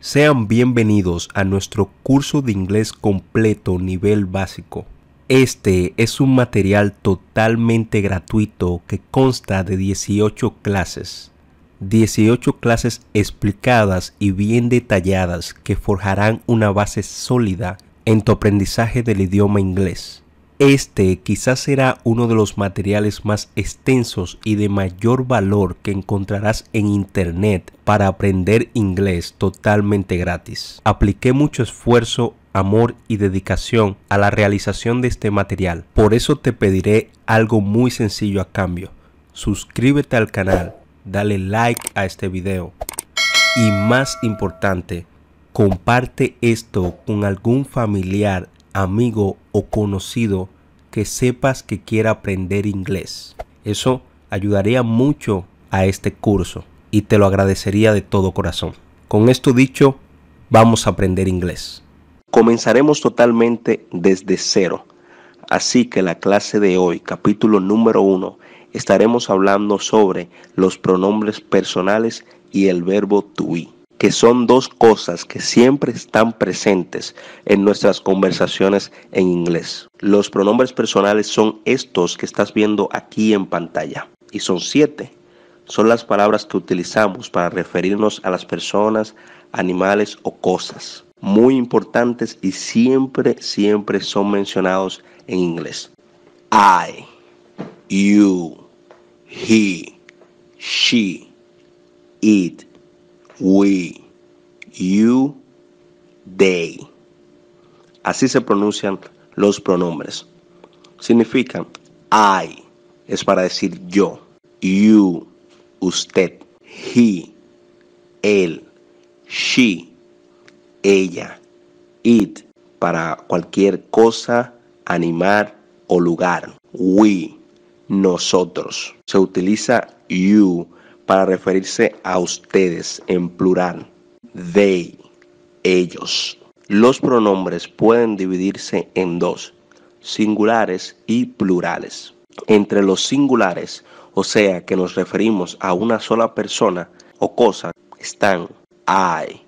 Sean bienvenidos a nuestro curso de inglés completo nivel básico. Este es un material totalmente gratuito que consta de 18 clases. 18 clases explicadas y bien detalladas que forjarán una base sólida en tu aprendizaje del idioma inglés. Este quizás será uno de los materiales más extensos y de mayor valor que encontrarás en Internet para aprender inglés totalmente gratis. Apliqué mucho esfuerzo amor y dedicación a la realización de este material. Por eso te pediré algo muy sencillo a cambio. Suscríbete al canal, dale like a este video y más importante, comparte esto con algún familiar, amigo o conocido que sepas que quiera aprender inglés. Eso ayudaría mucho a este curso y te lo agradecería de todo corazón. Con esto dicho, vamos a aprender inglés. Comenzaremos totalmente desde cero. Así que la clase de hoy, capítulo número 1, estaremos hablando sobre los pronombres personales y el verbo to be que son dos cosas que siempre están presentes en nuestras conversaciones en inglés. Los pronombres personales son estos que estás viendo aquí en pantalla y son siete. Son las palabras que utilizamos para referirnos a las personas, animales o cosas. Muy importantes y siempre, siempre son mencionados en inglés. I, you, he, she, it, we, you, they. Así se pronuncian los pronombres. Significan I es para decir yo, you, usted, he, él, she, ella, it para cualquier cosa, animal o lugar. We, nosotros. Se utiliza you para referirse a ustedes en plural. They, ellos. Los pronombres pueden dividirse en dos, singulares y plurales. Entre los singulares, o sea que nos referimos a una sola persona o cosa, están I,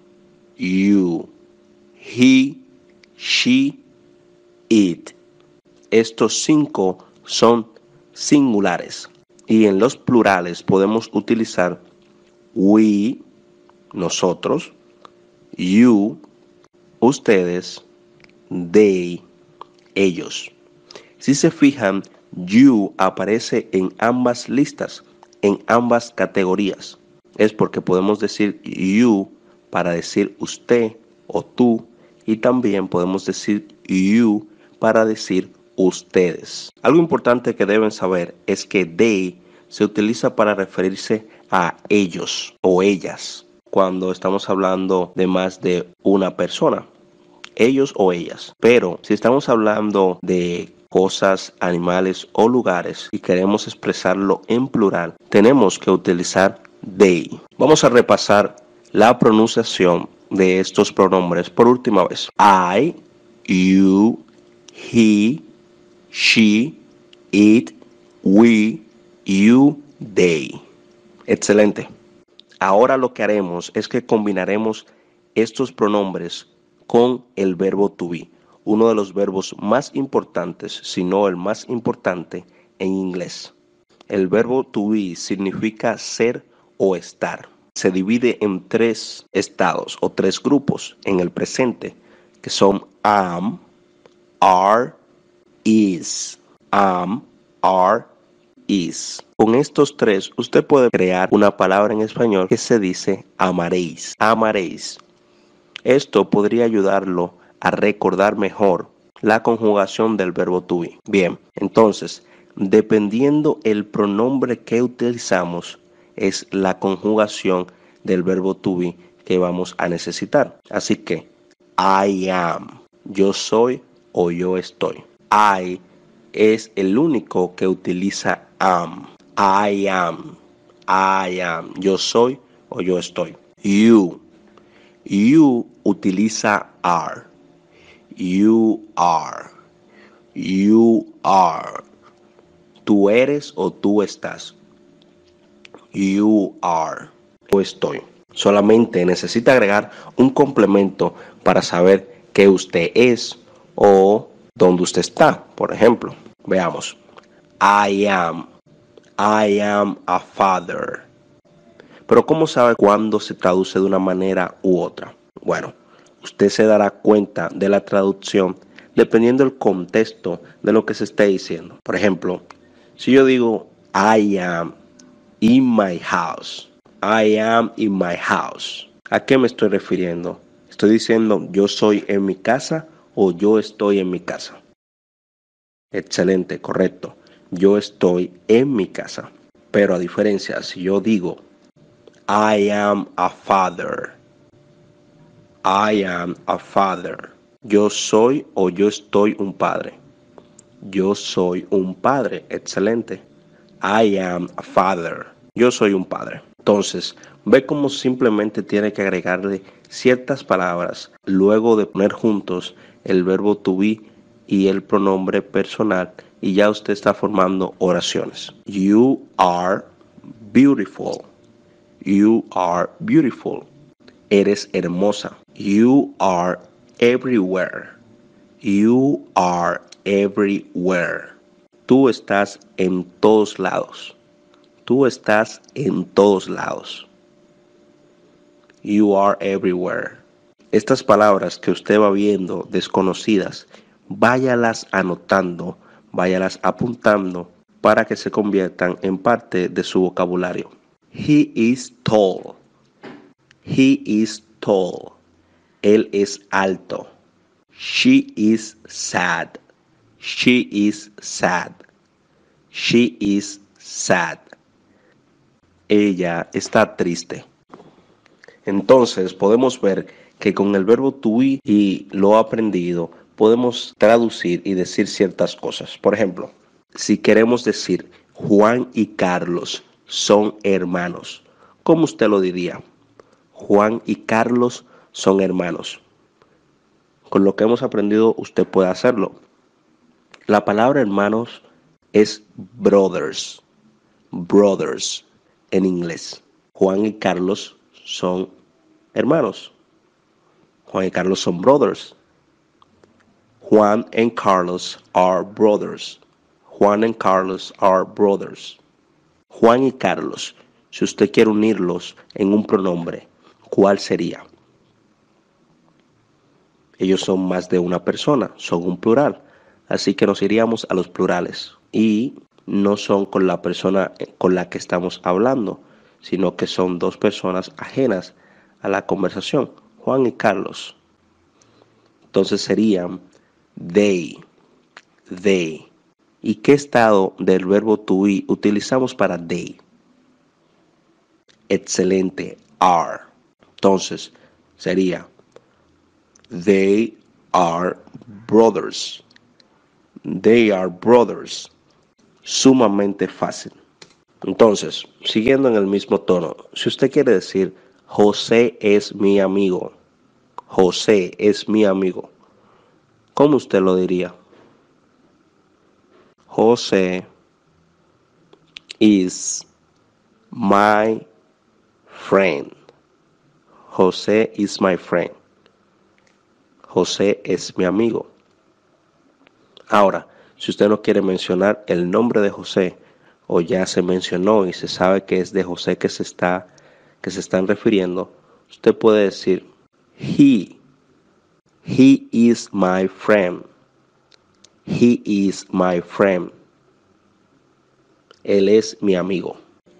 you, he, she, it. Estos cinco son singulares. Y en los plurales podemos utilizar we, nosotros, you, ustedes, they, ellos. Si se fijan, you aparece en ambas listas, en ambas categorías. Es porque podemos decir you para decir usted o tú y también podemos decir you para decir ustedes. Algo importante que deben saber es que they se utiliza para referirse a ellos o ellas cuando estamos hablando de más de una persona, ellos o ellas. Pero si estamos hablando de cosas, animales o lugares y queremos expresarlo en plural, tenemos que utilizar they. Vamos a repasar la pronunciación de estos pronombres por última vez. I, you, he, she, it, we, you, they. Excelente. Ahora lo que haremos es que combinaremos estos pronombres con el verbo to be, uno de los verbos más importantes, si no el más importante en inglés. El verbo to be significa ser o estar. Se divide en tres estados o tres grupos en el presente, que son am, are is, am, are, is. Con estos tres, usted puede crear una palabra en español que se dice amaréis. Amaréis. Esto podría ayudarlo a recordar mejor la conjugación del verbo to be. Bien, entonces, dependiendo el pronombre que utilizamos, es la conjugación del verbo to be que vamos a necesitar. Así que, I am, yo soy o yo estoy. I es el único que utiliza am. I am. I am. Yo soy o yo estoy. You. You utiliza are. You are. You are. Tú eres o tú estás. You are. Yo estoy. Solamente necesita agregar un complemento para saber que usted es o donde usted está. Por ejemplo, veamos. I am. I am a father. Pero ¿cómo sabe cuándo se traduce de una manera u otra? Bueno, usted se dará cuenta de la traducción dependiendo del contexto de lo que se esté diciendo. Por ejemplo, si yo digo I am in my house, I am in my house, ¿a qué me estoy refiriendo? Estoy diciendo yo soy en mi casa o yo estoy en mi casa. Excelente, correcto. Yo estoy en mi casa. Pero a diferencia, si yo digo, I am a father. I am a father. Yo soy o yo estoy un padre. Yo soy un padre. Excelente. I am a father. Yo soy un padre. Entonces, ve cómo simplemente tiene que agregarle ciertas palabras luego de poner juntos el verbo to be y el pronombre personal y ya usted está formando oraciones. You are beautiful. You are beautiful. Eres hermosa. You are everywhere. You are everywhere. Tú estás en todos lados. Tú estás en todos lados. You are everywhere. Estas palabras que usted va viendo desconocidas, váyalas anotando, váyalas apuntando para que se conviertan en parte de su vocabulario. He is tall. He is tall. Él es alto. She is sad. She is sad. She is sad. Ella está triste. Entonces podemos ver que con el verbo tu y lo aprendido podemos traducir y decir ciertas cosas. Por ejemplo, si queremos decir Juan y Carlos son hermanos, ¿cómo usted lo diría? Juan y Carlos son hermanos. Con lo que hemos aprendido usted puede hacerlo. La palabra hermanos es brothers, brothers en inglés. Juan y Carlos son hermanos. Juan y Carlos son brothers. Juan and Carlos are brothers. Juan and Carlos are brothers. Juan y Carlos, si usted quiere unirlos en un pronombre, ¿cuál sería? Ellos son más de una persona, son un plural. Así que nos iríamos a los plurales. Y no son con la persona con la que estamos hablando, sino que son dos personas ajenas a la conversación. Juan y Carlos. Entonces serían they, they. ¿Y qué estado del verbo to be utilizamos para they? Excelente, are. Entonces sería they are brothers. They are brothers. Sumamente fácil. Entonces, siguiendo en el mismo tono, si usted quiere decir José es mi amigo. José es mi amigo. ¿Cómo usted lo diría? José is my friend. José is my friend. José es mi amigo. Ahora, si usted no quiere mencionar el nombre de José, o ya se mencionó y se sabe que es de José que se está que se están refiriendo, usted puede decir he. He is my friend. He is my friend. Él es mi amigo.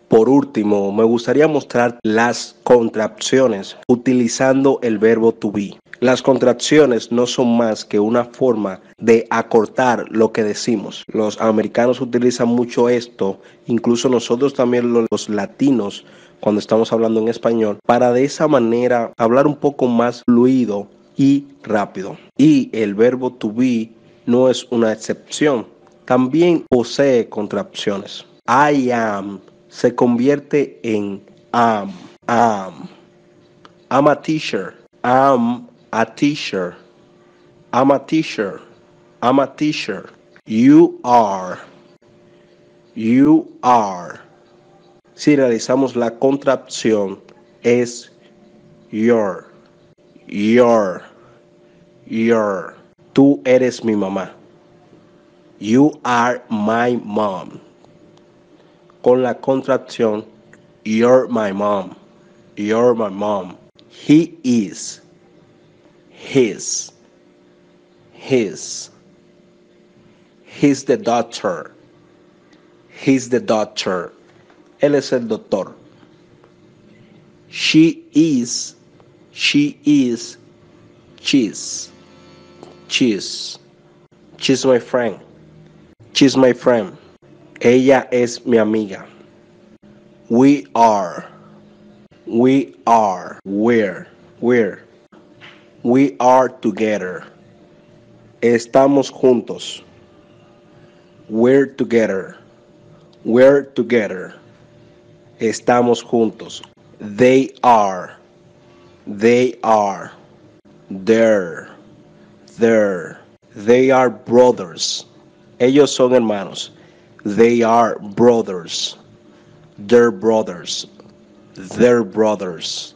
Por último, me gustaría mostrar las contracciones utilizando el verbo to be. Las contracciones no son más que una forma de acortar lo que decimos. Los americanos utilizan mucho esto, incluso nosotros también los latinos cuando estamos hablando en español, para de esa manera hablar un poco más fluido y rápido. Y el verbo to be no es una excepción. También posee contracciones. I am se convierte en am, am. I'm a teacher. Am a teacher. I'm a teacher. I'm a teacher. You are. You are si realizamos la contracción es your, your, your. Tú eres mi mamá. You are my mom. Con la contracción, you're my mom. You're my mom. He is. His. His. He's the doctor. He's the doctor. Él es el doctor. She is, she is, cheese, cheese, she's my friend, she's my friend. Ella es mi amiga. We are, we are, we're, we're, we are together. Estamos juntos. We're together. We're together estamos juntos. They are. They are. They're. They're. They are brothers. Ellos son hermanos. They are brothers. They're brothers. They're brothers.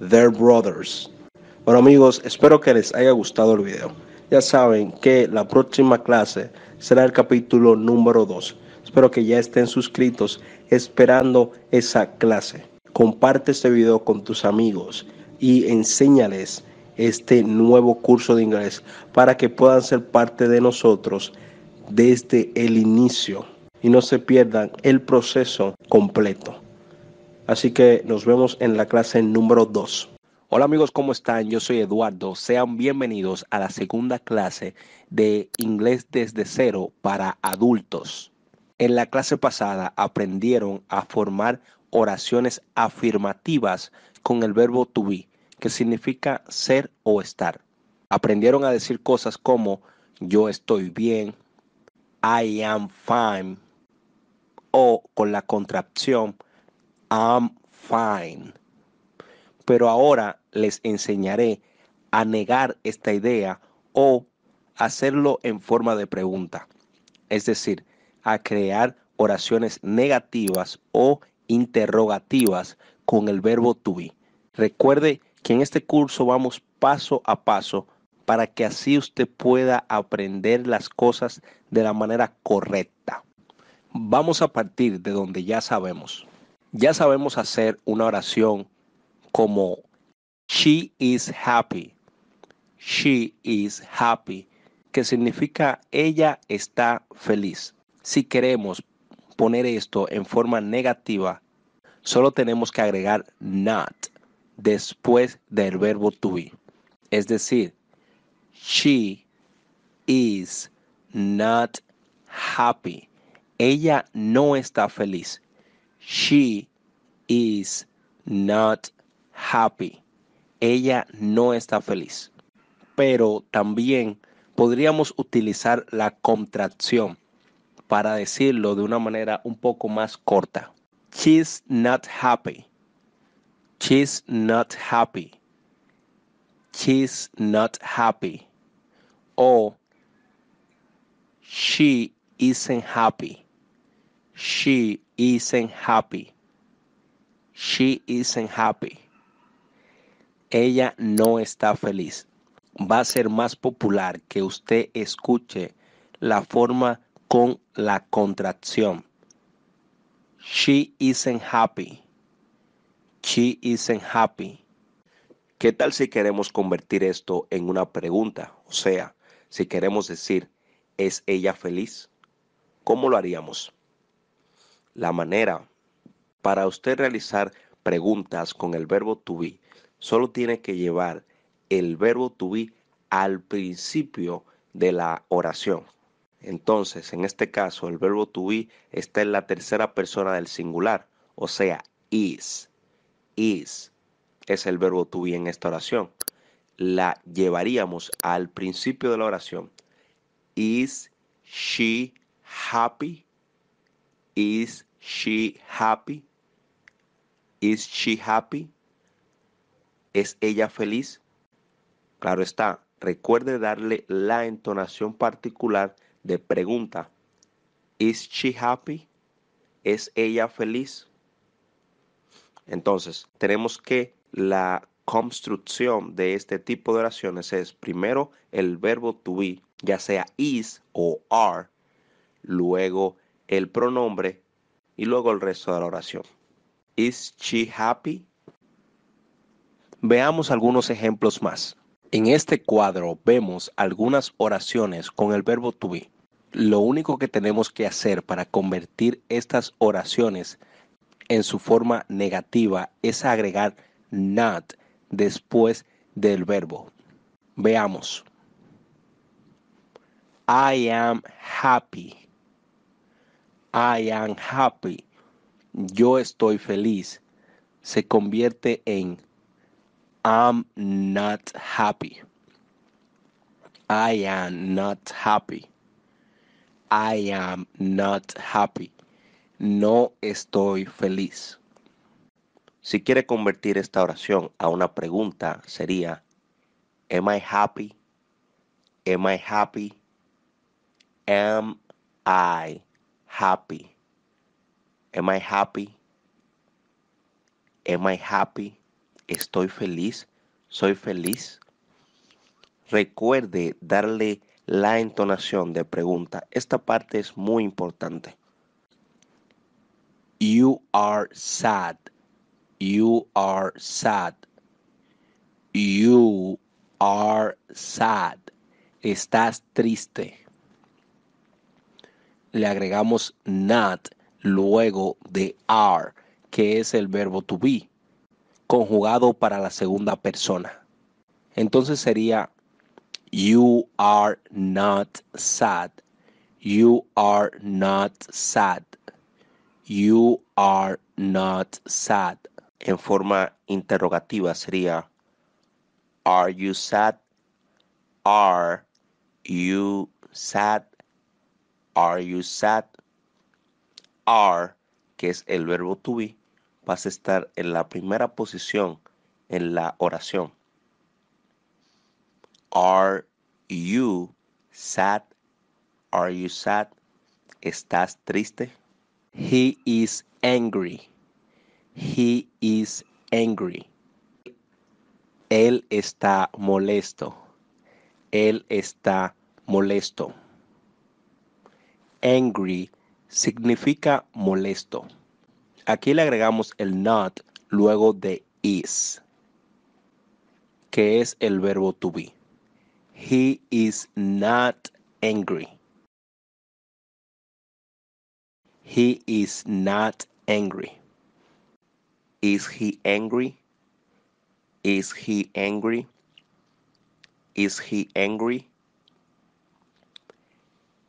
They're brothers. Bueno amigos, espero que les haya gustado el video. Ya saben que la próxima clase será el capítulo número 2. Espero que ya estén suscritos esperando esa clase. Comparte este video con tus amigos y enséñales este nuevo curso de inglés para que puedan ser parte de nosotros desde el inicio y no se pierdan el proceso completo. Así que nos vemos en la clase número 2. Hola amigos, ¿cómo están? Yo soy Eduardo. Sean bienvenidos a la segunda clase de inglés desde cero para adultos. En la clase pasada aprendieron a formar oraciones afirmativas con el verbo to be, que significa ser o estar. Aprendieron a decir cosas como yo estoy bien, I am fine, o con la contracción I'm fine. Pero ahora les enseñaré a negar esta idea o hacerlo en forma de pregunta. Es decir, a crear oraciones negativas o interrogativas con el verbo to be. Recuerde que en este curso vamos paso a paso para que así usted pueda aprender las cosas de la manera correcta. Vamos a partir de donde ya sabemos. Ya sabemos hacer una oración como She is happy. She is happy, que significa ella está feliz. Si queremos poner esto en forma negativa, solo tenemos que agregar not después del verbo to be. Es decir, she is not happy. Ella no está feliz. She is not happy. Ella no está feliz. Pero también podríamos utilizar la contracción para decirlo de una manera un poco más corta. She's not happy. She's not happy. She's not happy. O she isn't happy. She isn't happy. She isn't happy. Ella no está feliz. Va a ser más popular que usted escuche la forma con la contracción. She isn't happy. She isn't happy. ¿Qué tal si queremos convertir esto en una pregunta? O sea, si queremos decir, ¿es ella feliz? ¿Cómo lo haríamos? La manera para usted realizar preguntas con el verbo to be, solo tiene que llevar el verbo to be al principio de la oración. Entonces, en este caso, el verbo to be está en la tercera persona del singular, o sea, is. Is es el verbo to be en esta oración. La llevaríamos al principio de la oración. Is she happy? Is she happy? Is she happy? ¿Es ella feliz? Claro está, recuerde darle la entonación particular de pregunta. ¿Is she happy? ¿Es ella feliz? Entonces, tenemos que la construcción de este tipo de oraciones es primero el verbo to be, ya sea is o are, luego el pronombre y luego el resto de la oración. ¿Is she happy? Veamos algunos ejemplos más. En este cuadro vemos algunas oraciones con el verbo to be. Lo único que tenemos que hacer para convertir estas oraciones en su forma negativa es agregar not después del verbo. Veamos. I am happy. I am happy. Yo estoy feliz. Se convierte en I'm not happy. I am not happy. I am not happy. No estoy feliz. Si quiere convertir esta oración a una pregunta, sería, Am I happy? Am I happy? Am I happy? Am I happy? Am I happy? estoy feliz, soy feliz. Recuerde darle la entonación de pregunta. Esta parte es muy importante. You are sad. You are sad. You are sad. Estás triste. Le agregamos not luego de are, que es el verbo to be conjugado para la segunda persona. Entonces sería You are not sad. You are not sad. You are not sad. En forma interrogativa sería Are you sad? Are you sad? Are you sad? Are, que es el verbo to be, vas a estar en la primera posición en la oración. Are you sad? Are you sad? ¿Estás triste? He is angry. He is angry. Él está molesto. Él está molesto. Angry significa molesto. Aquí le agregamos el not luego de is, que es el verbo to be. He is not angry. He is not angry. Is he angry? Is he angry? Is he angry?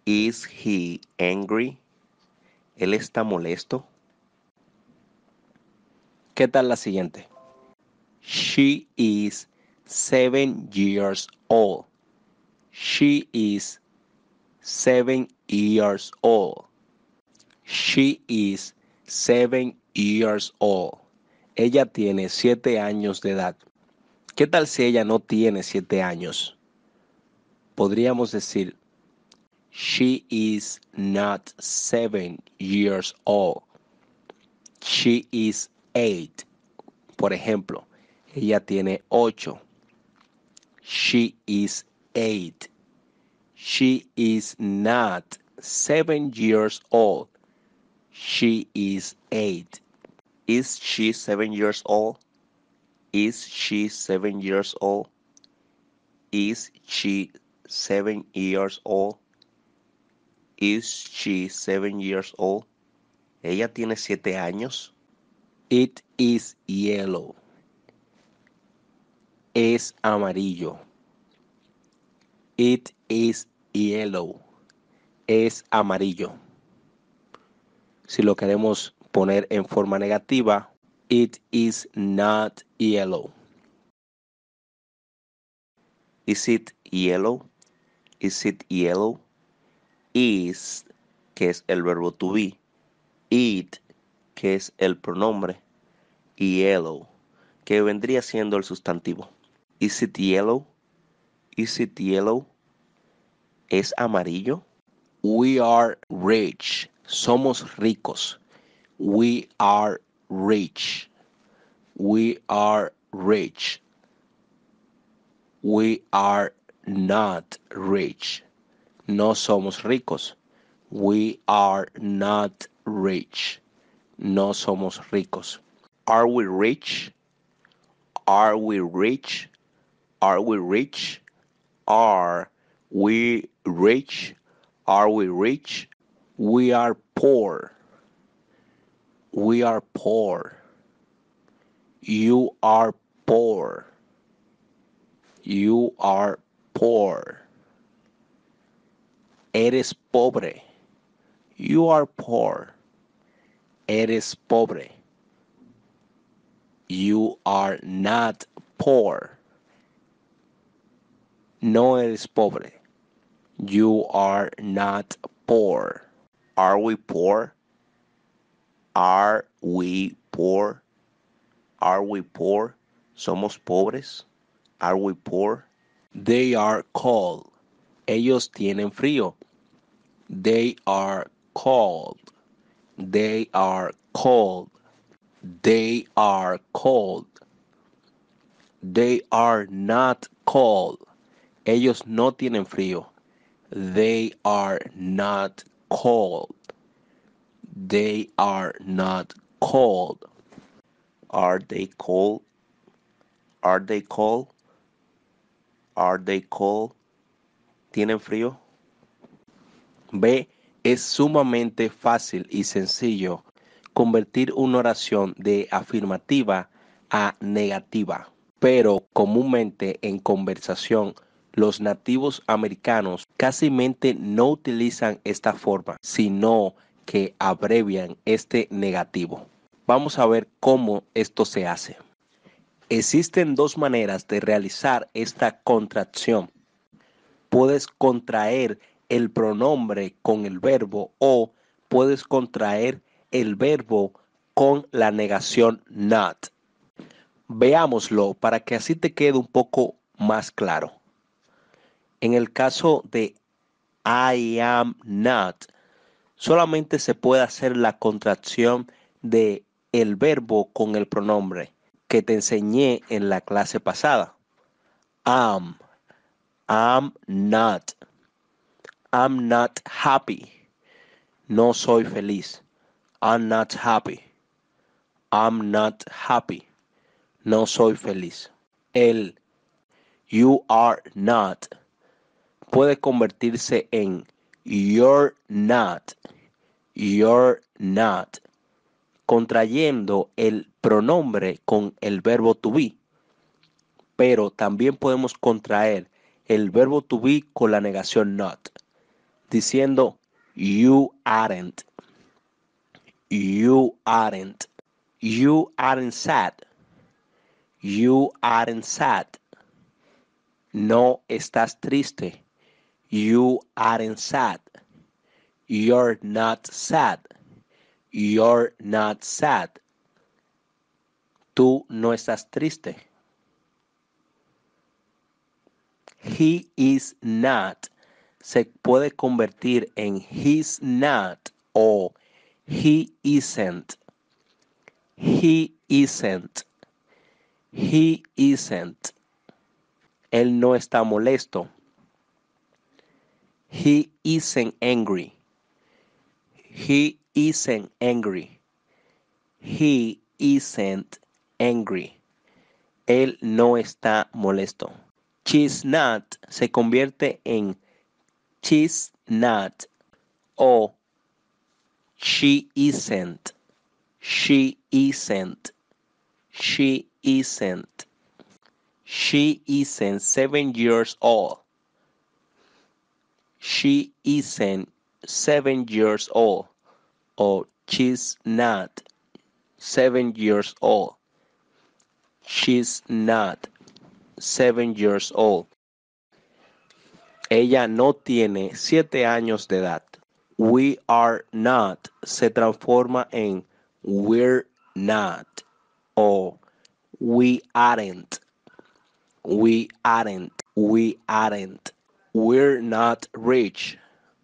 Is he angry? Él está molesto. ¿Qué tal la siguiente? She is seven years old. She is seven years old. She is seven years old. Ella tiene siete años de edad. ¿Qué tal si ella no tiene siete años? Podríamos decir, She is not seven years old. She is eight. Por ejemplo, ella tiene ocho. She is eight. She is not seven years old. She is eight. Is she seven years old? Is she seven years old? Is she seven years old? Is she seven years old? Ella tiene siete años. It is yellow. Es amarillo. It is yellow. Es amarillo. Si lo queremos poner en forma negativa, it is not yellow. Is it yellow? Is it yellow? Is, que es el verbo to be. It, que es el pronombre yellow, que vendría siendo el sustantivo. Is it yellow? Is it yellow? ¿Es amarillo? We are rich. Somos ricos. We are rich. We are rich. We are not rich. No somos ricos. We are not rich. No somos ricos. Are we rich? Are we rich? Are we rich? Are we rich? Are we rich? We are poor. We are poor. You are poor. You are poor. Eres pobre. You are poor. Eres pobre. You are not poor. No eres pobre. You are not poor. Are we poor? Are we poor? Are we poor? Somos pobres. Are we poor? They are cold. Ellos tienen frío. They are cold. They are cold. They are called. They are not cold. Ellos no tienen frío. They are not cold. They are not cold. Are they cold? Are they cold? Are they cold? ¿Tienen frío? B. Es sumamente fácil y sencillo convertir una oración de afirmativa a negativa. Pero comúnmente en conversación, los nativos americanos casi no utilizan esta forma, sino que abrevian este negativo. Vamos a ver cómo esto se hace. Existen dos maneras de realizar esta contracción. Puedes contraer el pronombre con el verbo o puedes contraer el verbo con la negación not. Veámoslo para que así te quede un poco más claro. En el caso de I am not, solamente se puede hacer la contracción de el verbo con el pronombre que te enseñé en la clase pasada. Am, am not, I'm not happy. No soy feliz. I'm not happy. I'm not happy. No soy feliz. El you are not puede convertirse en you're not. You're not. Contrayendo el pronombre con el verbo to be. Pero también podemos contraer el verbo to be con la negación not. Diciendo you aren't. You aren't. You aren't sad. You aren't sad. No estás triste. You aren't sad. You're not sad. You're not sad. Tú no estás triste. He is not se puede convertir en he's not o He isn't. He isn't. He isn't. Él no está molesto. He isn't angry. He isn't angry. He isn't angry. Él no está molesto. She's se convierte en she's not o She isn't. She isn't. She isn't. She isn't seven years old. She isn't seven years old. Oh, she's not seven years old. She's not seven years old. Ella no tiene siete años de edad. We are not se transforma en we're not o we aren't. We aren't. We aren't. We're not rich.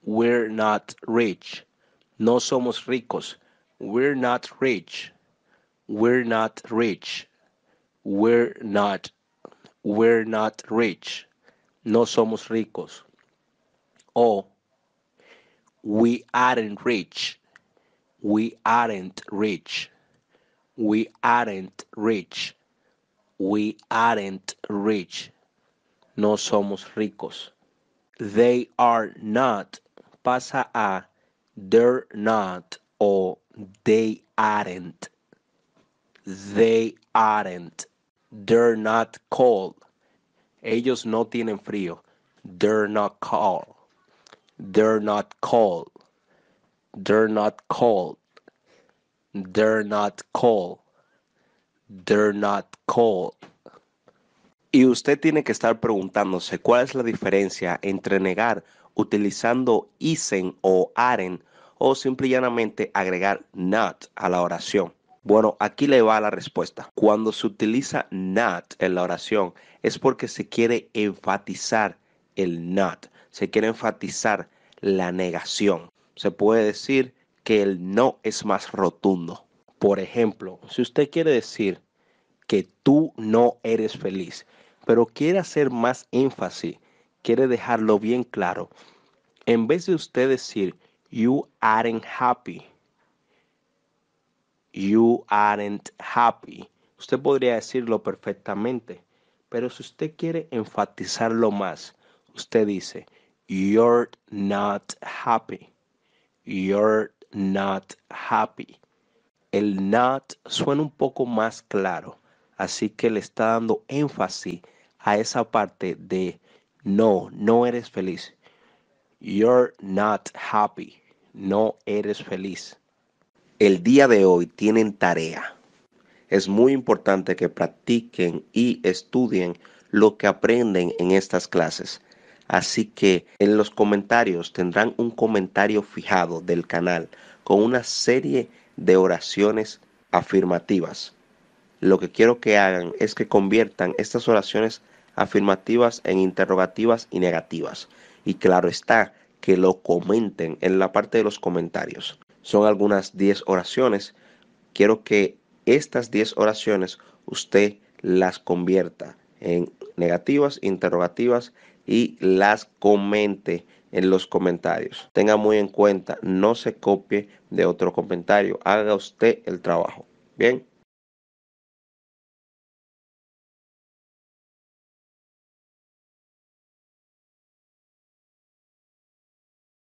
We're not rich. No somos ricos. We're not rich. We're not rich. We're not. We're not rich. No somos ricos. O We aren't rich. We aren't rich. We aren't rich. We aren't rich. No somos ricos. They are not. Pasa a they're not or they aren't. They aren't. They're not cold. Ellos no tienen frío. They're not cold. They're not cold. They're not cold. They're not cold. They're not called. Y usted tiene que estar preguntándose cuál es la diferencia entre negar utilizando isen o aren o simplemente agregar not a la oración. Bueno, aquí le va la respuesta. Cuando se utiliza not en la oración es porque se quiere enfatizar el not se quiere enfatizar la negación. Se puede decir que el no es más rotundo. Por ejemplo, si usted quiere decir que tú no eres feliz, pero quiere hacer más énfasis, quiere dejarlo bien claro, en vez de usted decir you aren't happy, you aren't happy, usted podría decirlo perfectamente, pero si usted quiere enfatizarlo más, usted dice You're not happy. You're not happy. El not suena un poco más claro, así que le está dando énfasis a esa parte de no, no eres feliz. You're not happy. No eres feliz. El día de hoy tienen tarea. Es muy importante que practiquen y estudien lo que aprenden en estas clases. Así que en los comentarios tendrán un comentario fijado del canal con una serie de oraciones afirmativas. Lo que quiero que hagan es que conviertan estas oraciones afirmativas en interrogativas y negativas. Y claro está, que lo comenten en la parte de los comentarios. Son algunas 10 oraciones. Quiero que estas 10 oraciones usted las convierta en negativas, interrogativas y las comente en los comentarios. Tenga muy en cuenta, no se copie de otro comentario, haga usted el trabajo. Bien.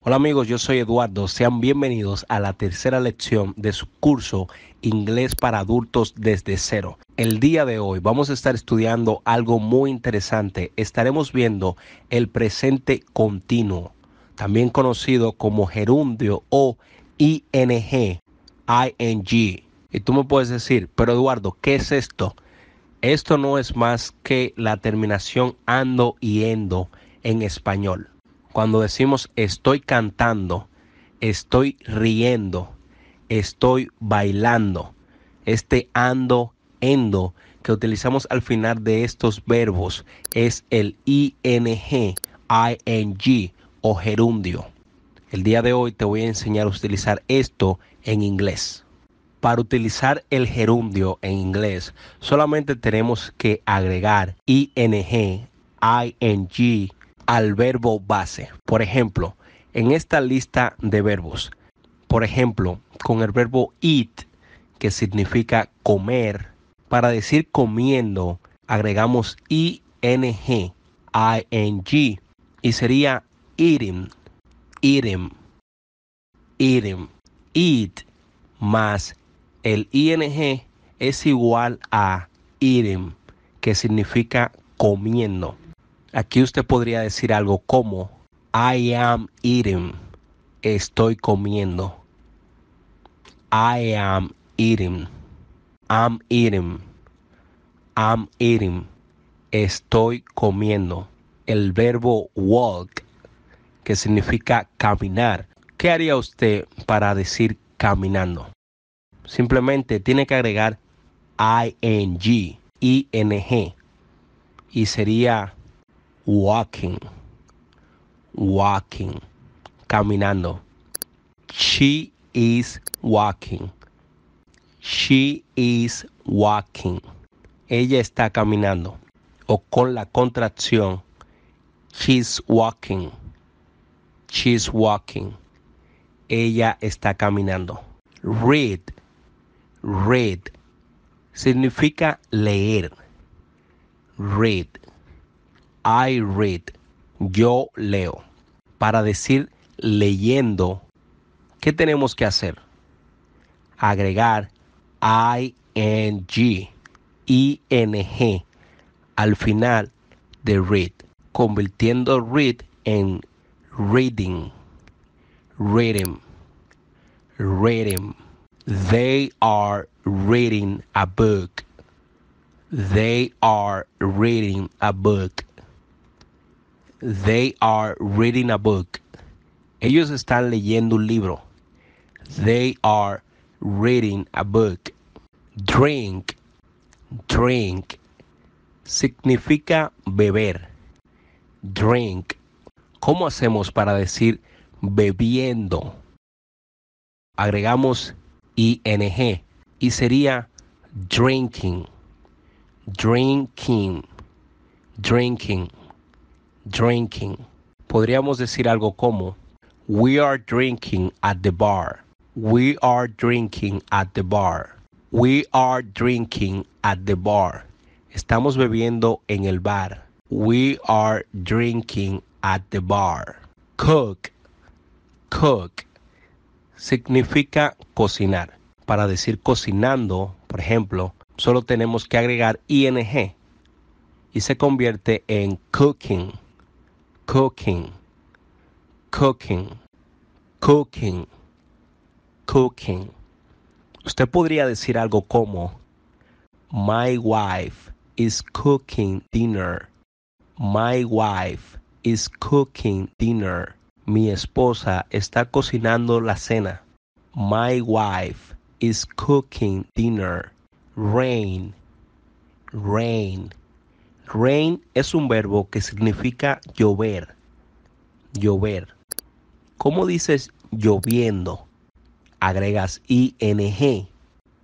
Hola amigos, yo soy Eduardo. Sean bienvenidos a la tercera lección de su curso Inglés para adultos desde cero. El día de hoy vamos a estar estudiando algo muy interesante. Estaremos viendo el presente continuo, también conocido como gerundio o ING. ING. Y tú me puedes decir, pero Eduardo, ¿qué es esto? Esto no es más que la terminación ando y endo en español cuando decimos estoy cantando, estoy riendo, estoy bailando. Este ando, endo que utilizamos al final de estos verbos es el ing, ing o gerundio. El día de hoy te voy a enseñar a utilizar esto en inglés. Para utilizar el gerundio en inglés, solamente tenemos que agregar ing, ing al verbo base. Por ejemplo, en esta lista de verbos, por ejemplo, con el verbo eat, que significa comer, para decir comiendo agregamos ing, ing, y sería eating, eating, eating, eat, más el ing es igual a eating, que significa comiendo. Aquí usted podría decir algo como I am eating. Estoy comiendo. I am eating. I'm eating. I'm eating. Estoy comiendo. El verbo walk, que significa caminar. ¿Qué haría usted para decir caminando? Simplemente tiene que agregar ing, ing, y sería walking, walking, caminando. She is walking. She is walking. Ella está caminando. O con la contracción. She's walking. She's walking. Ella está caminando. Read. Read. Significa leer. Read I read, yo leo. Para decir leyendo, ¿qué tenemos que hacer? Agregar ing, ing al final de read, convirtiendo read en reading, reading, em. reading. Em. They are reading a book. They are reading a book. They are reading a book. Ellos están leyendo un libro. They are reading a book. Drink. Drink. Significa beber. Drink. ¿Cómo hacemos para decir bebiendo? Agregamos ing y sería drinking. Drinking. Drinking drinking. Podríamos decir algo como, we are drinking at the bar. We are drinking at the bar. We are drinking at the bar. Estamos bebiendo en el bar. We are drinking at the bar. Cook. Cook significa cocinar. Para decir cocinando, por ejemplo, solo tenemos que agregar ing y se convierte en cooking cooking, cooking, cooking, cooking. Usted podría decir algo como, My wife is cooking dinner. My wife is cooking dinner. Mi esposa está cocinando la cena. My wife is cooking dinner. Rain, rain. Rain es un verbo que significa llover. Llover. ¿Cómo dices lloviendo? Agregas ing.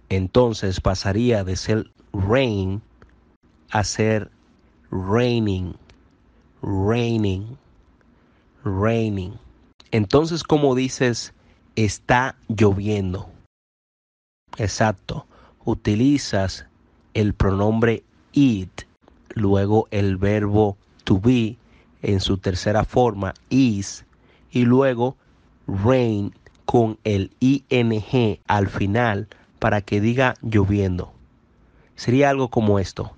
Entonces pasaría de ser rain a ser raining. Raining. Raining. Entonces, ¿cómo dices está lloviendo? Exacto. Utilizas el pronombre it luego el verbo to be en su tercera forma, is, y luego rain con el ing al final para que diga lloviendo. Sería algo como esto.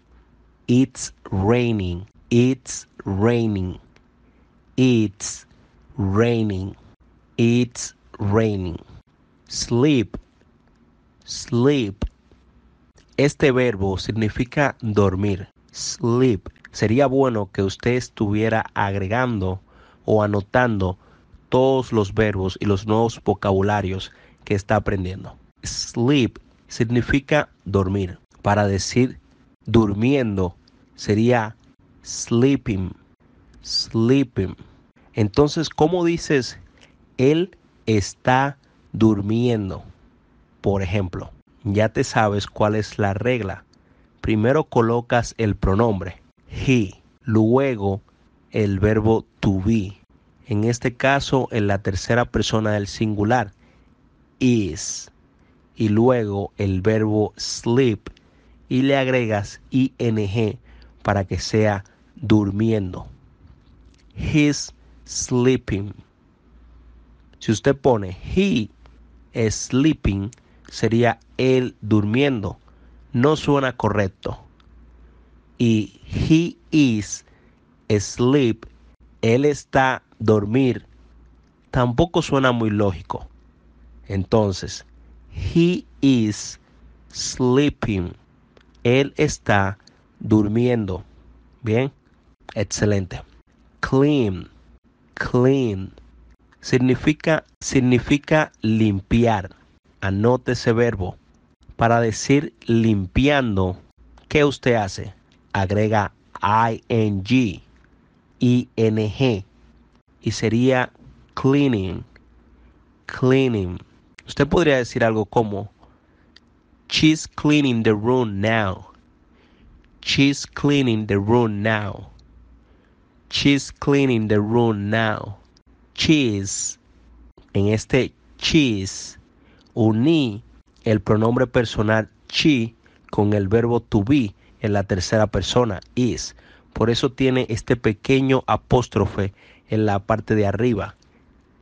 It's raining, it's raining, it's raining, it's raining. Sleep, sleep. Este verbo significa dormir sleep. Sería bueno que usted estuviera agregando o anotando todos los verbos y los nuevos vocabularios que está aprendiendo. Sleep significa dormir. Para decir durmiendo sería sleeping, sleeping. Entonces, ¿cómo dices él está durmiendo? Por ejemplo, ya te sabes cuál es la regla primero colocas el pronombre he, luego el verbo to be. En este caso, en la tercera persona del singular, is. Y luego el verbo sleep. Y le agregas ing para que sea durmiendo. He's sleeping. Si usted pone he is sleeping, sería él durmiendo no suena correcto. Y he is sleep, él está dormir, tampoco suena muy lógico. Entonces, he is sleeping, él está durmiendo. Bien, excelente. Clean, clean. Significa, significa limpiar. Anote ese verbo para decir limpiando, ¿qué usted hace? Agrega ing, ing, y sería cleaning, cleaning. Usted podría decir algo como, she's cleaning the room now. She's cleaning the room now. She's cleaning the room now. Cheese. En este cheese uní el pronombre personal she con el verbo to be en la tercera persona, is. Por eso tiene este pequeño apóstrofe en la parte de arriba.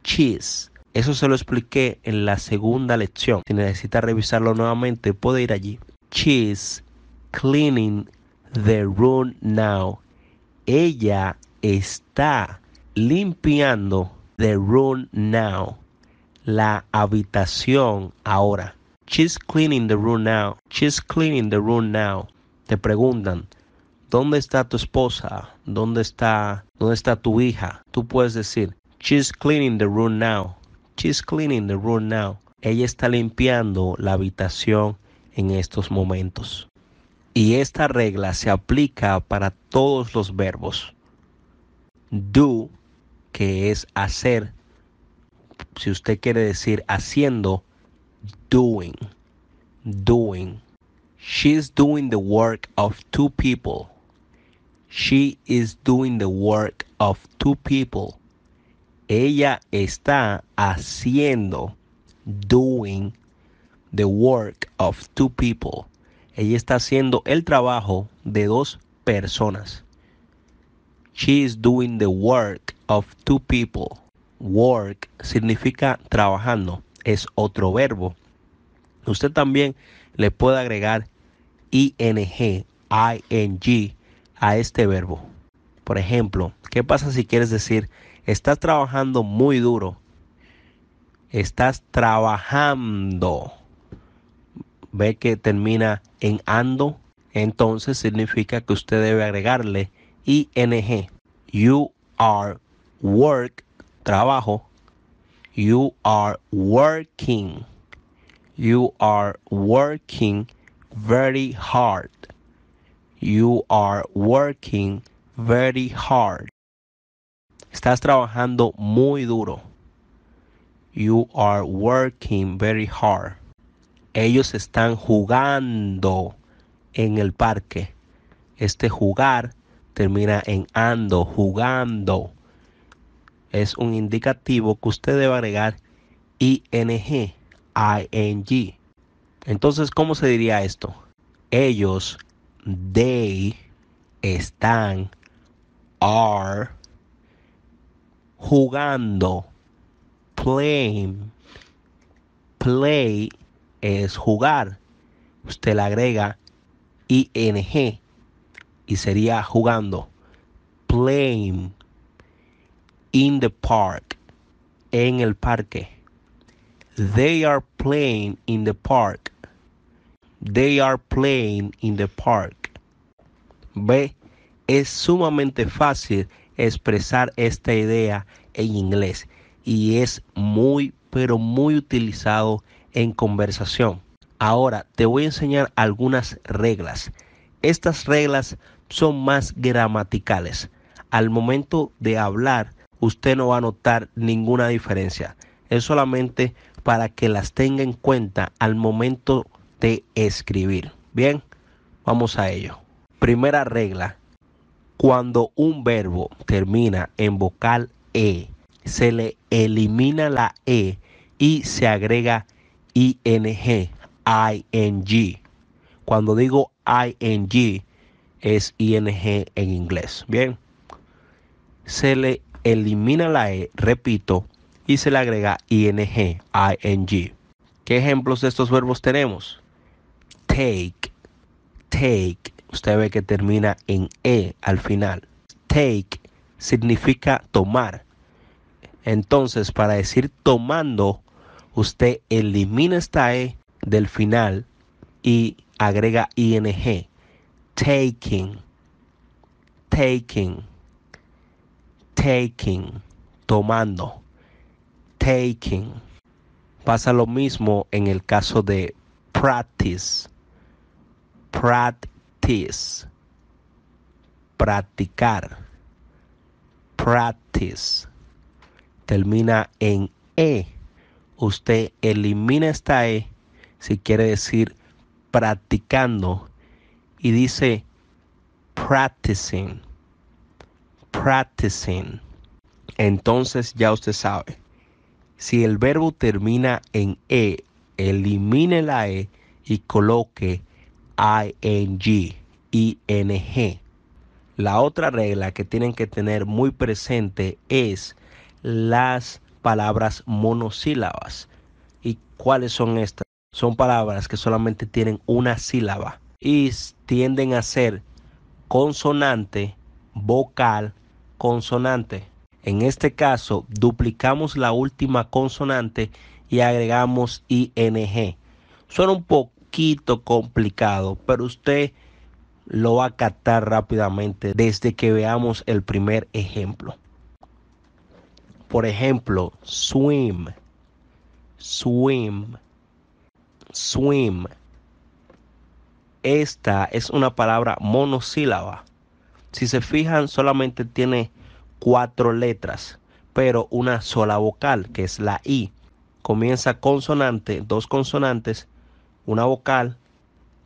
Cheese. Eso se lo expliqué en la segunda lección. Si necesita revisarlo nuevamente, puede ir allí. She's cleaning the room now. Ella está limpiando the room now. La habitación ahora. She's cleaning the room now. She's cleaning the room now. Te preguntan, ¿dónde está tu esposa? ¿Dónde está, dónde está tu hija? Tú puedes decir, She's cleaning the room now. She's cleaning the room now. Ella está limpiando la habitación en estos momentos. Y esta regla se aplica para todos los verbos. Do, que es hacer. Si usted quiere decir haciendo, doing, doing. She's doing the work of two people. She is doing the work of two people. Ella está haciendo, doing the work of two people. Ella está haciendo el trabajo de dos personas. She is doing the work of two people. Work significa trabajando. es otro verbo. Usted también le puede agregar ing, ing a este verbo. Por ejemplo, ¿qué pasa si quieres decir estás trabajando muy duro? Estás trabajando. Ve que termina en ando. Entonces significa que usted debe agregarle ing. You are work, trabajo, You are working. You are working very hard. You are working very hard. Estás trabajando muy duro. You are working very hard. Ellos están jugando en el parque. Este jugar termina en ando, jugando es un indicativo que usted debe agregar ing, ing. Entonces, ¿cómo se diría esto? Ellos, they, están, are, jugando, Play. Play es jugar. Usted le agrega ing y sería jugando. Playing in the park. En el parque. They are playing in the park. They are playing in the park. ve Es sumamente fácil expresar esta idea en inglés y es muy pero muy utilizado en conversación. Ahora te voy a enseñar algunas reglas. Estas reglas son más gramaticales. Al momento de hablar usted no va a notar ninguna diferencia. Es solamente para que las tenga en cuenta al momento de escribir. Bien, vamos a ello. Primera regla. Cuando un verbo termina en vocal E, se le elimina la E y se agrega ING, ING. Cuando digo ING, es ING en inglés. Bien, se le elimina la E, repito, y se le agrega ing, ing. ¿Qué ejemplos de estos verbos tenemos? Take, take. Usted ve que termina en E al final. Take significa tomar. Entonces, para decir tomando, usted elimina esta E del final y agrega ing. Taking. Taking taking, tomando, taking. Pasa lo mismo en el caso de practice, practice, practicar, practice. Termina en E. Usted elimina esta E si quiere decir practicando y dice practicing practicing. Entonces ya usted sabe. Si el verbo termina en E, elimine la E y coloque ing, ing. La otra regla que tienen que tener muy presente es las palabras monosílabas. ¿Y cuáles son estas? Son palabras que solamente tienen una sílaba y tienden a ser consonante, vocal consonante. En este caso, duplicamos la última consonante y agregamos ing. Suena un poquito complicado, pero usted lo va a captar rápidamente desde que veamos el primer ejemplo. Por ejemplo, swim, swim, swim. Esta es una palabra monosílaba si se fijan, solamente tiene cuatro letras, pero una sola vocal, que es la I. Comienza consonante, dos consonantes, una vocal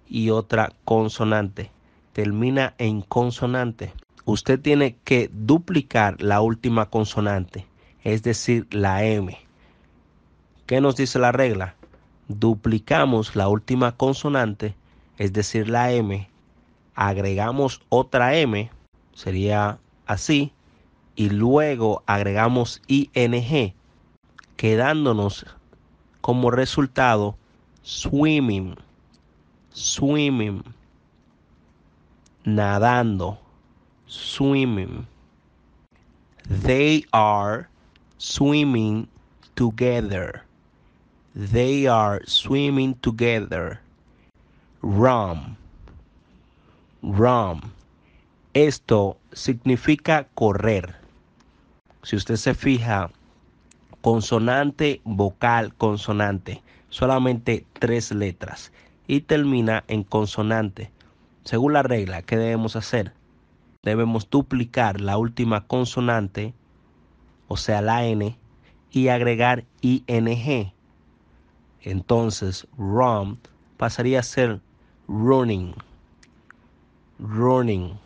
y otra consonante. Termina en consonante. Usted tiene que duplicar la última consonante, es decir, la M. ¿Qué nos dice la regla? Duplicamos la última consonante, es decir, la M, agregamos otra M sería así, y luego agregamos ing, quedándonos como resultado swimming, swimming, nadando, swimming. They are swimming together. They are swimming together. Rum. Rum. Esto significa correr. Si usted se fija, consonante, vocal, consonante, solamente tres letras y termina en consonante. Según la regla, ¿qué debemos hacer? Debemos duplicar la última consonante, o sea, la N, y agregar ING. Entonces, rom pasaría a ser running. Running.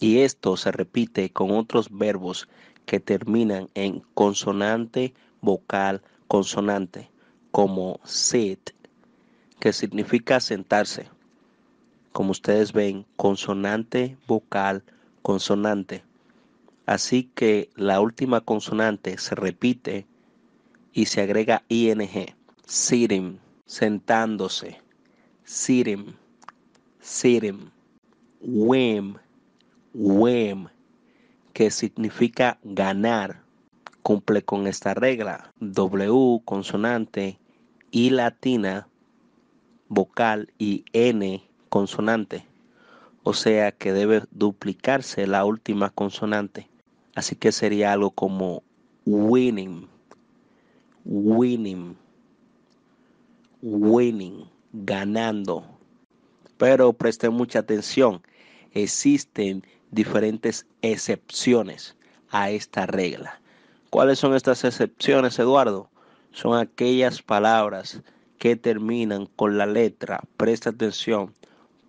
Y esto se repite con otros verbos que terminan en consonante, vocal, consonante, como sit, que significa sentarse. Como ustedes ven, consonante, vocal, consonante. Así que la última consonante se repite y se agrega ing. Sitting, sentándose. Sitting, sitting. Whim, WEM, que significa ganar, cumple con esta regla. W, consonante, y latina, vocal y N, consonante. O sea que debe duplicarse la última consonante. Así que sería algo como winning, winning, winning, ganando. Pero presten mucha atención. Existen diferentes excepciones a esta regla. ¿Cuáles son estas excepciones, Eduardo? Son aquellas palabras que terminan con la letra, presta atención,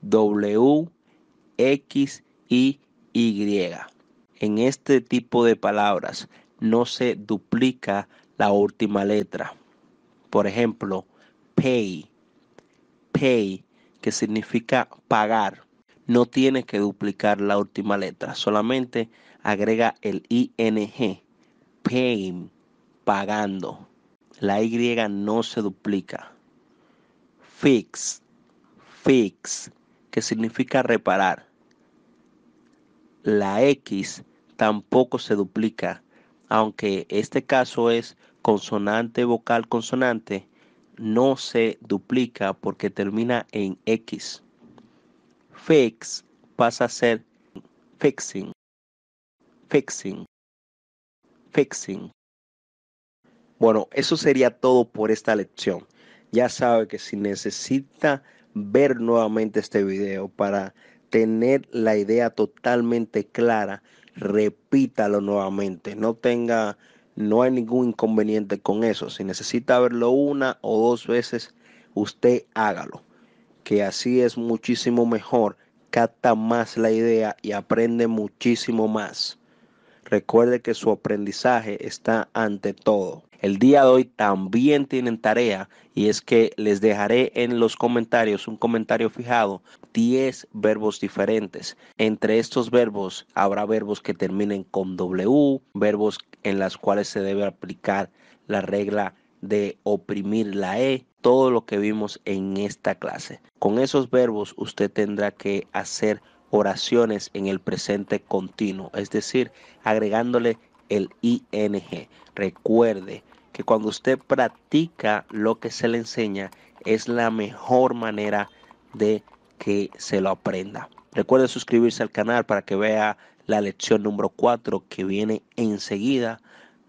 W, X y Y. En este tipo de palabras no se duplica la última letra. Por ejemplo, pay, pay, que significa pagar no tiene que duplicar la última letra, solamente agrega el ing, paying, e pagando. La Y no se duplica. Fix, fix, que significa reparar. La X tampoco se duplica, aunque este caso es consonante, vocal, consonante, no se duplica porque termina en X fix pasa a ser fixing, fixing, fixing. Bueno, eso sería todo por esta lección. Ya sabe que si necesita ver nuevamente este video para tener la idea totalmente clara, repítalo nuevamente. No tenga, no hay ningún inconveniente con eso. Si necesita verlo una o dos veces, usted hágalo que así es muchísimo mejor, capta más la idea y aprende muchísimo más. Recuerde que su aprendizaje está ante todo. El día de hoy también tienen tarea y es que les dejaré en los comentarios un comentario fijado, 10 verbos diferentes. Entre estos verbos habrá verbos que terminen con W, verbos en las cuales se debe aplicar la regla de oprimir la E, todo lo que vimos en esta clase. Con esos verbos usted tendrá que hacer oraciones en el presente continuo, es decir, agregándole el ing. Recuerde que cuando usted practica lo que se le enseña es la mejor manera de que se lo aprenda. Recuerde suscribirse al canal para que vea la lección número 4 que viene enseguida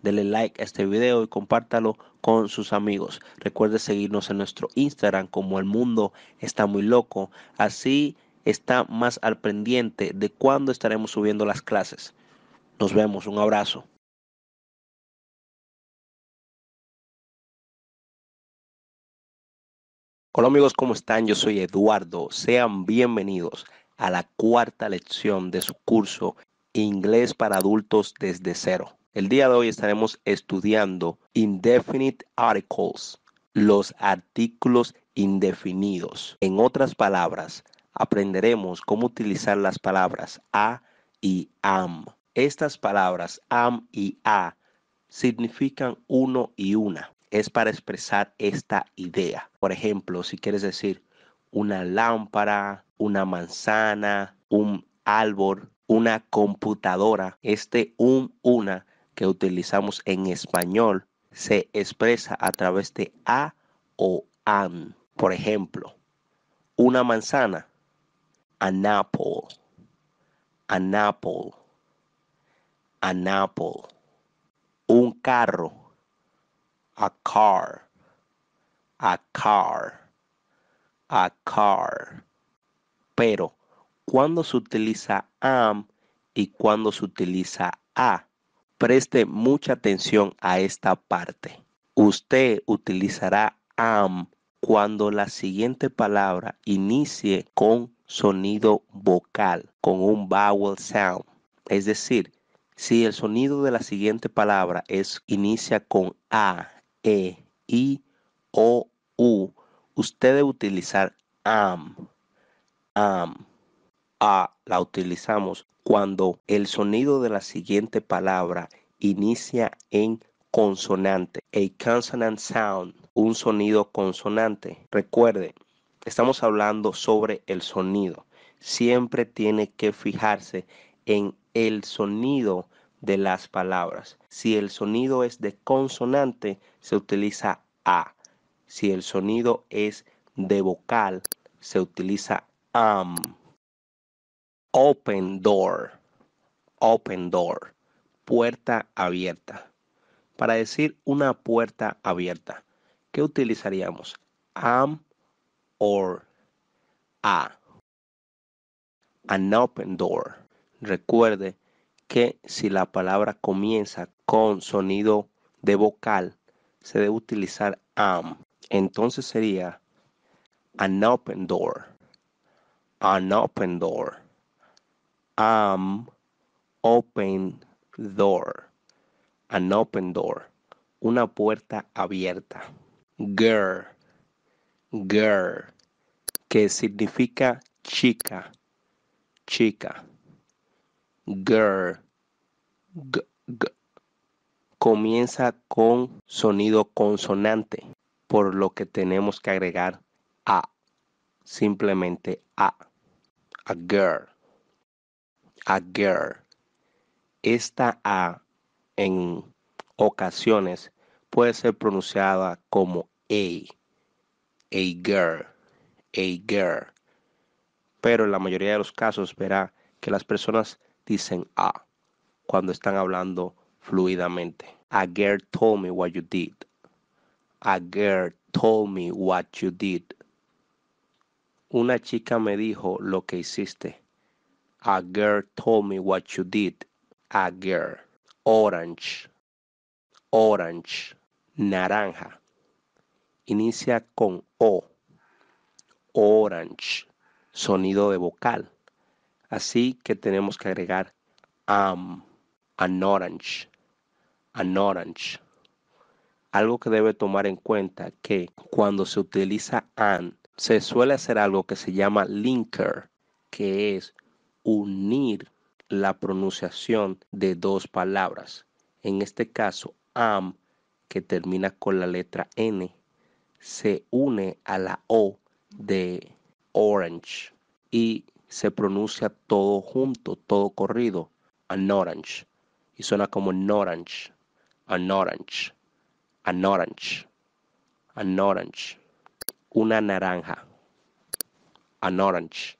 Dele like a este video y compártalo con sus amigos. Recuerde seguirnos en nuestro Instagram como el mundo está muy loco. Así está más al pendiente de cuándo estaremos subiendo las clases. Nos vemos, un abrazo. Hola amigos, ¿cómo están? Yo soy Eduardo. Sean bienvenidos a la cuarta lección de su curso Inglés para adultos desde cero. El día de hoy estaremos estudiando indefinite articles, los artículos indefinidos. En otras palabras, aprenderemos cómo utilizar las palabras a y am. Estas palabras am y a significan uno y una. Es para expresar esta idea. Por ejemplo, si quieres decir una lámpara, una manzana, un árbol, una computadora, este un, una que utilizamos en español se expresa a través de a o an. Por ejemplo, una manzana, an apple, an apple, an apple. Un carro, a car, a car, a car. Pero, ¿cuándo se utiliza am y cuándo se utiliza a? Preste mucha atención a esta parte. Usted utilizará am cuando la siguiente palabra inicie con sonido vocal, con un vowel sound. Es decir, si el sonido de la siguiente palabra es inicia con a, e, i, o, u, usted debe utilizar am, am a la utilizamos cuando el sonido de la siguiente palabra inicia en consonante, a consonant sound, un sonido consonante. Recuerde, estamos hablando sobre el sonido. Siempre tiene que fijarse en el sonido de las palabras. Si el sonido es de consonante, se utiliza a. Si el sonido es de vocal, se utiliza am. Open door. Open door. Puerta abierta. Para decir una puerta abierta, ¿qué utilizaríamos? Am or a. An open door. Recuerde que si la palabra comienza con sonido de vocal, se debe utilizar am. Entonces sería an open door. An open door am um, open door. An open door. Una puerta abierta. Girl. Girl. Que significa chica. Chica. Girl. G comienza con sonido consonante, por lo que tenemos que agregar a, simplemente a, a girl a girl. Esta A en ocasiones puede ser pronunciada como a, a girl, a girl. Pero en la mayoría de los casos verá que las personas dicen a cuando están hablando fluidamente. A girl told me what you did. A girl told me what you did. Una chica me dijo lo que hiciste. A girl told me what you did. A girl. Orange. Orange. Naranja. Inicia con O. Orange. Sonido de vocal. Así que tenemos que agregar am. an orange. An orange. Algo que debe tomar en cuenta que cuando se utiliza an, se suele hacer algo que se llama linker, que es unir la pronunciación de dos palabras. En este caso, am, que termina con la letra N, se une a la O de orange y se pronuncia todo junto, todo corrido, an orange. Y suena como an orange, an orange, an orange, an orange. Una naranja, an orange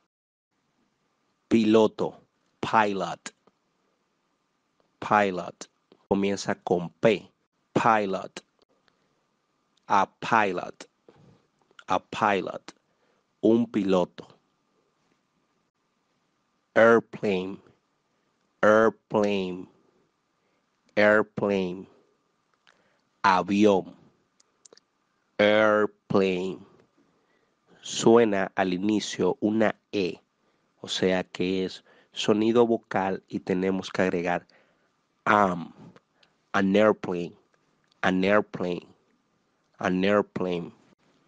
piloto, pilot, pilot. Comienza con P, pilot, a pilot, a pilot, un piloto. Airplane, airplane, airplane, avión, airplane. Suena al inicio una E o sea que es sonido vocal y tenemos que agregar am, um, an airplane, an airplane, an airplane.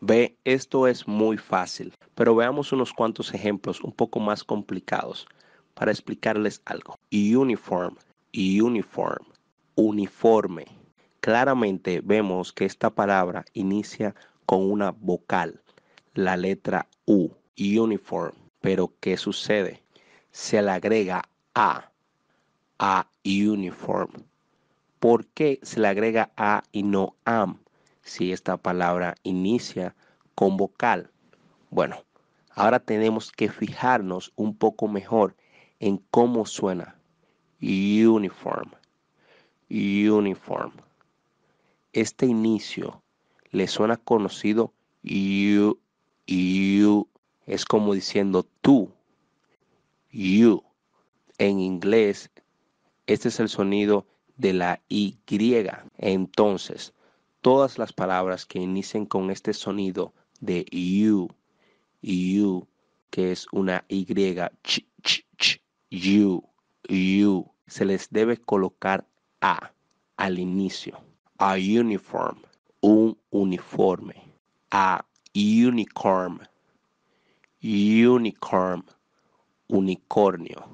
Ve, esto es muy fácil, pero veamos unos cuantos ejemplos un poco más complicados para explicarles algo. Uniform, uniform, uniforme. Claramente vemos que esta palabra inicia con una vocal, la letra U, uniform. Pero ¿qué sucede? Se le agrega a, a uniform. ¿Por qué se le agrega a y no am si esta palabra inicia con vocal? Bueno, ahora tenemos que fijarnos un poco mejor en cómo suena. Uniform. Uniform. Este inicio le suena conocido. U, u, es como diciendo tú, you. En inglés, este es el sonido de la Y. Entonces, todas las palabras que inician con este sonido de you, you, que es una Y, ch, ch, ch, you, you, se les debe colocar a al inicio. A uniform, un uniforme. A unicorn, unicorn, unicornio.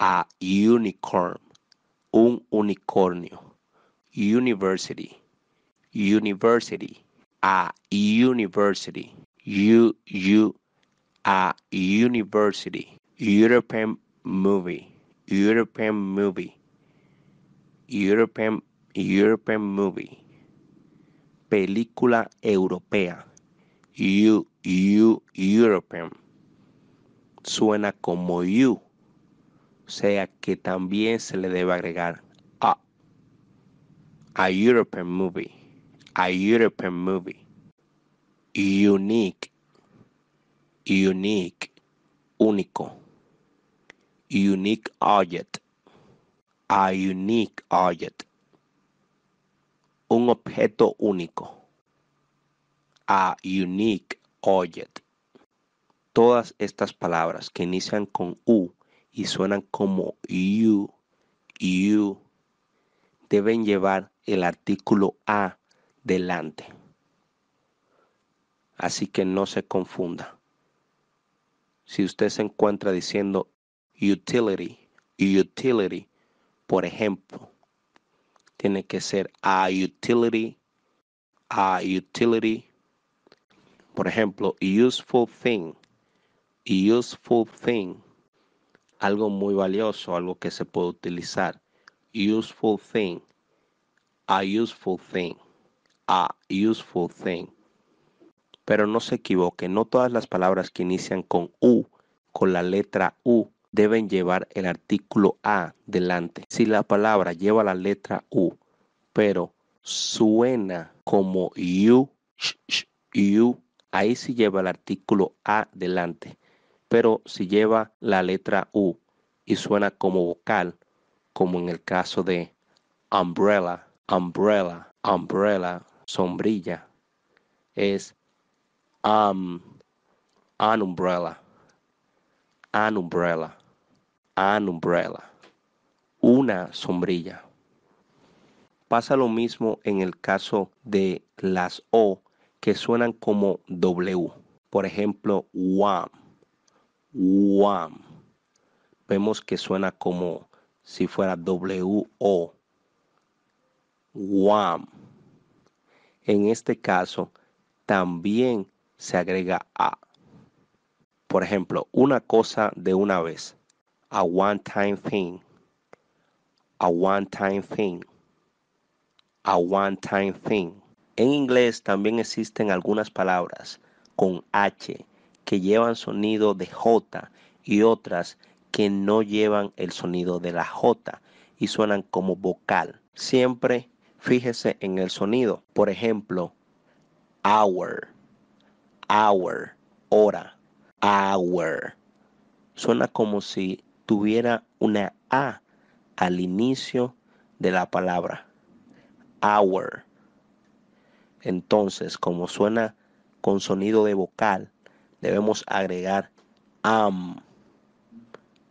A unicorn, un unicornio. University, university. A university. U, U, a university. European movie, European movie. European, European movie. Película europea you, you, European. Suena como you, o sea que también se le debe agregar a. A European movie, a European movie. Unique, unique, único. Unique object, a unique object. Un objeto único a unique object. Todas estas palabras que inician con U y suenan como you, you, deben llevar el artículo a delante. Así que no se confunda. Si usted se encuentra diciendo utility, utility, por ejemplo, tiene que ser a utility, a utility, por ejemplo, useful thing. Useful thing. Algo muy valioso, algo que se puede utilizar. Useful thing. A useful thing. A useful thing. Pero no se equivoque, no todas las palabras que inician con U, con la letra U, deben llevar el artículo A delante. Si la palabra lleva la letra U, pero suena como U, sh, U, ahí sí lleva el artículo A delante, pero si lleva la letra U y suena como vocal, como en el caso de umbrella, umbrella, umbrella, sombrilla, es um, an umbrella, an umbrella, an umbrella, una sombrilla. Pasa lo mismo en el caso de las O que suenan como W. Por ejemplo, WAM. WAM. Vemos que suena como si fuera W o WAM. En este caso, también se agrega a. Por ejemplo, una cosa de una vez. A one time thing. A one time thing. A one time thing. En inglés también existen algunas palabras con H que llevan sonido de J y otras que no llevan el sonido de la J y suenan como vocal. Siempre fíjese en el sonido. Por ejemplo, hour, hour, hora, hour. Suena como si tuviera una A al inicio de la palabra. Hour. Entonces, como suena con sonido de vocal, debemos agregar am,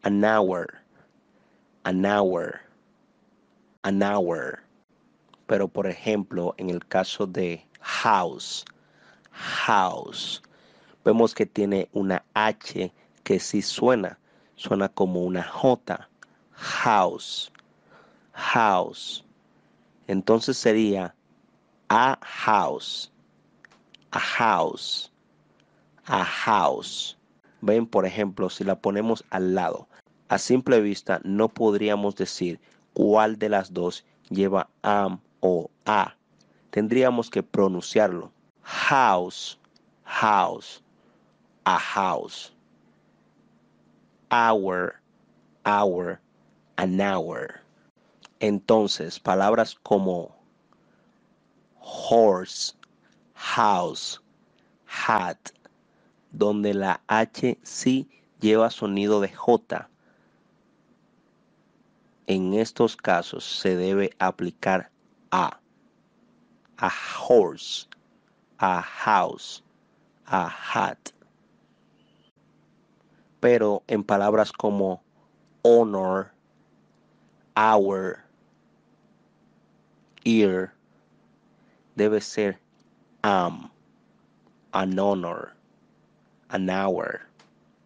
an hour, an hour, an hour. Pero por ejemplo, en el caso de house, house, vemos que tiene una H que sí suena, suena como una J, house, house. Entonces sería a house. A house. A house. Ven, por ejemplo, si la ponemos al lado, a simple vista no podríamos decir cuál de las dos lleva am o a. Tendríamos que pronunciarlo. House, house, a house. Hour, hour, an hour. Entonces, palabras como horse, house, hat, donde la H sí lleva sonido de J. En estos casos se debe aplicar a. A horse, a house, a hat. Pero en palabras como honor, hour, ear, debe ser am, um, an honor, an hour,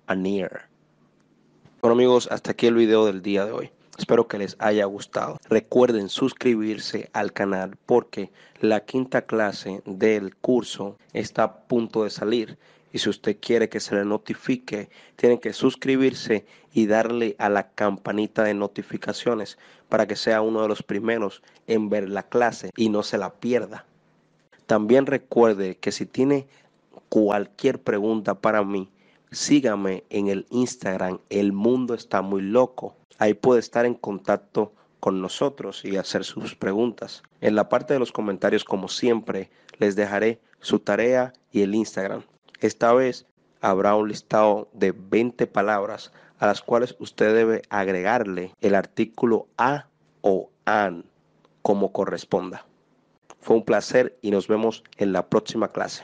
an year. Bueno amigos, hasta aquí el video del día de hoy. Espero que les haya gustado. Recuerden suscribirse al canal porque la quinta clase del curso está a punto de salir. Y si usted quiere que se le notifique, tiene que suscribirse y darle a la campanita de notificaciones para que sea uno de los primeros en ver la clase y no se la pierda. También recuerde que si tiene cualquier pregunta para mí, sígame en el Instagram, El Mundo está muy loco. Ahí puede estar en contacto con nosotros y hacer sus preguntas. En la parte de los comentarios, como siempre, les dejaré su tarea y el Instagram. Esta vez habrá un listado de 20 palabras a las cuales usted debe agregarle el artículo a o an como corresponda. Fue un placer y nos vemos en la próxima clase.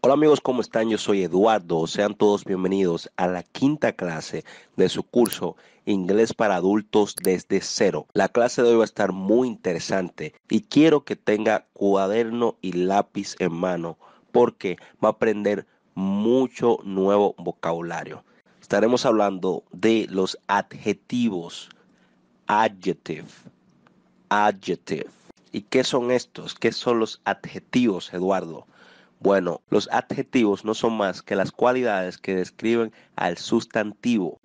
Hola amigos, ¿cómo están? Yo soy Eduardo. Sean todos bienvenidos a la quinta clase de su curso Inglés para Adultos desde cero. La clase de hoy va a estar muy interesante y quiero que tenga cuaderno y lápiz en mano porque va a aprender mucho nuevo vocabulario. Estaremos hablando de los adjetivos, Adjective. Adjective. ¿Y qué son estos? ¿Qué son los adjetivos, Eduardo? Bueno, los adjetivos no son más que las cualidades que describen al sustantivo.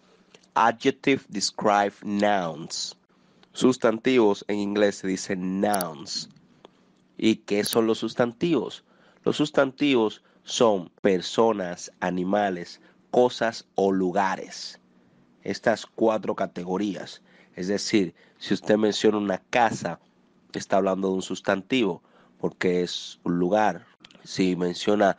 Adjective describe nouns. Sustantivos en inglés se dicen nouns. ¿Y qué son los sustantivos? Los sustantivos son personas, animales, cosas o lugares. Estas cuatro categorías. Es decir, si usted menciona una casa, está hablando de un sustantivo, porque es un lugar. Si menciona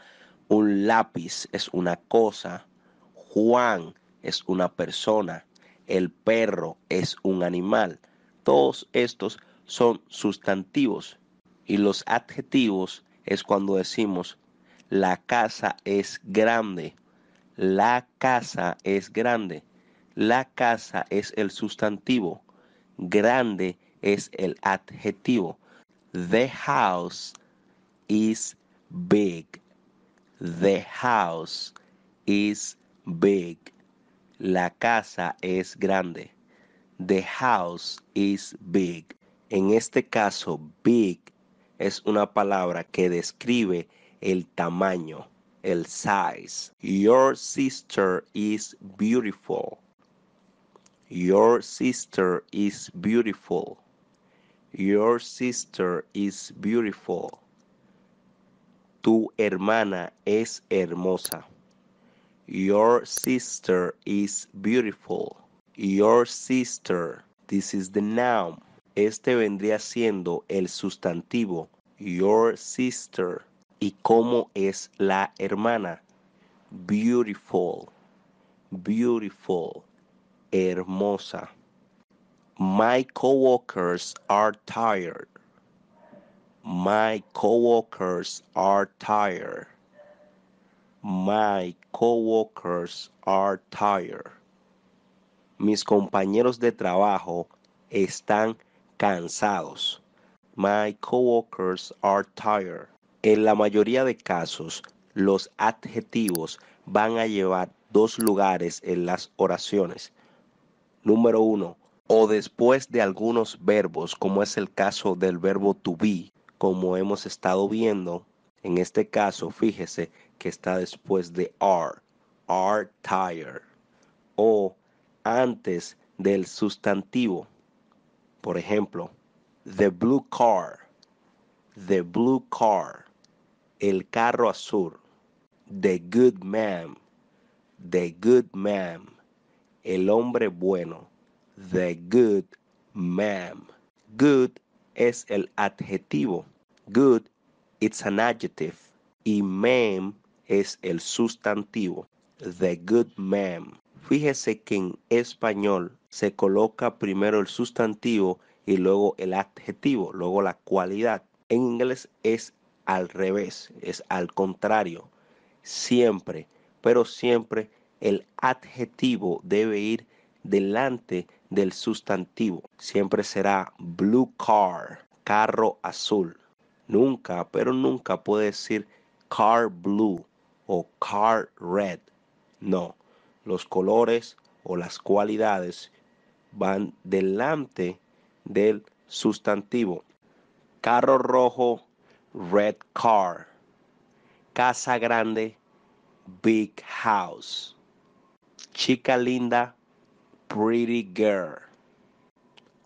un lápiz, es una cosa. Juan es una persona. El perro es un animal. Todos estos son sustantivos. Y los adjetivos es cuando decimos, la casa es grande. La casa es grande. La casa es el sustantivo. Grande es el adjetivo. The house is big. The house is big. La casa es grande. The house is big. En este caso, big es una palabra que describe el tamaño, el size. Your sister is beautiful. Your sister is beautiful. Your sister is beautiful. Tu hermana es hermosa. Your sister is beautiful. Your sister. This is the noun. Este vendría siendo el sustantivo. Your sister. ¿Y cómo es la hermana? Beautiful. Beautiful hermosa. My coworkers are tired. My coworkers are tired. My coworkers are tired. Mis compañeros de trabajo están cansados. My coworkers are tired. En la mayoría de casos, los adjetivos van a llevar dos lugares en las oraciones. Número uno, o después de algunos verbos, como es el caso del verbo to be, como hemos estado viendo. En este caso, fíjese que está después de are, are tire. o antes del sustantivo. Por ejemplo, the blue car, the blue car, el carro azul, the good man, the good man el hombre bueno, the good man. Good es el adjetivo. Good, it's an adjective. Y man es el sustantivo. The good man. Fíjese que en español se coloca primero el sustantivo y luego el adjetivo, luego la cualidad. En inglés es al revés, es al contrario. Siempre, pero siempre el adjetivo debe ir delante del sustantivo. Siempre será blue car, carro azul. Nunca, pero nunca puede decir car blue o car red. No, los colores o las cualidades van delante del sustantivo. Carro rojo, red car. Casa grande, big house chica linda, pretty girl.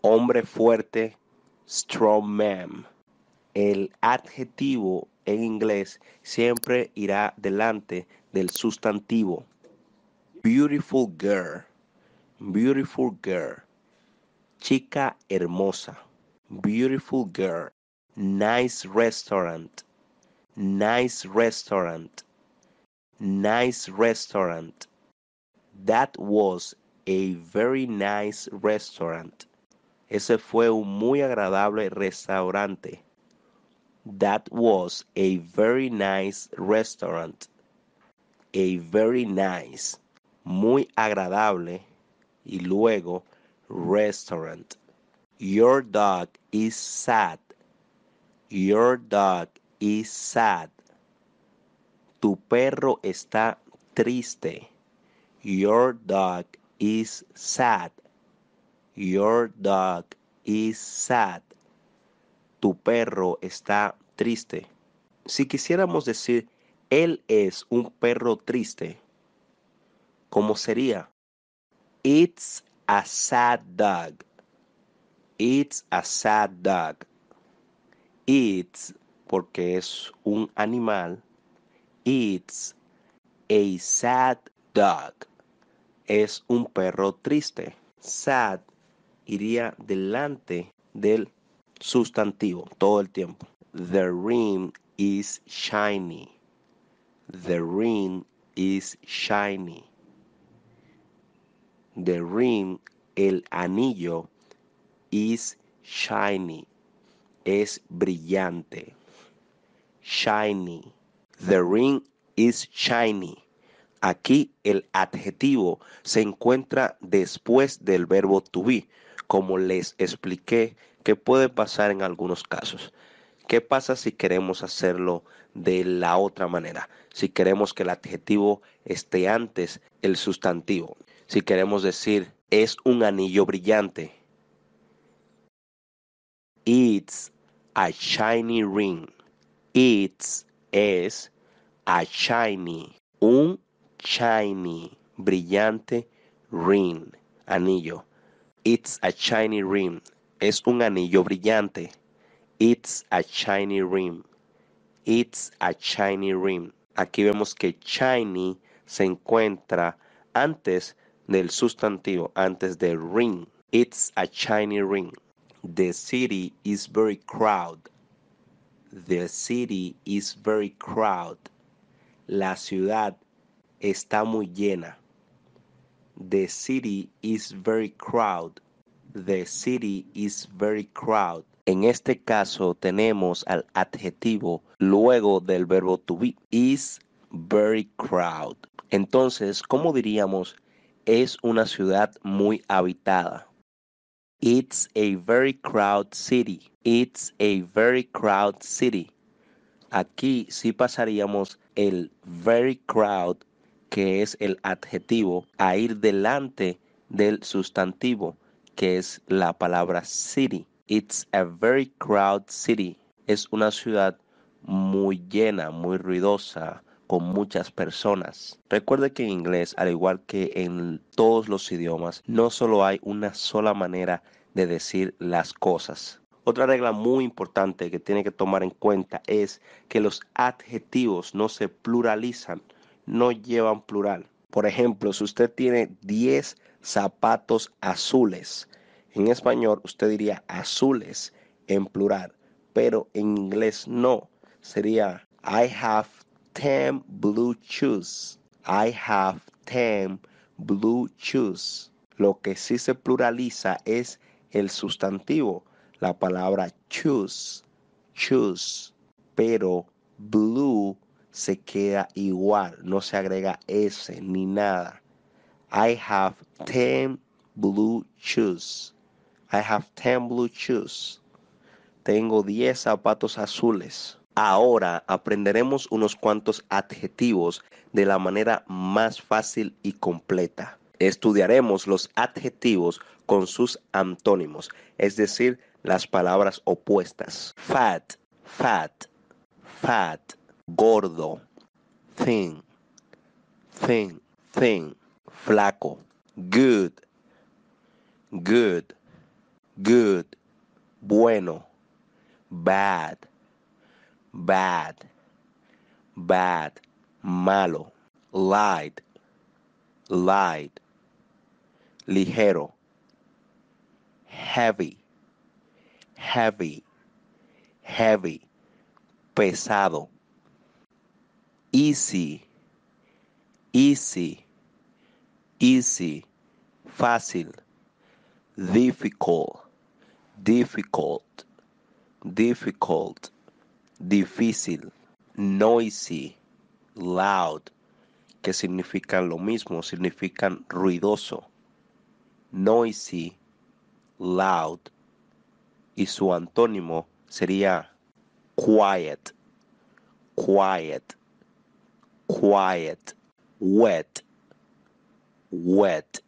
Hombre fuerte, strong man. El adjetivo en inglés siempre irá delante del sustantivo. Beautiful girl, beautiful girl. Chica hermosa, beautiful girl. Nice restaurant, nice restaurant, nice restaurant That was a very nice restaurant. Ese fue un muy agradable restaurante. That was a very nice restaurant. A very nice, muy agradable y luego restaurant. Your dog is sad. Your dog is sad. Tu perro está triste. Your dog is sad. Your dog is sad. Tu perro está triste. Si quisiéramos decir, él es un perro triste, ¿cómo sería? It's a sad dog. It's a sad dog. It's porque es un animal. It's a sad dog es un perro triste. Sad iría delante del sustantivo todo el tiempo. The ring is shiny. The ring is shiny. The ring, el anillo, is shiny. Es brillante. Shiny. The ring is shiny. Aquí el adjetivo se encuentra después del verbo to be, como les expliqué que puede pasar en algunos casos. ¿Qué pasa si queremos hacerlo de la otra manera? Si queremos que el adjetivo esté antes el sustantivo. Si queremos decir es un anillo brillante. It's a shiny ring. It's es a shiny, un shiny, brillante ring, anillo. It's a shiny ring. Es un anillo brillante. It's a shiny ring. It's a shiny ring. Aquí vemos que shiny se encuentra antes del sustantivo, antes de ring. It's a shiny ring. The city is very crowded. The city is very crowded. La ciudad está muy llena. The city is very crowded. The city is very crowded. En este caso tenemos al adjetivo luego del verbo to be. Is very crowded. Entonces, ¿cómo diríamos? Es una ciudad muy habitada. It's a very crowded city. It's a very crowded city. Aquí sí pasaríamos el very crowd que es el adjetivo, a ir delante del sustantivo, que es la palabra city. It's a very crowded city. Es una ciudad muy llena, muy ruidosa, con muchas personas. Recuerde que en inglés, al igual que en todos los idiomas, no solo hay una sola manera de decir las cosas. Otra regla muy importante que tiene que tomar en cuenta es que los adjetivos no se pluralizan no llevan plural. Por ejemplo, si usted tiene 10 zapatos azules, en español usted diría azules en plural, pero en inglés no. Sería I have 10 blue shoes. I have 10 blue shoes. Lo que sí se pluraliza es el sustantivo, la palabra choose, choose, pero blue se queda igual, no se agrega S ni nada. I have ten blue shoes. I have ten blue shoes. Tengo 10 zapatos azules. Ahora aprenderemos unos cuantos adjetivos de la manera más fácil y completa. Estudiaremos los adjetivos con sus antónimos, es decir, las palabras opuestas. Fat, fat, fat. gordo, thin, thin, thin, flaco, good, good, good, bueno, bad, bad, bad, malo, light, light, ligero, heavy, heavy, heavy, pesado, easy, easy, easy, fácil, difficult, difficult, difficult, difícil, noisy, loud, que significan lo mismo, significan ruidoso, noisy, loud, y su antónimo sería quiet, quiet quiet, wet, wet,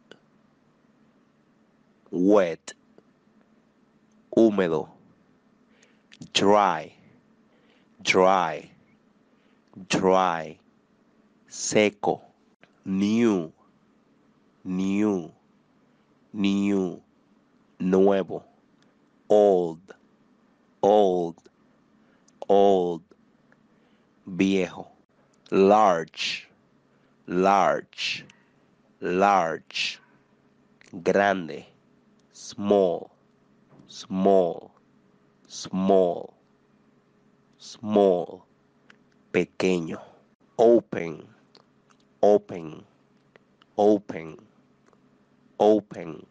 wet, húmedo, dry, dry, dry, seco, new, new, new, nuevo, old, old, old, viejo large, large, large, grande, small, small, small, small, pequeño, open, open, open, open,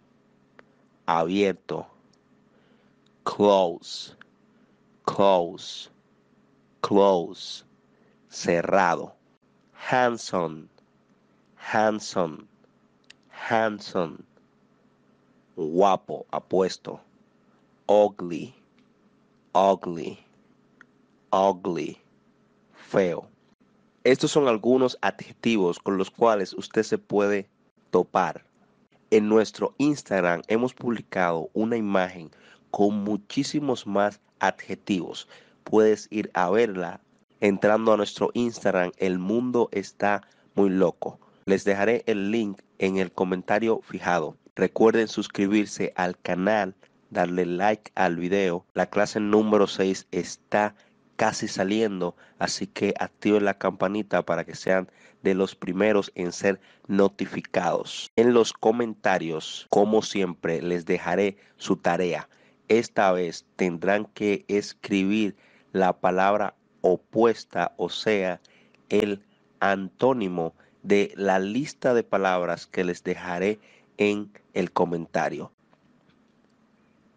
abierto, close, close, close cerrado. Hanson, Hanson, Hanson. Guapo, apuesto. Ugly, ugly, ugly. Feo. Estos son algunos adjetivos con los cuales usted se puede topar. En nuestro Instagram hemos publicado una imagen con muchísimos más adjetivos. Puedes ir a verla entrando a nuestro Instagram, El Mundo está muy loco. Les dejaré el link en el comentario fijado. Recuerden suscribirse al canal, darle like al video. La clase número 6 está casi saliendo, así que activen la campanita para que sean de los primeros en ser notificados. En los comentarios, como siempre, les dejaré su tarea. Esta vez tendrán que escribir la palabra opuesta, o sea, el antónimo de la lista de palabras que les dejaré en el comentario.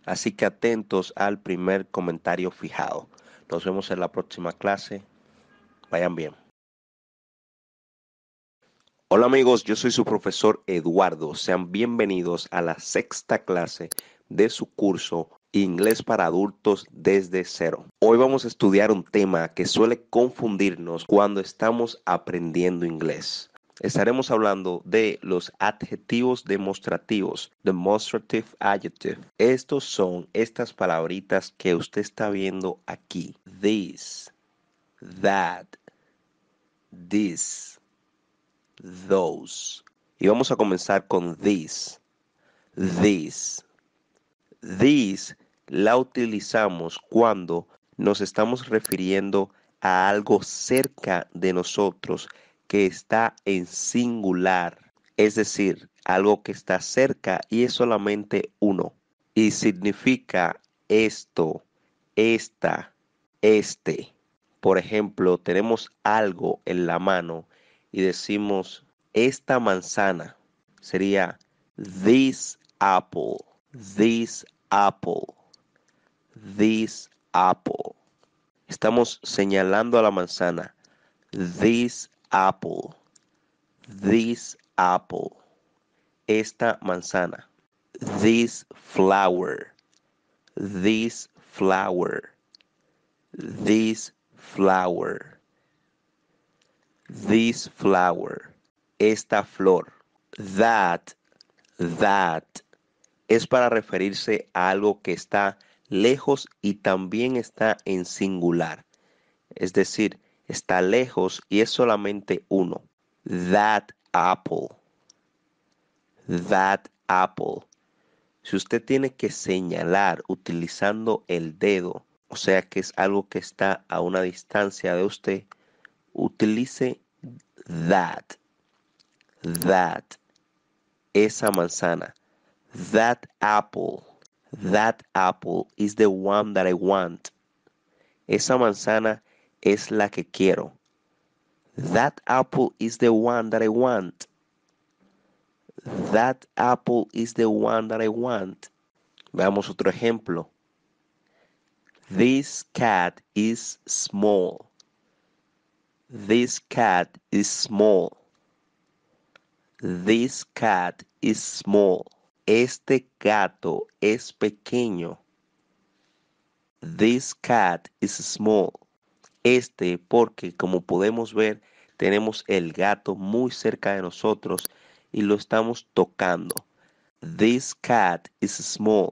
Así que atentos al primer comentario fijado. Nos vemos en la próxima clase. Vayan bien. Hola amigos, yo soy su profesor Eduardo. Sean bienvenidos a la sexta clase de su curso Inglés para adultos desde cero. Hoy vamos a estudiar un tema que suele confundirnos cuando estamos aprendiendo inglés. Estaremos hablando de los adjetivos demostrativos, demonstrative adjective. Estos son estas palabritas que usted está viendo aquí. This, that, this, those. Y vamos a comenzar con this, this. This la utilizamos cuando nos estamos refiriendo a algo cerca de nosotros que está en singular, es decir, algo que está cerca y es solamente uno. Y significa esto, esta, este. Por ejemplo, tenemos algo en la mano y decimos esta manzana. Sería this apple, this apple, this apple. Estamos señalando a la manzana, this apple, this apple. Esta manzana, this flower, this flower, this flower, this flower. Esta flor, that, that es para referirse a algo que está lejos y también está en singular. Es decir, está lejos y es solamente uno. That apple. That apple. Si usted tiene que señalar utilizando el dedo, o sea que es algo que está a una distancia de usted, utilice that. That. Esa manzana. that apple, that apple is the one that I want. Esa manzana es la que quiero. That apple is the one that I want. That apple is the one that I want. Veamos otro ejemplo. This cat is small. This cat is small. This cat is small. Este gato es pequeño. This cat is small. Este porque como podemos ver tenemos el gato muy cerca de nosotros y lo estamos tocando. This cat is small.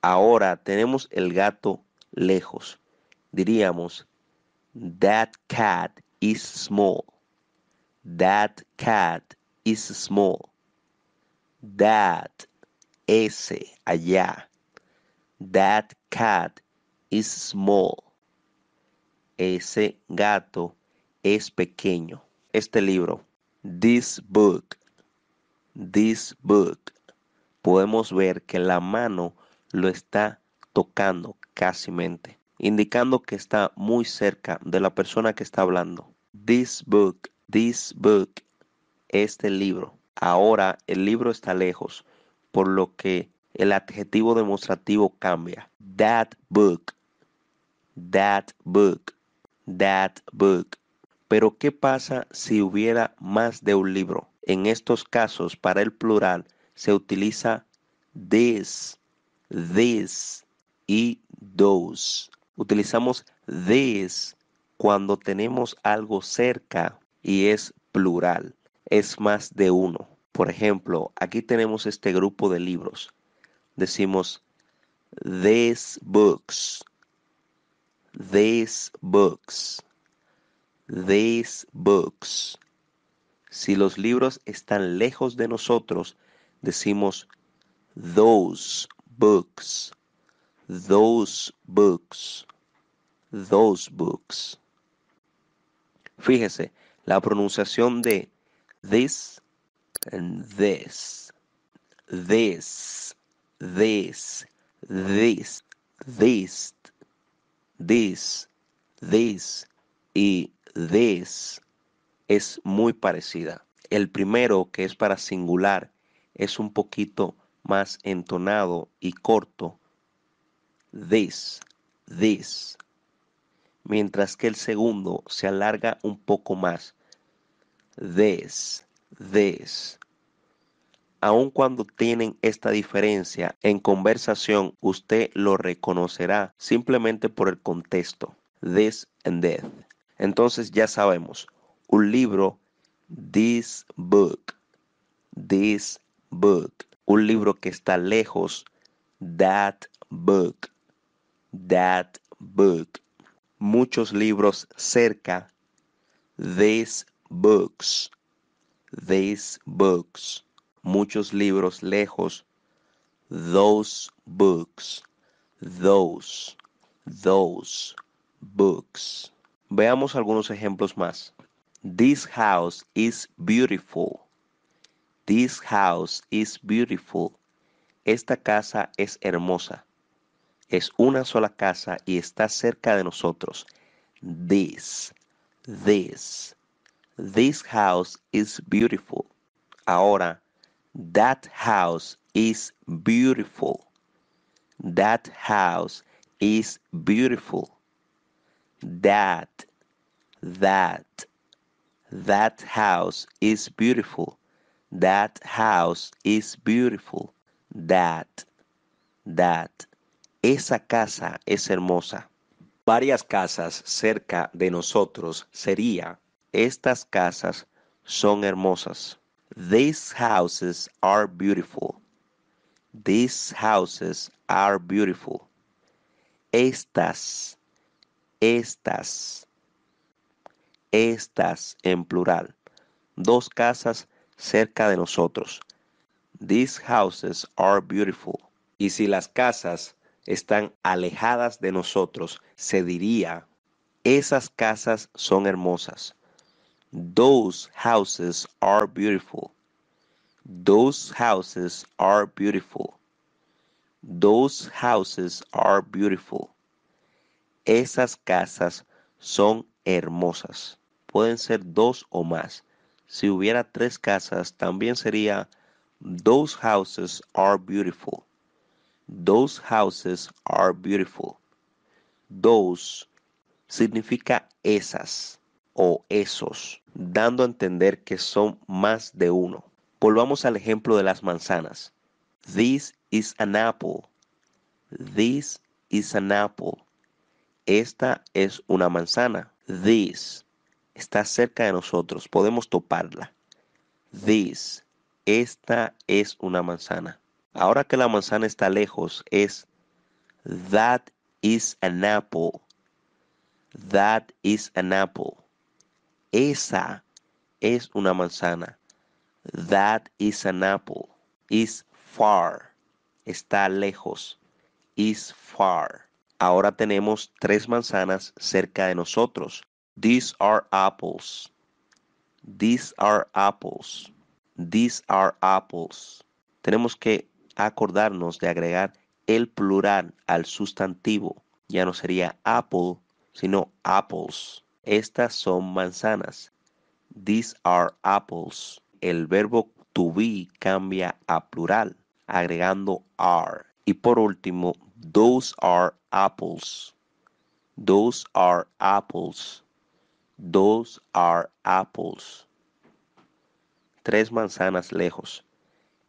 Ahora tenemos el gato lejos. Diríamos, that cat is small. That cat is small. That ese, allá. That cat is small. Ese gato es pequeño. Este libro. This book. This book. Podemos ver que la mano lo está tocando casi mente, indicando que está muy cerca de la persona que está hablando. This book, this book, este libro. Ahora el libro está lejos, por lo que el adjetivo demostrativo cambia. That book, that book, that book. Pero ¿qué pasa si hubiera más de un libro? En estos casos, para el plural, se utiliza this, this y those. Utilizamos this cuando tenemos algo cerca y es plural, es más de uno. Por ejemplo, aquí tenemos este grupo de libros. Decimos, these books, these books, these books. Si los libros están lejos de nosotros, decimos, those books, those books, those books. Fíjese, la pronunciación de this and this, this, this, this, this, this, this y this es muy parecida. El primero, que es para singular, es un poquito más entonado y corto. This, this. Mientras que el segundo se alarga un poco más. This, This. Aun cuando tienen esta diferencia en conversación, usted lo reconocerá simplemente por el contexto. This and that. Entonces ya sabemos, un libro, this book, this book. Un libro que está lejos, that book, that book. Muchos libros cerca, these books, these books. Muchos libros lejos. Those books. Those. Those books. Veamos algunos ejemplos más. This house is beautiful. This house is beautiful. Esta casa es hermosa. Es una sola casa y está cerca de nosotros. This, this, This house is beautiful. Ahora, that house is beautiful. That house is beautiful. That, that, that house is beautiful. That house is beautiful. That, that. Esa casa es hermosa. Varias casas cerca de nosotros sería Estas casas son hermosas. These houses are beautiful. These houses are beautiful. Estas, estas, estas en plural. Dos casas cerca de nosotros. These houses are beautiful. Y si las casas están alejadas de nosotros, se diría, esas casas son hermosas. Those houses are beautiful. Those houses are beautiful. Those houses are beautiful. Esas casas son hermosas. Pueden ser dos o más. Si hubiera tres casas, también sería Those houses are beautiful. Those houses are beautiful. Those significa esas. o esos, dando a entender que son más de uno. Volvamos al ejemplo de las manzanas. This is an apple. This is an apple. Esta es una manzana. This está cerca de nosotros. Podemos toparla. This. Esta es una manzana. Ahora que la manzana está lejos, es That is an apple. That is an apple. Esa es una manzana. That is an apple. Is far. Está lejos. Is far. Ahora tenemos tres manzanas cerca de nosotros. These are apples. These are apples. These are apples. Tenemos que acordarnos de agregar el plural al sustantivo. Ya no sería apple, sino apples. Estas son manzanas. These are apples. El verbo to be cambia a plural, agregando are. Y por último, those are apples. Those are apples. Those are apples. Tres manzanas lejos.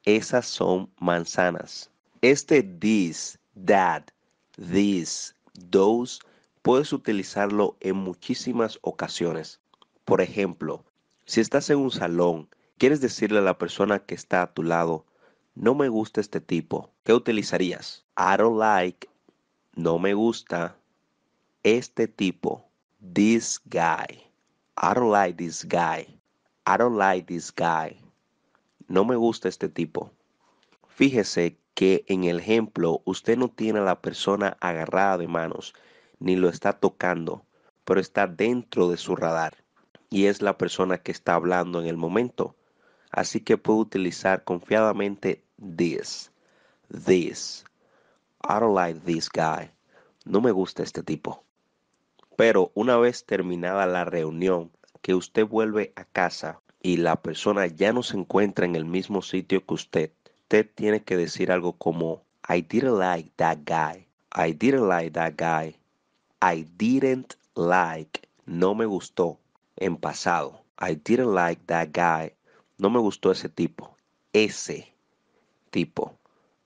Esas son manzanas. Este this, that, these, those puedes utilizarlo en muchísimas ocasiones. Por ejemplo, si estás en un salón, quieres decirle a la persona que está a tu lado, no me gusta este tipo, ¿qué utilizarías? I don't like, no me gusta este tipo, this guy. I don't like this guy. I don't like this guy. No me gusta este tipo. Fíjese que en el ejemplo usted no tiene a la persona agarrada de manos, ni lo está tocando, pero está dentro de su radar y es la persona que está hablando en el momento. Así que puedo utilizar confiadamente this, this. I don't like this guy. No me gusta este tipo. Pero una vez terminada la reunión, que usted vuelve a casa y la persona ya no se encuentra en el mismo sitio que usted, usted tiene que decir algo como I didn't like that guy. I didn't like that guy. I didn't like, no me gustó en pasado. I didn't like that guy, no me gustó ese tipo. Ese tipo.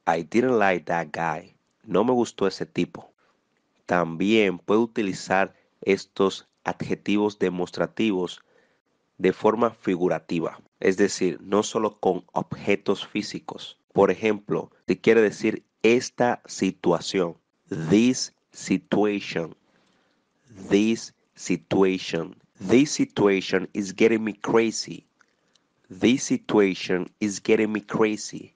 I didn't like that guy, no me gustó ese tipo. También puedo utilizar estos adjetivos demostrativos de forma figurativa, es decir, no solo con objetos físicos. Por ejemplo, si quiere decir esta situación, this situation, this situation. This situation is getting me crazy. This situation is getting me crazy.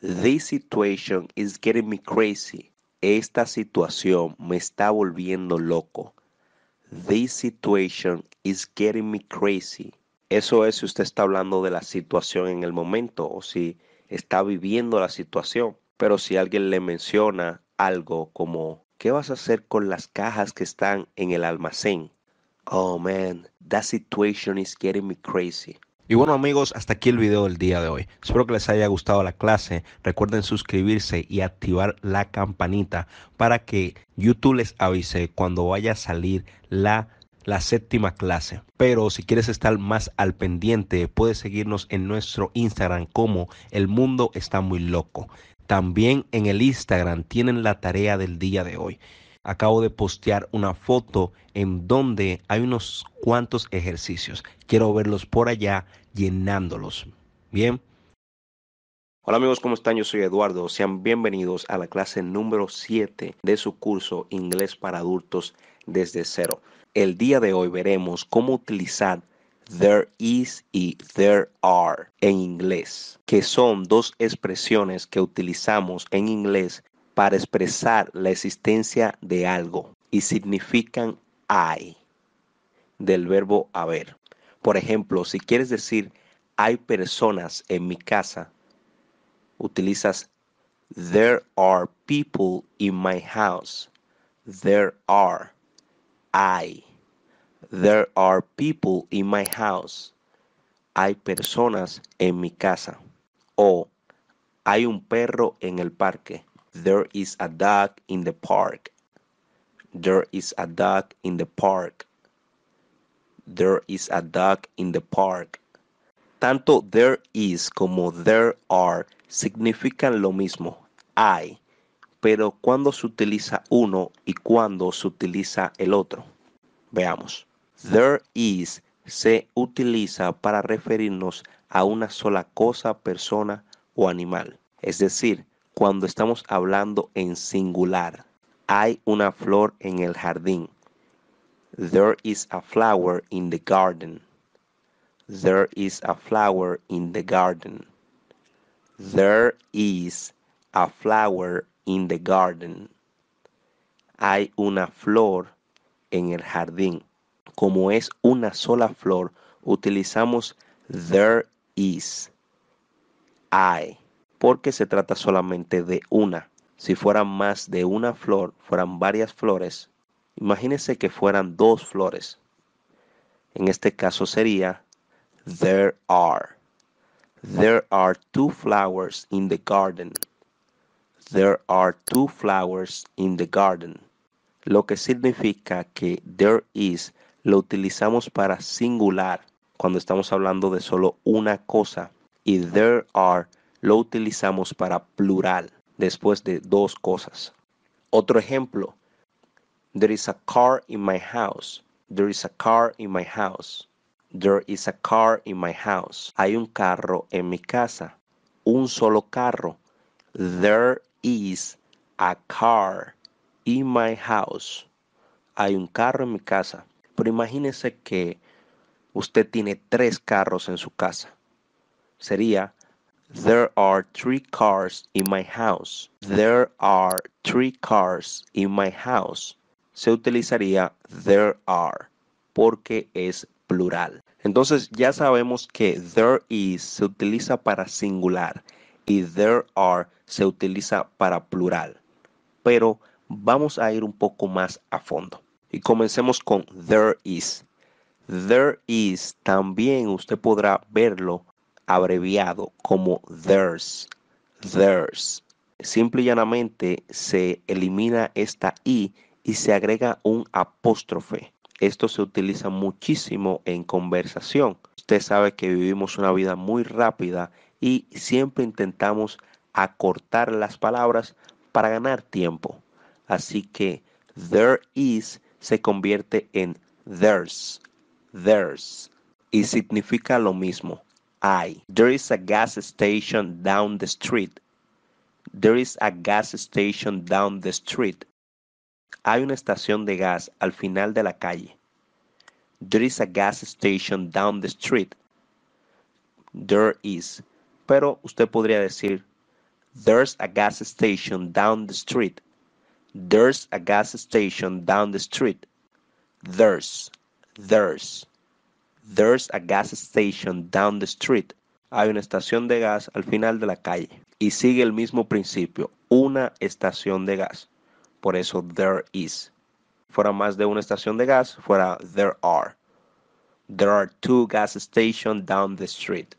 This situation is getting me crazy. Esta situación me está volviendo loco. This situation is getting me crazy. Eso es si usted está hablando de la situación en el momento o si está viviendo la situación. Pero si alguien le menciona algo como ¿Qué vas a hacer con las cajas que están en el almacén? Oh man, that situation is getting me crazy. Y bueno amigos, hasta aquí el video del día de hoy. Espero que les haya gustado la clase. Recuerden suscribirse y activar la campanita para que YouTube les avise cuando vaya a salir la la séptima clase. Pero si quieres estar más al pendiente, puedes seguirnos en nuestro Instagram como El Mundo está muy loco. También en el Instagram tienen la tarea del día de hoy. Acabo de postear una foto en donde hay unos cuantos ejercicios. Quiero verlos por allá llenándolos. Bien. Hola amigos, ¿cómo están? Yo soy Eduardo. Sean bienvenidos a la clase número 7 de su curso Inglés para Adultos desde cero. El día de hoy veremos cómo utilizar there is y there are en inglés, que son dos expresiones que utilizamos en inglés para expresar la existencia de algo y significan hay del verbo haber. Por ejemplo, si quieres decir hay personas en mi casa, utilizas there are people in my house. There are I. There are people in my house. Hay personas en mi casa. O hay un perro en el parque. There is a dog in the park. There is a dog in the park. There is a dog in the park. Tanto there is como there are significan lo mismo. Hay. Pero cuando se utiliza uno y cuando se utiliza el otro. Veamos. There is se utiliza para referirnos a una sola cosa, persona o animal. Es decir, cuando estamos hablando en singular. Hay una flor en el jardín. There is a flower in the garden. There is a flower in the garden. There is a flower in the garden. Hay una flor en el jardín como es una sola flor, utilizamos there is, I, porque se trata solamente de una. Si fueran más de una flor, fueran varias flores. Imagínense que fueran dos flores. En este caso sería there are. There are two flowers in the garden. There are two flowers in the garden. Lo que significa que there is lo utilizamos para singular cuando estamos hablando de solo una cosa y there are lo utilizamos para plural después de dos cosas. Otro ejemplo, there is a car in my house. There is a car in my house. There is a car in my house. Hay un carro en mi casa. Un solo carro. There is a car in my house. Hay un carro en mi casa. Pero imagínese que usted tiene tres carros en su casa. Sería There are three cars in my house. There are three cars in my house. Se utilizaría there are porque es plural. Entonces ya sabemos que there is se utiliza para singular y there are se utiliza para plural. Pero vamos a ir un poco más a fondo. Y comencemos con there is. There is también usted podrá verlo abreviado como there's. There's. Simple y llanamente se elimina esta i y se agrega un apóstrofe. Esto se utiliza muchísimo en conversación. Usted sabe que vivimos una vida muy rápida y siempre intentamos acortar las palabras para ganar tiempo. Así que there is se convierte en there's, there's, y significa lo mismo, hay. There is a gas station down the street. There is a gas station down the street. Hay una estación de gas al final de la calle. There is a gas station down the street. There is. Pero usted podría decir, There's a gas station down the street. There's a gas station down the street. There's, there's. There's a gas station down the street. Hay una estación de gas al final de la calle. Y sigue el mismo principio, una estación de gas. Por eso there is. Fuera más de una estación de gas, fuera there are. There are two gas stations down the street.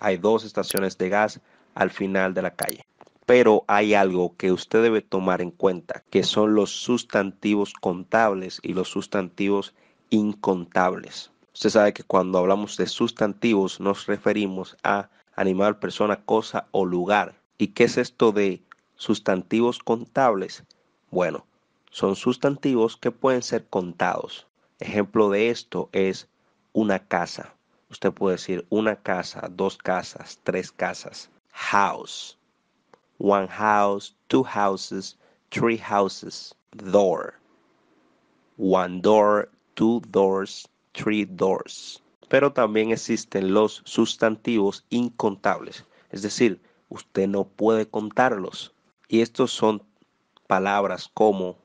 Hay dos estaciones de gas al final de la calle pero hay algo que usted debe tomar en cuenta, que son los sustantivos contables y los sustantivos incontables. Usted sabe que cuando hablamos de sustantivos nos referimos a animal, persona, cosa o lugar. ¿Y qué es esto de sustantivos contables? Bueno, son sustantivos que pueden ser contados. Ejemplo de esto es una casa. Usted puede decir una casa, dos casas, tres casas. House one house, two houses, three houses, door. One door, two doors, three doors. Pero también existen los sustantivos incontables, es decir, usted no puede contarlos. Y estos son palabras como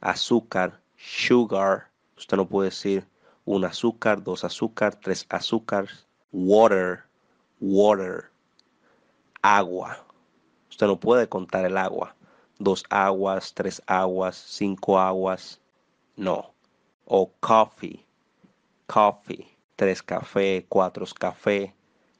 azúcar, sugar, usted no puede decir un azúcar, dos azúcar, tres azúcar, water, water, agua no puede contar el agua. Dos aguas, tres aguas, cinco aguas. No. O coffee. Coffee. Tres café, cuatro café.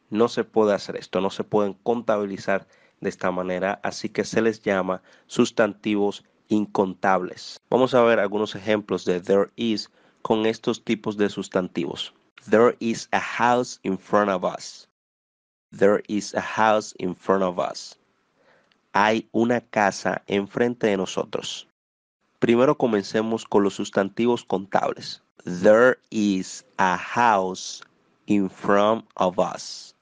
No se puede hacer esto. No se pueden contabilizar de esta manera. Así que se les llama sustantivos incontables. Vamos a ver algunos ejemplos de there is con estos tipos de sustantivos. There is a house in front of us. There is a house in front of us hay una casa enfrente de nosotros. Primero comencemos con los sustantivos contables. There is a house in front of us.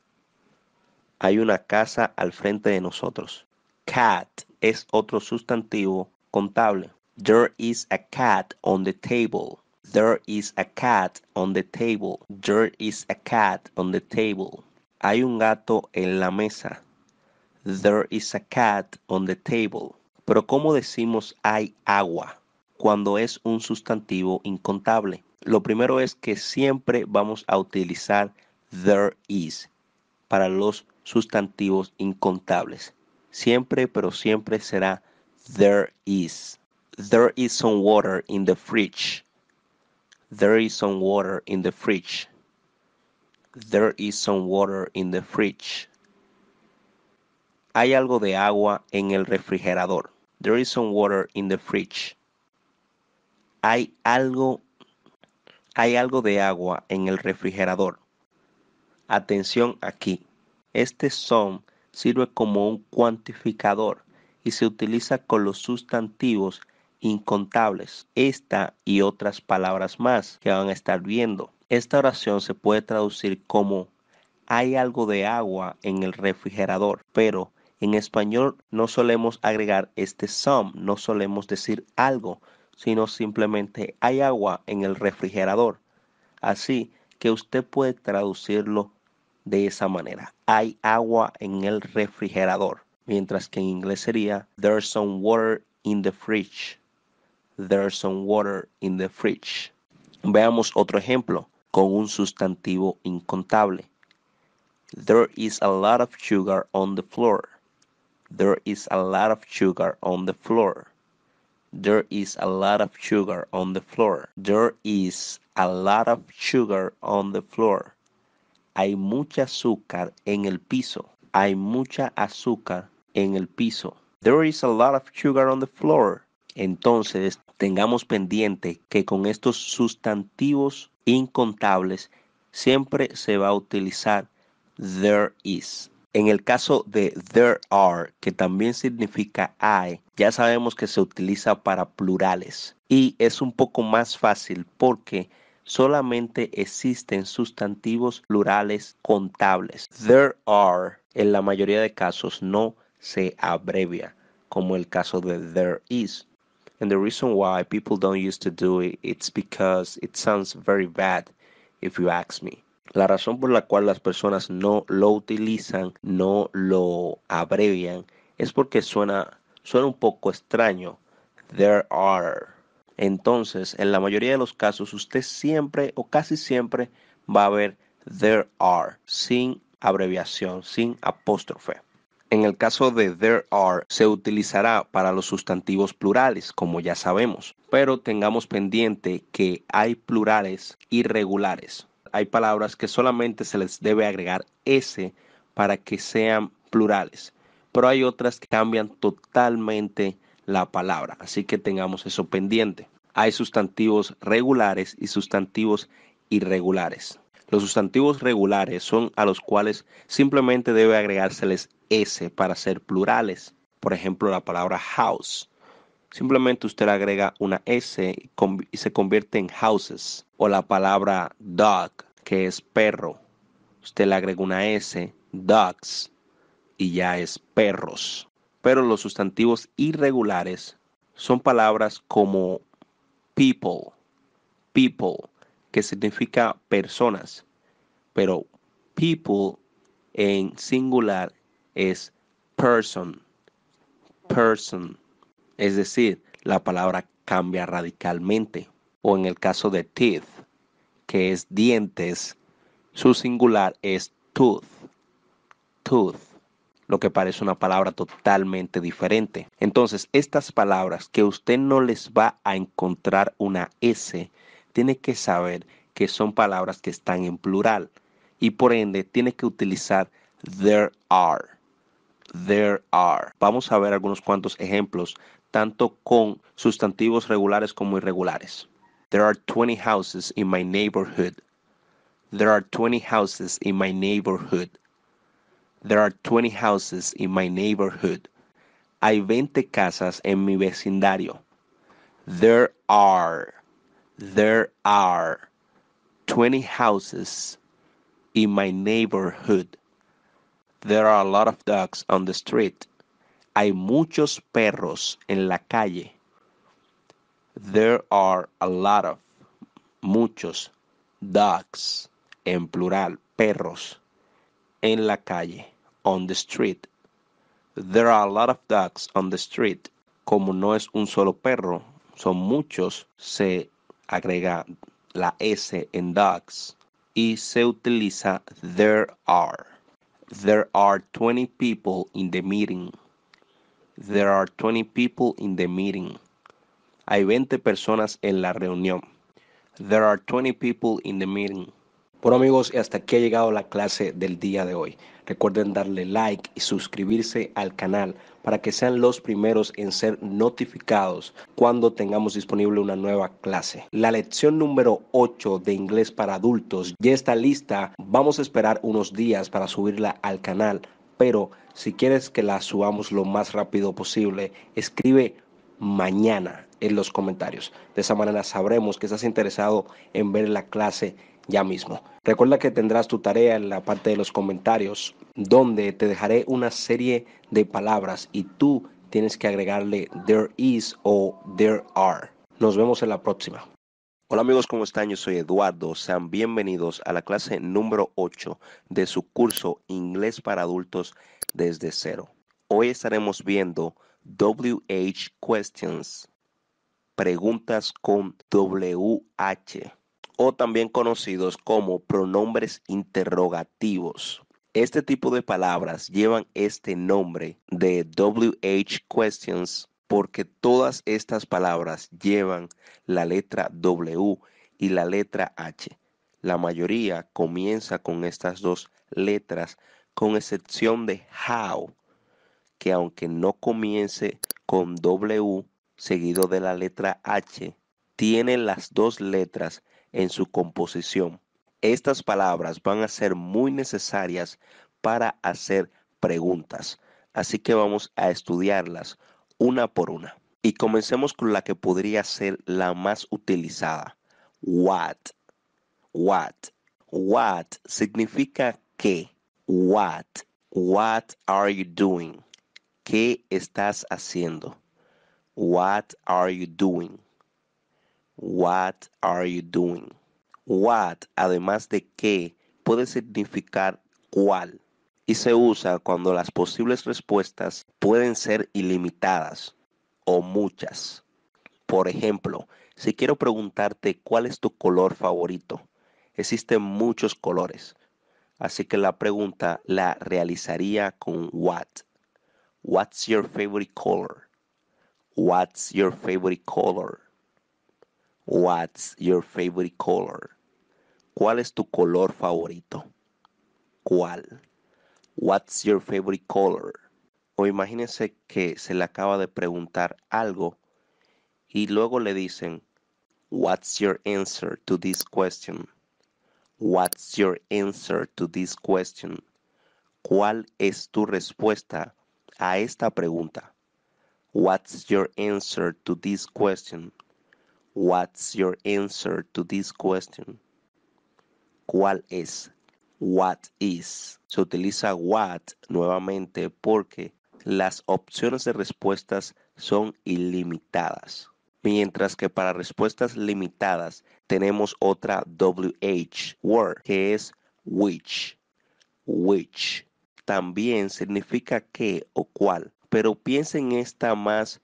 Hay una casa al frente de nosotros. Cat es otro sustantivo contable. There is a cat on the table. There is a cat on the table. There is a cat on the table. Hay un gato en la mesa. There is a cat on the table. Pero ¿cómo decimos hay agua cuando es un sustantivo incontable? Lo primero es que siempre vamos a utilizar there is para los sustantivos incontables. Siempre, pero siempre será there is. There is some water in the fridge. There is some water in the fridge. There is some water in the fridge. Hay algo de agua en el refrigerador. There is some water in the fridge. Hay algo hay algo de agua en el refrigerador. Atención aquí. Este son sirve como un cuantificador y se utiliza con los sustantivos incontables, esta y otras palabras más que van a estar viendo. Esta oración se puede traducir como hay algo de agua en el refrigerador, pero en español no solemos agregar este some, no solemos decir algo, sino simplemente hay agua en el refrigerador. Así que usted puede traducirlo de esa manera. Hay agua en el refrigerador. Mientras que en inglés sería There's some water in the fridge. There's some water in the fridge. Veamos otro ejemplo con un sustantivo incontable. There is a lot of sugar on the floor. There is a lot of sugar on the floor. There is a lot of sugar on the floor. There is a lot of sugar on the floor. Hay mucha azúcar en el piso. Hay mucha azúcar en el piso. There is a lot of sugar on the floor. Entonces, tengamos pendiente que con estos sustantivos incontables siempre se va a utilizar there is. En el caso de there are, que también significa hay, ya sabemos que se utiliza para plurales y es un poco más fácil porque solamente existen sustantivos plurales contables. There are, en la mayoría de casos, no se abrevia, como el caso de there is. And the reason why people don't use to do it, it's because it sounds very bad, if you ask me. La razón por la cual las personas no lo utilizan, no lo abrevian, es porque suena, suena un poco extraño. There are. Entonces, en la mayoría de los casos, usted siempre o casi siempre va a ver there are sin abreviación, sin apóstrofe. En el caso de there are, se utilizará para los sustantivos plurales, como ya sabemos, pero tengamos pendiente que hay plurales irregulares hay palabras que solamente se les debe agregar S para que sean plurales, pero hay otras que cambian totalmente la palabra, así que tengamos eso pendiente. Hay sustantivos regulares y sustantivos irregulares. Los sustantivos regulares son a los cuales simplemente debe agregárseles S para ser plurales. Por ejemplo, la palabra house Simplemente usted agrega una S y, se convierte en houses o la palabra dog, que es perro. Usted le agrega una S, dogs, y ya es perros. Pero los sustantivos irregulares son palabras como people, people, que significa personas, pero people en singular es person, person. Es decir, la palabra cambia radicalmente. O en el caso de teeth, que es dientes, su singular es tooth. Tooth lo que parece una palabra totalmente diferente. Entonces, estas palabras que usted no les va a encontrar una S, tiene que saber que son palabras que están en plural y por ende tiene que utilizar there are. There are. Vamos a ver algunos cuantos ejemplos tanto con sustantivos regulares como irregulares. There are 20 houses in my neighborhood. There are 20 houses in my neighborhood. There are 20 houses in my neighborhood. Hay 20 casas en mi vecindario. There are, there are 20 houses in my neighborhood. There are a lot of dogs on the street. Hay muchos perros en la calle. There are a lot of, muchos, dogs, en plural, perros, en la calle, on the street. There are a lot of dogs on the street. Como no es un solo perro, son muchos, se agrega la S en dogs y se utiliza there are. There are 20 people in the meeting. There are 20 people in the meeting. Hay 20 personas en la reunión. There are 20 people in the meeting. Bueno amigos, hasta aquí ha llegado la clase del día de hoy. Recuerden darle like y suscribirse al canal para que sean los primeros en ser notificados cuando tengamos disponible una nueva clase. La lección número 8 de inglés para adultos ya está lista. Vamos a esperar unos días para subirla al canal, pero si quieres que la subamos lo más rápido posible, escribe mañana en los comentarios. De esa manera sabremos que estás interesado en ver la clase ya mismo. Recuerda que tendrás tu tarea en la parte de los comentarios donde te dejaré una serie de palabras y tú tienes que agregarle there is o there are. Nos vemos en la próxima. Hola amigos, ¿cómo están? Yo soy Eduardo. Sean bienvenidos a la clase número 8 de su curso Inglés para Adultos desde cero. Hoy estaremos viendo WH Questions, preguntas con WH, o también conocidos como pronombres interrogativos. Este tipo de palabras llevan este nombre de WH Questions porque todas estas palabras llevan la letra W y la letra H. La mayoría comienza con estas dos letras, con excepción de how, que aunque no comience con W seguido de la letra H, tiene las dos letras en su composición. Estas palabras van a ser muy necesarias para hacer preguntas, así que vamos a estudiarlas una por una. Y comencemos con la que podría ser la más utilizada. What. What. What significa qué. What. What are you doing? ¿Qué estás haciendo? What are you doing? What are you doing? What, además de qué, puede significar cuál y se usa cuando las posibles respuestas pueden ser ilimitadas o muchas. Por ejemplo, si quiero preguntarte cuál es tu color favorito, existen muchos colores, así que la pregunta la realizaría con what. What's your favorite color? What's your favorite color? What's your favorite color? ¿Cuál es tu color favorito? ¿Cuál? What's your favorite color? O imagínense que se le acaba de preguntar algo y luego le dicen, What's your answer to this question? What's your answer to this question? ¿Cuál es tu respuesta a esta pregunta? What's your answer to this question? What's your answer to this question? ¿Cuál es what is. Se utiliza what nuevamente porque las opciones de respuestas son ilimitadas. Mientras que para respuestas limitadas tenemos otra WH word que es which. Which también significa qué o cuál, pero piensen esta más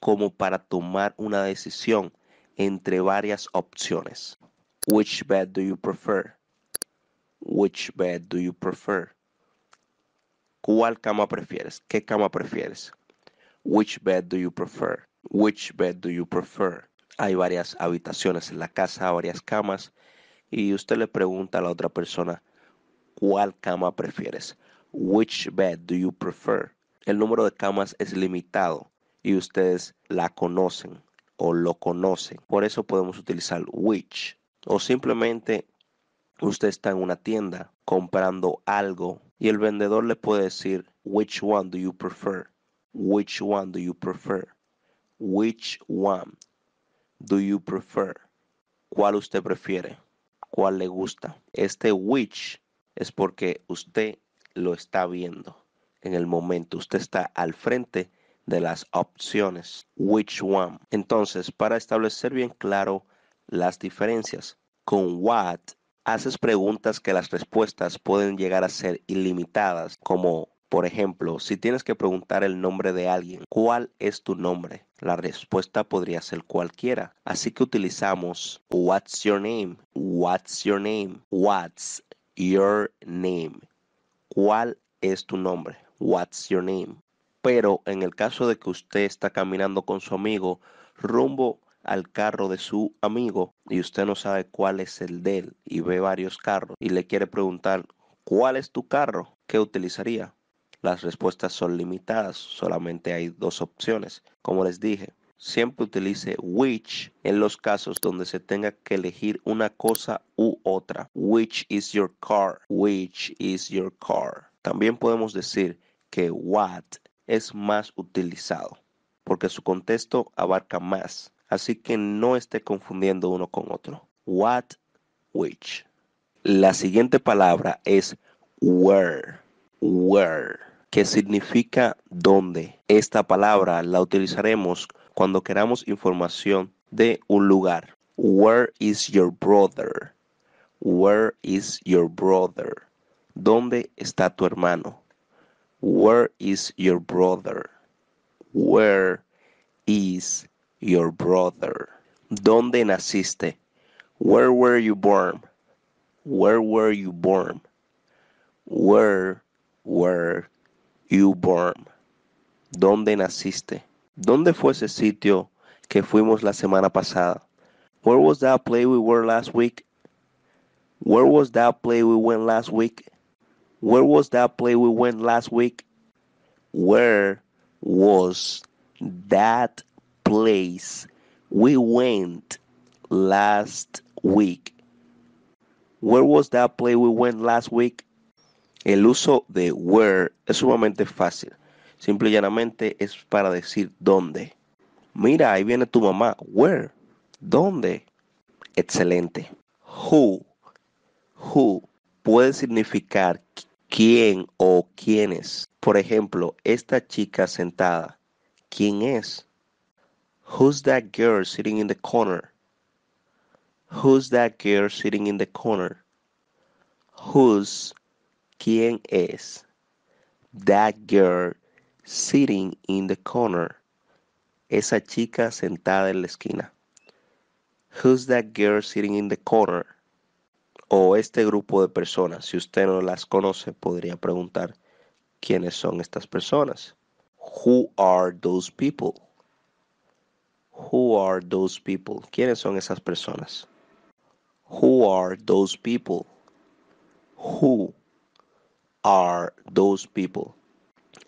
como para tomar una decisión entre varias opciones. Which bed do you prefer? Which bed do you prefer? ¿Cuál cama prefieres? ¿Qué cama prefieres? Which bed do you prefer? Which bed do you prefer? Hay varias habitaciones en la casa, varias camas, y usted le pregunta a la otra persona, ¿cuál cama prefieres? Which bed do you prefer? El número de camas es limitado y ustedes la conocen o lo conocen. Por eso podemos utilizar which o simplemente usted está en una tienda comprando algo y el vendedor le puede decir, which one do you prefer? Which one do you prefer? Which one do you prefer? ¿Cuál usted prefiere? ¿Cuál le gusta? Este which es porque usted lo está viendo en el momento. Usted está al frente de las opciones. Which one? Entonces, para establecer bien claro las diferencias, con what Haces preguntas que las respuestas pueden llegar a ser ilimitadas, como por ejemplo, si tienes que preguntar el nombre de alguien, ¿cuál es tu nombre? La respuesta podría ser cualquiera. Así que utilizamos What's your name? What's your name? What's your name? ¿Cuál es tu nombre? What's your name? Pero en el caso de que usted está caminando con su amigo rumbo al carro de su amigo y usted no sabe cuál es el de él y ve varios carros y le quiere preguntar cuál es tu carro, ¿qué utilizaría? Las respuestas son limitadas, solamente hay dos opciones. Como les dije, siempre utilice which en los casos donde se tenga que elegir una cosa u otra. Which is your car? Which is your car? También podemos decir que what es más utilizado porque su contexto abarca más. Así que no esté confundiendo uno con otro. What, which. La siguiente palabra es where. Where. Que significa dónde. Esta palabra la utilizaremos cuando queramos información de un lugar. Where is your brother? Where is your brother? ¿Dónde está tu hermano? Where is your brother? Where is your brother. ¿Dónde naciste? Where were you born? Where were you born? Where were you born? ¿Dónde naciste? ¿Dónde fue ese sitio que fuimos la semana pasada? Where was that play we were last week? Where was that play we went last week? Where was that play we went last week? Where was that place we went last week. Where was that place we went last week? El uso de where es sumamente fácil. Simple y llanamente es para decir dónde. Mira, ahí viene tu mamá. Where? ¿Dónde? Excelente. Who. Who puede significar quién o quiénes. Por ejemplo, esta chica sentada. ¿Quién es? Who's that girl sitting in the corner? Who's that girl sitting in the corner? Who's, quién es, that girl sitting in the corner? Esa chica sentada en la esquina. Who's that girl sitting in the corner? O este grupo de personas, si usted no las conoce, podría preguntar quiénes son estas personas. Who are those people? Who are those people? ¿Quiénes son esas personas? Who are those people? Who are those people?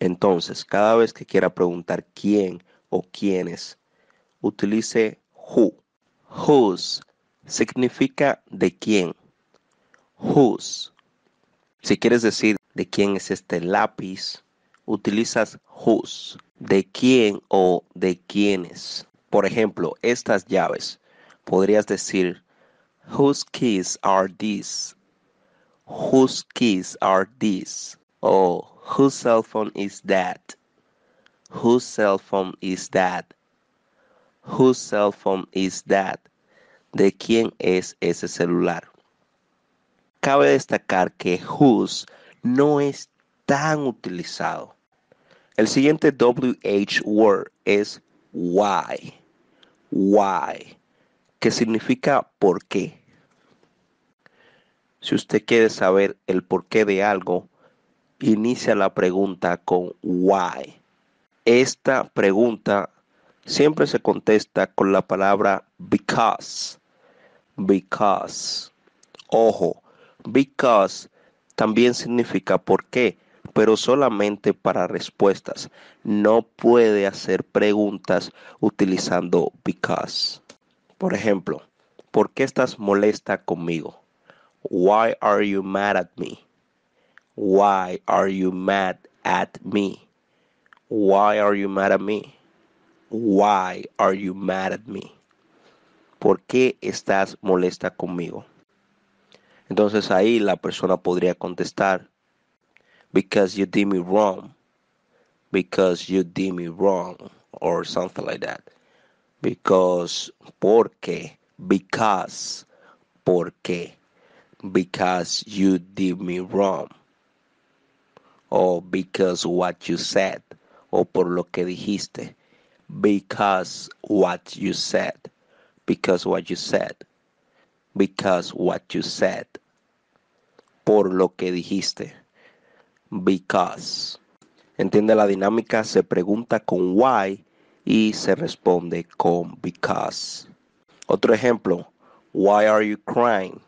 Entonces, cada vez que quiera preguntar quién o quiénes, utilice who. Whose significa de quién. Whose. Si quieres decir de quién es este lápiz, utilizas whose. De quién o de quiénes. Por ejemplo, estas llaves. Podrías decir, whose keys are these? Whose keys are these? O whose cell phone is that? Whose cell phone is that? Whose cell phone is that? ¿De quién es ese celular? Cabe destacar que whose no es tan utilizado. El siguiente WH word es why, why, que significa por qué. Si usted quiere saber el porqué de algo, inicia la pregunta con why. Esta pregunta siempre se contesta con la palabra because. Because. Ojo, because también significa por qué pero solamente para respuestas. No puede hacer preguntas utilizando because. Por ejemplo, ¿por qué estás molesta conmigo? Why are you mad at me? Why are you mad at me? Why are you mad at me? Why are you mad at me? ¿Por qué estás molesta conmigo? Entonces ahí la persona podría contestar, because you did me wrong, because you did me wrong, or something like that. Because, porque, because, porque, because you did me wrong, or because what you said, or por lo que dijiste, because what you said, because what you said, because what you said, por lo que dijiste. because. Entiende la dinámica, se pregunta con why y se responde con because. Otro ejemplo, why are you crying?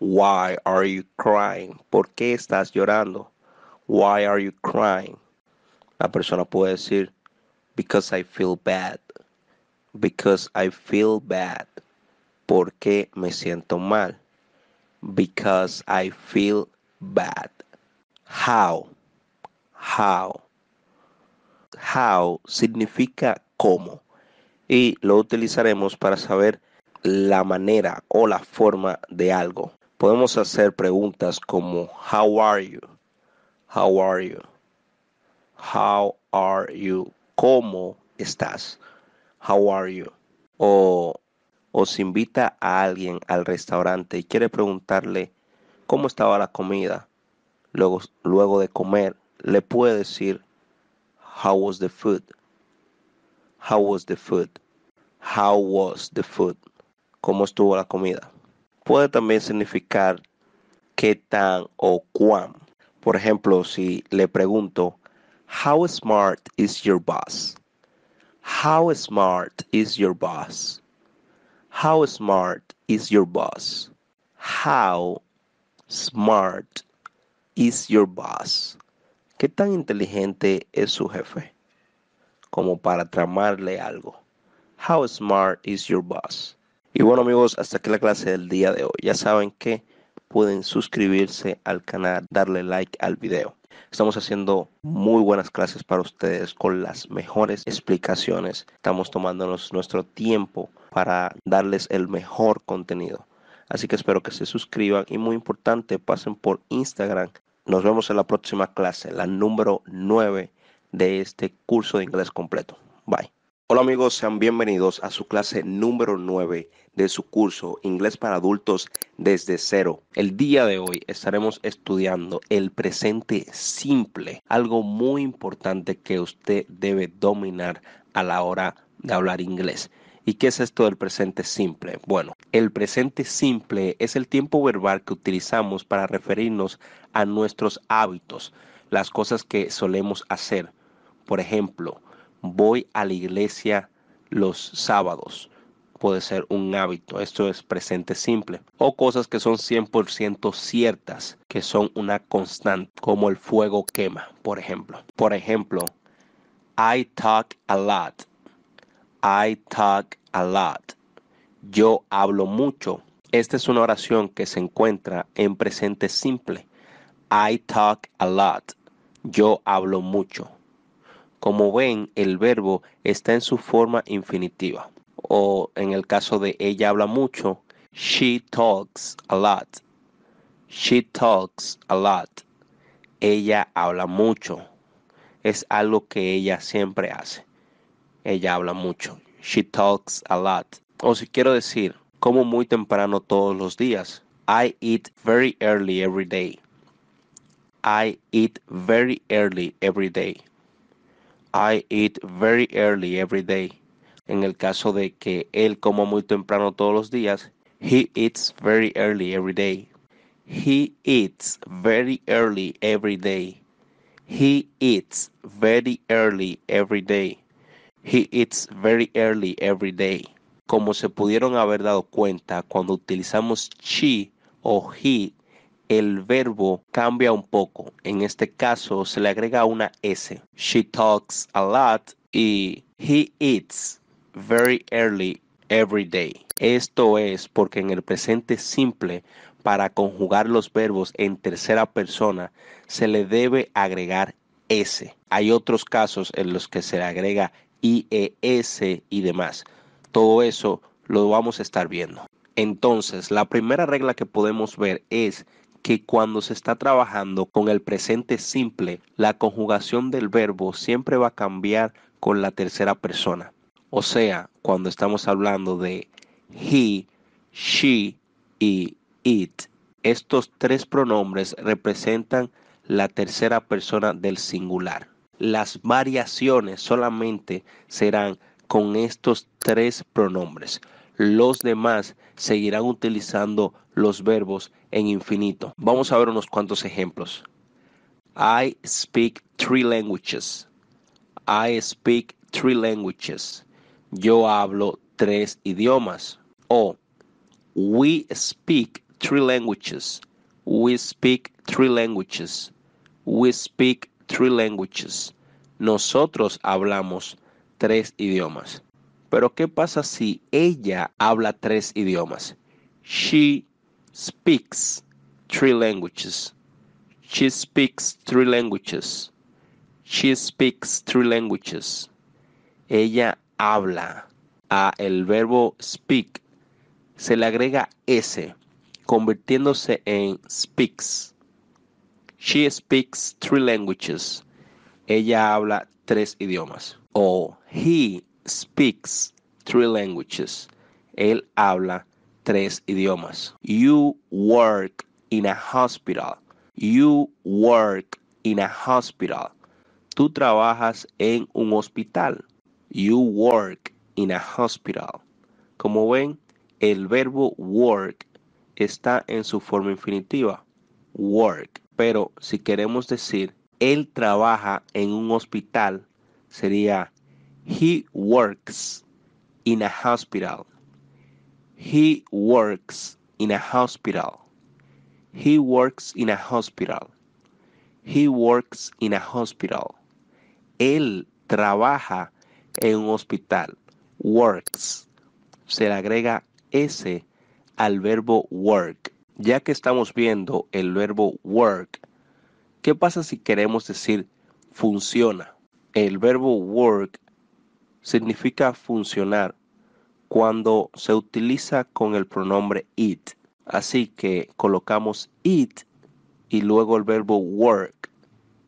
Why are you crying? ¿Por qué estás llorando? Why are you crying? La persona puede decir, because I feel bad. Because I feel bad. Porque me siento mal. Because I feel bad. How. How. How significa cómo. Y lo utilizaremos para saber la manera o la forma de algo. Podemos hacer preguntas como How are you? How are you? How are you? ¿Cómo estás? How are you? O os invita a alguien al restaurante y quiere preguntarle cómo estaba la comida. Luego, luego de comer, le puede decir, How was the food? How was the food? How was the food? ¿Cómo estuvo la comida? Puede también significar qué tan o cuán. Por ejemplo, si le pregunto, How smart is your boss? How smart is your boss? How smart is your boss? How smart is your boss? ¿Qué tan inteligente es su jefe? Como para tramarle algo. How smart is your boss? Y bueno amigos, hasta aquí la clase del día de hoy. Ya saben que pueden suscribirse al canal, darle like al video. Estamos haciendo muy buenas clases para ustedes con las mejores explicaciones. Estamos tomándonos nuestro tiempo para darles el mejor contenido. Así que espero que se suscriban y muy importante, pasen por Instagram. Nos vemos en la próxima clase, la número 9 de este curso de inglés completo. Bye. Hola amigos, sean bienvenidos a su clase número 9 de su curso Inglés para Adultos desde cero. El día de hoy estaremos estudiando el presente simple, algo muy importante que usted debe dominar a la hora de hablar inglés. ¿Y qué es esto del presente simple? Bueno, el presente simple es el tiempo verbal que utilizamos para referirnos a nuestros hábitos, las cosas que solemos hacer. Por ejemplo, voy a la iglesia los sábados. Puede ser un hábito, esto es presente simple. O cosas que son 100% ciertas, que son una constante, como el fuego quema, por ejemplo. Por ejemplo, I talk a lot. I talk a lot. Yo hablo mucho. Esta es una oración que se encuentra en presente simple. I talk a lot. Yo hablo mucho. Como ven, el verbo está en su forma infinitiva. O en el caso de ella habla mucho, she talks a lot. She talks a lot. Ella habla mucho. Es algo que ella siempre hace. Ella habla mucho. She talks a lot. O si quiero decir, como muy temprano todos los días. I eat very early every day. I eat very early every day. I eat very early every day. En el caso de que él coma muy temprano todos los días, he eats very early every day. He eats very early every day. He eats very early every day. He eats very early every day. Como se pudieron haber dado cuenta, cuando utilizamos she o he, el verbo cambia un poco. En este caso se le agrega una S. She talks a lot y he eats very early every day. Esto es porque en el presente simple, para conjugar los verbos en tercera persona, se le debe agregar S. Hay otros casos en los que se le agrega IES y demás. Todo eso lo vamos a estar viendo. Entonces, la primera regla que podemos ver es que cuando se está trabajando con el presente simple, la conjugación del verbo siempre va a cambiar con la tercera persona. O sea, cuando estamos hablando de he, she y it, estos tres pronombres representan la tercera persona del singular. Las variaciones solamente serán con estos tres pronombres. Los demás seguirán utilizando los verbos en infinito. Vamos a ver unos cuantos ejemplos. I speak three languages. I speak three languages. Yo hablo tres idiomas. O we speak three languages. We speak three languages. We speak three languages. Nosotros hablamos tres idiomas. Pero ¿qué pasa si ella habla tres idiomas? She speaks three languages. She speaks three languages. She speaks three languages. Ella habla. A el verbo speak se le agrega s, convirtiéndose en speaks. She speaks three languages. Ella habla tres idiomas. O he speaks three languages. Él habla tres idiomas. You work in a hospital. You work in a hospital. Tú trabajas en un hospital. You work in a hospital. Como ven, el verbo work está en su forma infinitiva. Work. Pero si queremos decir, él trabaja en un hospital, sería he works in a hospital. He works in a hospital. He works in a hospital. He works in a hospital. Él trabaja en un hospital. Works. Se le agrega S al verbo work ya que estamos viendo el verbo work, ¿qué pasa si queremos decir funciona? El verbo work significa funcionar cuando se utiliza con el pronombre it. Así que colocamos it y luego el verbo work.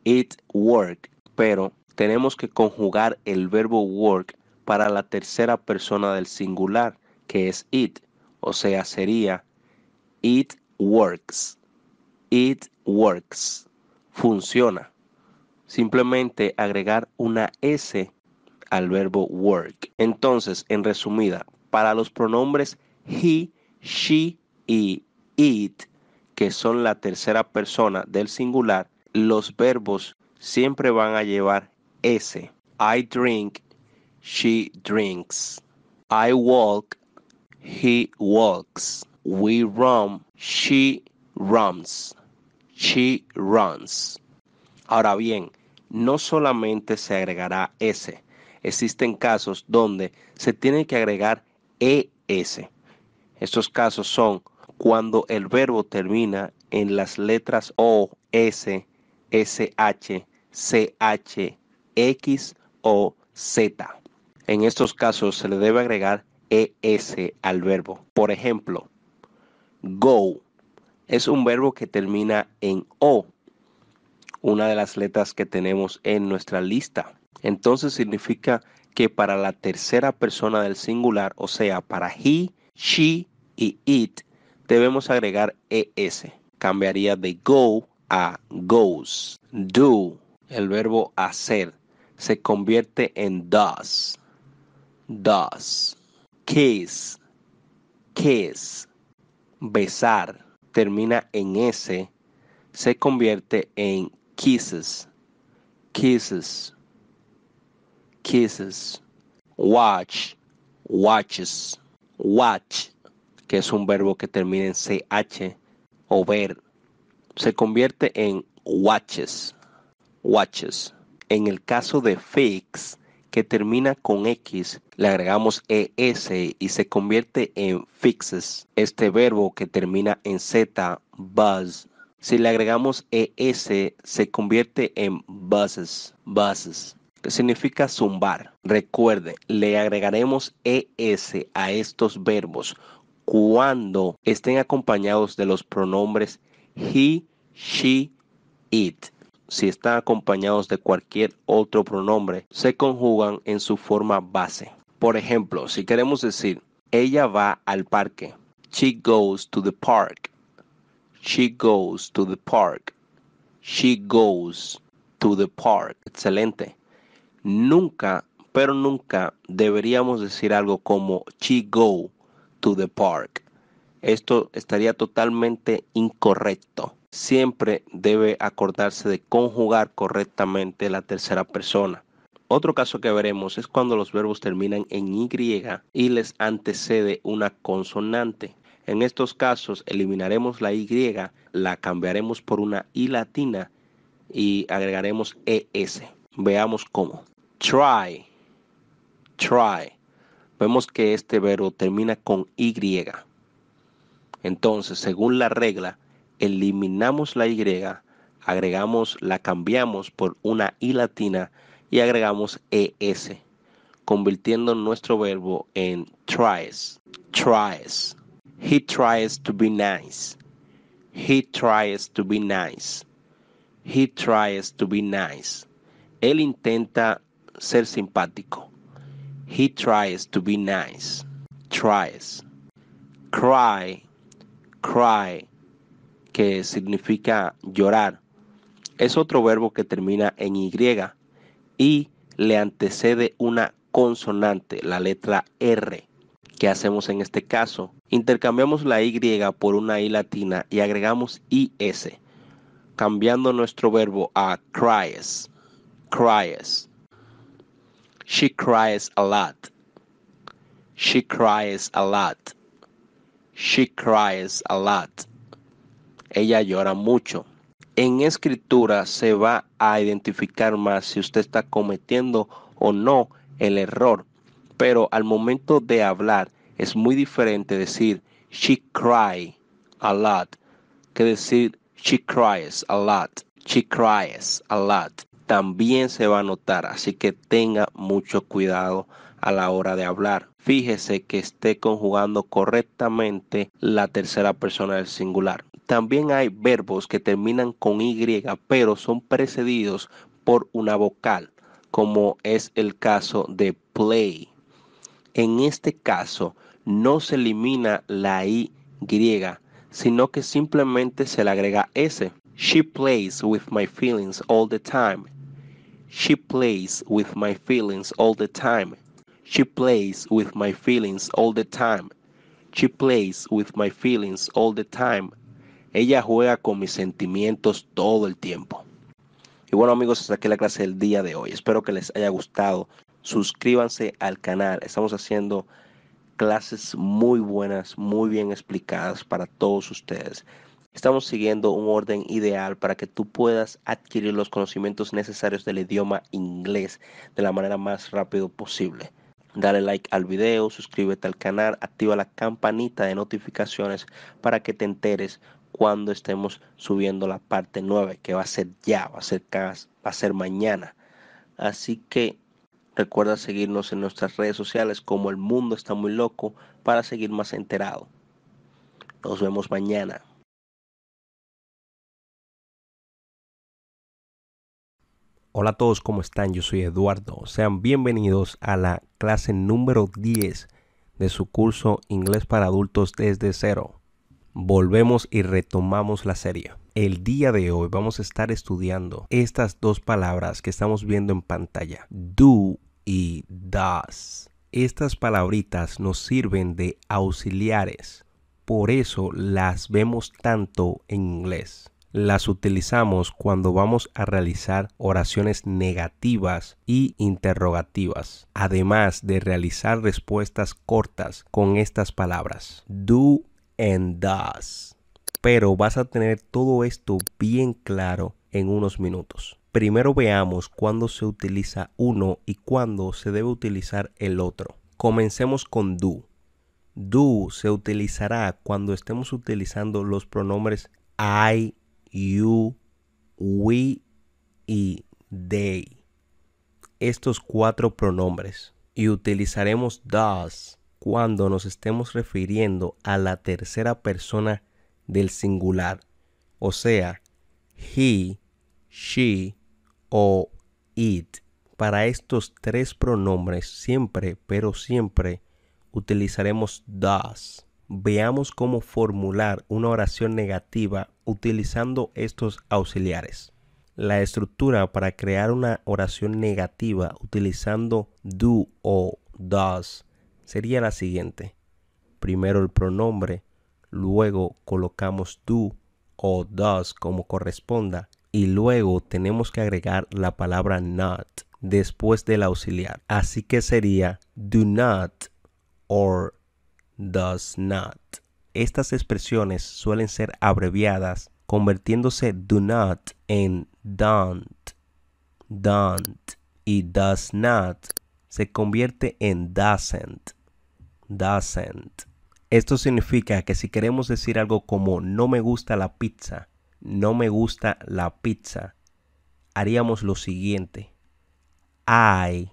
It work. Pero tenemos que conjugar el verbo work para la tercera persona del singular, que es it. O sea, sería It works. It works. Funciona. Simplemente agregar una S al verbo work. Entonces, en resumida, para los pronombres he, she y it, que son la tercera persona del singular, los verbos siempre van a llevar S. I drink, she drinks. I walk, he walks. We run, she runs, she runs. Ahora bien, no solamente se agregará S. Existen casos donde se tiene que agregar ES. Estos casos son cuando el verbo termina en las letras O, S, SH, CH, X o Z. En estos casos se le debe agregar ES al verbo. Por ejemplo, Go es un verbo que termina en O, una de las letras que tenemos en nuestra lista. Entonces significa que para la tercera persona del singular, o sea, para he, she y it, debemos agregar es. Cambiaría de go a goes. Do, el verbo hacer, se convierte en does. Does. Kiss. Kiss besar termina en S, se convierte en kisses, kisses, kisses. Watch, watches, watch, que es un verbo que termina en CH o ver, se convierte en watches, watches. En el caso de fix, que termina con X, le agregamos ES y se convierte en fixes. Este verbo que termina en Z, buzz. Si le agregamos ES, se convierte en buses, buses, que significa zumbar. Recuerde, le agregaremos ES a estos verbos cuando estén acompañados de los pronombres he, she, it si están acompañados de cualquier otro pronombre, se conjugan en su forma base. Por ejemplo, si queremos decir, ella va al parque. She goes to the park. She goes to the park. She goes to the park. Excelente. Nunca, pero nunca deberíamos decir algo como she go to the park. Esto estaría totalmente incorrecto siempre debe acordarse de conjugar correctamente la tercera persona. Otro caso que veremos es cuando los verbos terminan en y y les antecede una consonante. En estos casos eliminaremos la y, la cambiaremos por una i latina y agregaremos es. Veamos cómo. Try. Try. Vemos que este verbo termina con y. Entonces, según la regla, eliminamos la Y, agregamos, la cambiamos por una I latina y agregamos ES, convirtiendo nuestro verbo en tries. Tries. He tries to be nice. He tries to be nice. He tries to be nice. Él intenta ser simpático. He tries to be nice. Tries. Cry. Cry que significa llorar, es otro verbo que termina en Y y le antecede una consonante, la letra R. ¿Qué hacemos en este caso? Intercambiamos la Y por una I latina y agregamos IS, cambiando nuestro verbo a cries. Cries. She cries a lot. She cries a lot. She cries a lot. Ella llora mucho. En escritura se va a identificar más si usted está cometiendo o no el error. Pero al momento de hablar es muy diferente decir she cry a lot que decir she cries a lot. She cries a lot. También se va a notar, así que tenga mucho cuidado a la hora de hablar. Fíjese que esté conjugando correctamente la tercera persona del singular. También hay verbos que terminan con Y, pero son precedidos por una vocal, como es el caso de play. En este caso, no se elimina la Y, sino que simplemente se le agrega S. She plays with my feelings all the time. She plays with my feelings all the time. She plays with my feelings all the time. She plays with my feelings all the time. Ella juega con mis sentimientos todo el tiempo. Y bueno amigos, hasta aquí la clase del día de hoy. Espero que les haya gustado. Suscríbanse al canal. Estamos haciendo clases muy buenas, muy bien explicadas para todos ustedes. Estamos siguiendo un orden ideal para que tú puedas adquirir los conocimientos necesarios del idioma inglés de la manera más rápido posible. Dale like al video, suscríbete al canal, activa la campanita de notificaciones para que te enteres cuando estemos subiendo la parte 9, que va a ser ya, va a ser, va a ser mañana. Así que recuerda seguirnos en nuestras redes sociales como El Mundo está muy loco para seguir más enterado. Nos vemos mañana. Hola a todos, ¿cómo están? Yo soy Eduardo. Sean bienvenidos a la clase número 10 de su curso Inglés para Adultos desde cero volvemos y retomamos la serie. El día de hoy vamos a estar estudiando estas dos palabras que estamos viendo en pantalla, do y does. Estas palabritas nos sirven de auxiliares, por eso las vemos tanto en inglés. Las utilizamos cuando vamos a realizar oraciones negativas y interrogativas, además de realizar respuestas cortas con estas palabras, do and does. Pero vas a tener todo esto bien claro en unos minutos. Primero veamos cuándo se utiliza uno y cuándo se debe utilizar el otro. Comencemos con do. Do se utilizará cuando estemos utilizando los pronombres I, you, we y they. Estos cuatro pronombres. Y utilizaremos does cuando nos estemos refiriendo a la tercera persona del singular, o sea, he, she o it. Para estos tres pronombres siempre, pero siempre, utilizaremos does. Veamos cómo formular una oración negativa utilizando estos auxiliares. La estructura para crear una oración negativa utilizando do o does sería la siguiente. Primero el pronombre, luego colocamos tú o does como corresponda y luego tenemos que agregar la palabra not después del auxiliar. Así que sería do not or does not. Estas expresiones suelen ser abreviadas convirtiéndose do not en don't, don't y does not se convierte en doesn't doesn't. Esto significa que si queremos decir algo como no me gusta la pizza, no me gusta la pizza, haríamos lo siguiente. I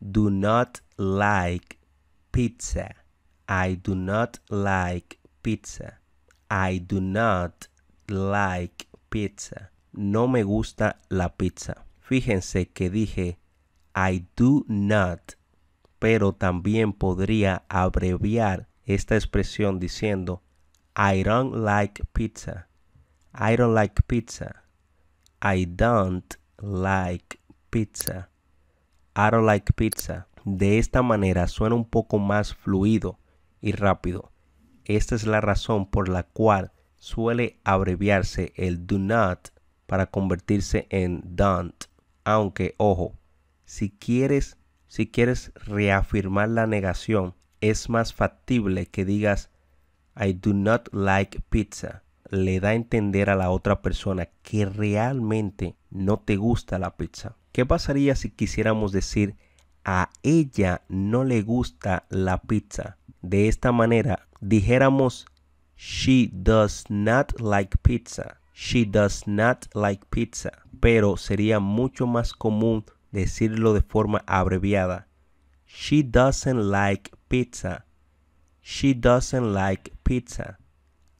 do not like pizza. I do not like pizza. I do not like pizza. No me gusta la pizza. Fíjense que dije I do not pero también podría abreviar esta expresión diciendo I don't like pizza. I don't like pizza. I don't like pizza. I don't like pizza. De esta manera suena un poco más fluido y rápido. Esta es la razón por la cual suele abreviarse el do not para convertirse en don't. Aunque, ojo, si quieres si quieres reafirmar la negación, es más factible que digas I do not like pizza. Le da a entender a la otra persona que realmente no te gusta la pizza. ¿Qué pasaría si quisiéramos decir a ella no le gusta la pizza? De esta manera, dijéramos She does not like pizza. She does not like pizza. Pero sería mucho más común decirlo de forma abreviada. She doesn't like pizza. She doesn't like pizza.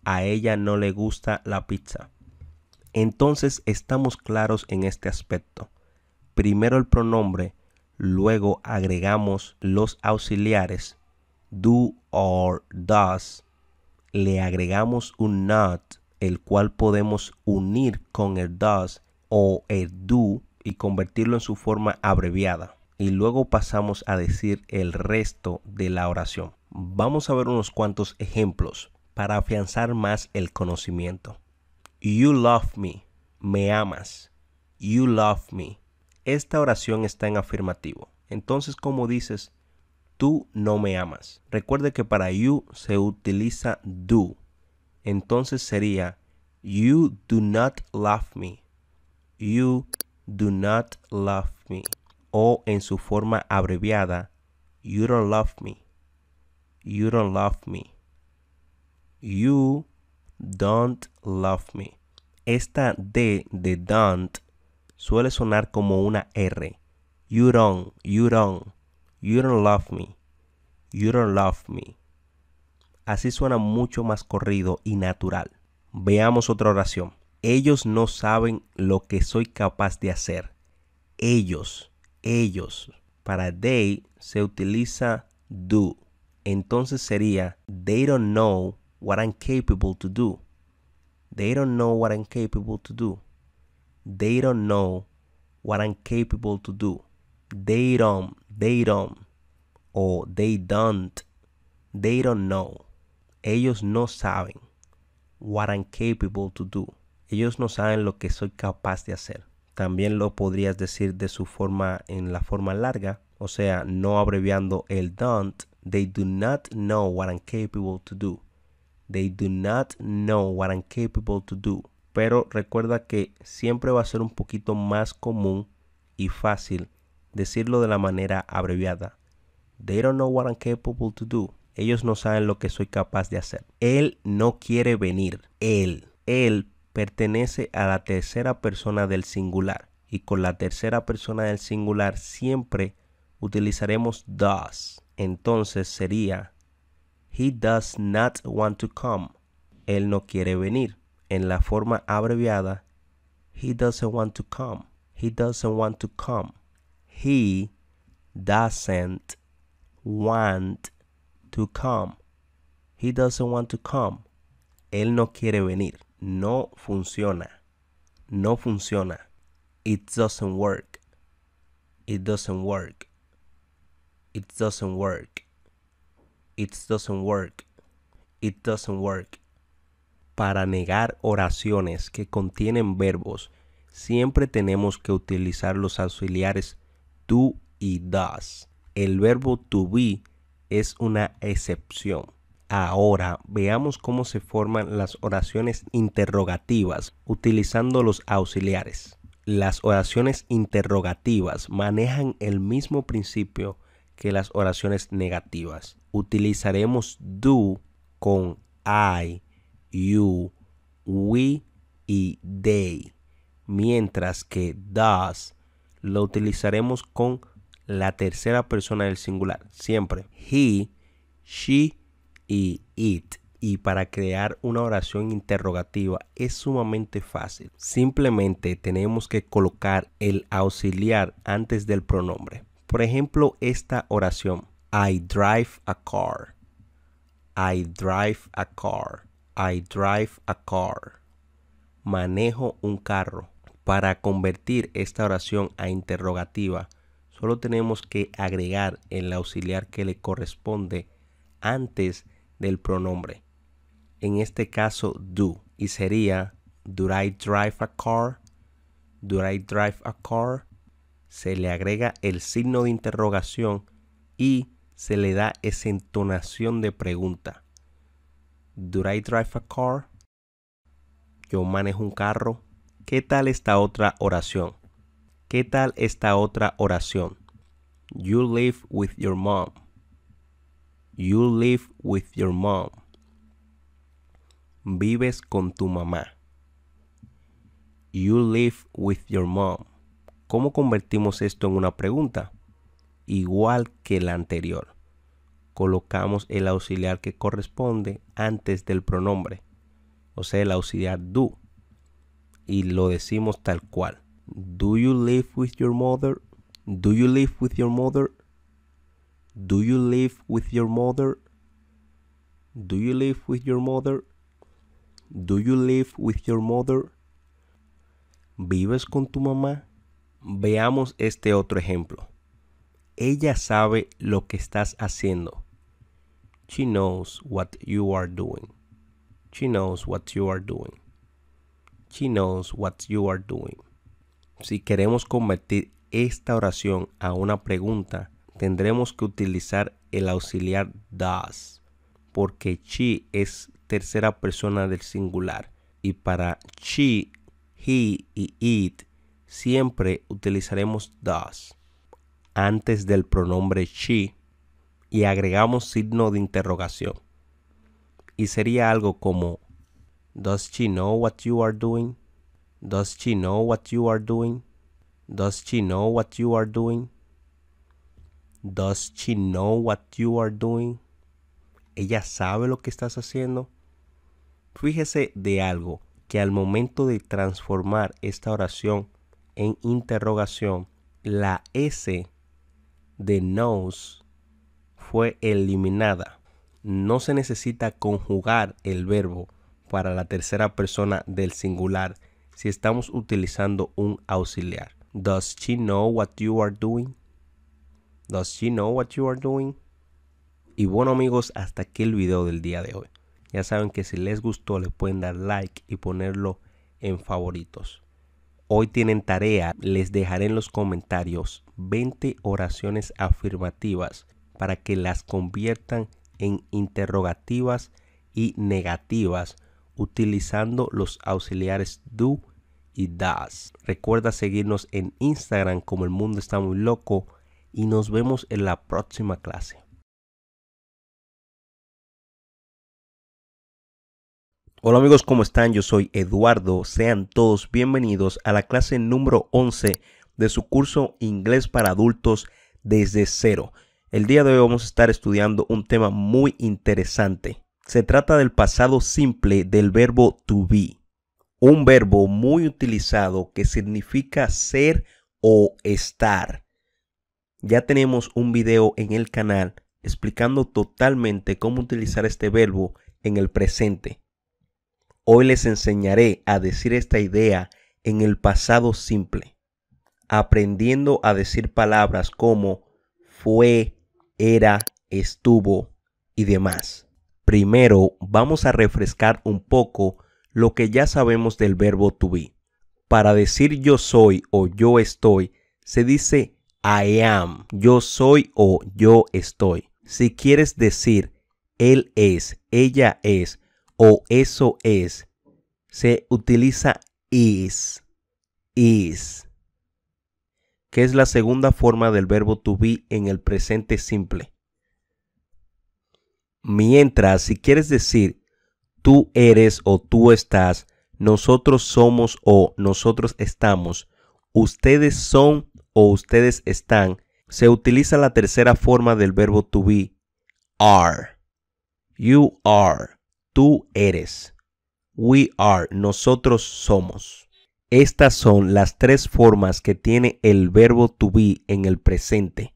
A ella no le gusta la pizza. Entonces estamos claros en este aspecto. Primero el pronombre, luego agregamos los auxiliares do or does. Le agregamos un not, el cual podemos unir con el does o el do y convertirlo en su forma abreviada. Y luego pasamos a decir el resto de la oración. Vamos a ver unos cuantos ejemplos para afianzar más el conocimiento. You love me. Me amas. You love me. Esta oración está en afirmativo. Entonces, como dices, tú no me amas. Recuerde que para you se utiliza do. Entonces sería, you do not love me. You Do Not Love Me o en su forma abreviada You Don't Love Me. You Don't Love Me. You Don't Love Me. Esta de de don't suele sonar como una R. You don't, you don't, you don't love me. You don't love me. Así suena mucho más corrido y natural. Veamos otra oración. Ellos no saben lo que soy capaz de hacer. Ellos, ellos. Para they se utiliza do. Entonces sería, they don't know what I'm capable to do. They don't know what I'm capable to do. They don't know what I'm capable to do. They don't, they don't, o they don't, they don't know. Ellos no saben what I'm capable to do. Ellos no saben lo que soy capaz de hacer. También lo podrías decir de su forma en la forma larga, o sea, no abreviando el don't. They do not know what I'm capable to do. They do not know what I'm capable to do. Pero recuerda que siempre va a ser un poquito más común y fácil decirlo de la manera abreviada. They don't know what I'm capable to do. Ellos no saben lo que soy capaz de hacer. Él no quiere venir. Él. Él pertenece a la tercera persona del singular y con la tercera persona del singular siempre utilizaremos does. Entonces sería He does not want to come. Él no quiere venir. En la forma abreviada, He doesn't want to come. He doesn't want to come. He doesn't want to come. He doesn't want to come. Él no quiere venir no funciona. No funciona. It doesn't work. It doesn't work. It doesn't work. It doesn't work. It doesn't work. Para negar oraciones que contienen verbos, siempre tenemos que utilizar los auxiliares do y does. El verbo to be es una excepción Ahora veamos cómo se forman las oraciones interrogativas utilizando los auxiliares. Las oraciones interrogativas manejan el mismo principio que las oraciones negativas. Utilizaremos do con I, you, we y they, mientras que does lo utilizaremos con la tercera persona del singular, siempre he, she y it y para crear una oración interrogativa es sumamente fácil. Simplemente tenemos que colocar el auxiliar antes del pronombre. Por ejemplo, esta oración. I drive a car. I drive a car. I drive a car. Manejo un carro. Para convertir esta oración a interrogativa, solo tenemos que agregar el auxiliar que le corresponde antes del pronombre. En este caso, do. Y sería, do I drive a car? Do I drive a car? Se le agrega el signo de interrogación y se le da esa entonación de pregunta. Do I drive a car? Yo manejo un carro. ¿Qué tal esta otra oración? ¿Qué tal esta otra oración? You live with your mom. You live with your mom. Vives con tu mamá. You live with your mom. ¿Cómo convertimos esto en una pregunta? Igual que la anterior. Colocamos el auxiliar que corresponde antes del pronombre. O sea, el auxiliar do. Y lo decimos tal cual. Do you live with your mother? Do you live with your mother? Do you live with your mother? Do you live with your mother? Do you live with your mother? ¿Vives con tu mamá? Veamos este otro ejemplo. Ella sabe lo que estás haciendo. She knows what you are doing. She knows what you are doing. She knows what you are doing. Si queremos convertir esta oración a una pregunta, tendremos que utilizar el auxiliar does, porque she es tercera persona del singular. Y para she, he y it siempre utilizaremos does antes del pronombre she y agregamos signo de interrogación. Y sería algo como Does she know what you are doing? Does she know what you are doing? Does she know what you are doing? Does she know what you are doing? ¿Ella sabe lo que estás haciendo? Fíjese de algo, que al momento de transformar esta oración en interrogación, la S de knows fue eliminada. No se necesita conjugar el verbo para la tercera persona del singular si estamos utilizando un auxiliar. Does she know what you are doing? Does she know what you are doing? Y bueno amigos, hasta aquí el video del día de hoy. Ya saben que si les gustó le pueden dar like y ponerlo en favoritos. Hoy tienen tarea, les dejaré en los comentarios 20 oraciones afirmativas para que las conviertan en interrogativas y negativas utilizando los auxiliares do y does. Recuerda seguirnos en Instagram como el mundo está muy loco y nos vemos en la próxima clase. Hola amigos, ¿cómo están? Yo soy Eduardo. Sean todos bienvenidos a la clase número 11 de su curso Inglés para Adultos desde cero. El día de hoy vamos a estar estudiando un tema muy interesante. Se trata del pasado simple del verbo to be. Un verbo muy utilizado que significa ser o estar. Ya tenemos un video en el canal explicando totalmente cómo utilizar este verbo en el presente. Hoy les enseñaré a decir esta idea en el pasado simple, aprendiendo a decir palabras como fue, era, estuvo y demás. Primero vamos a refrescar un poco lo que ya sabemos del verbo to be. Para decir yo soy o yo estoy, se dice I am, yo soy o yo estoy. Si quieres decir él es, ella es o eso es, se utiliza is, is, que es la segunda forma del verbo to be en el presente simple. Mientras, si quieres decir tú eres o tú estás, nosotros somos o nosotros estamos, ustedes son ustedes están, se utiliza la tercera forma del verbo to be, are. You are, tú eres. We are, nosotros somos. Estas son las tres formas que tiene el verbo to be en el presente,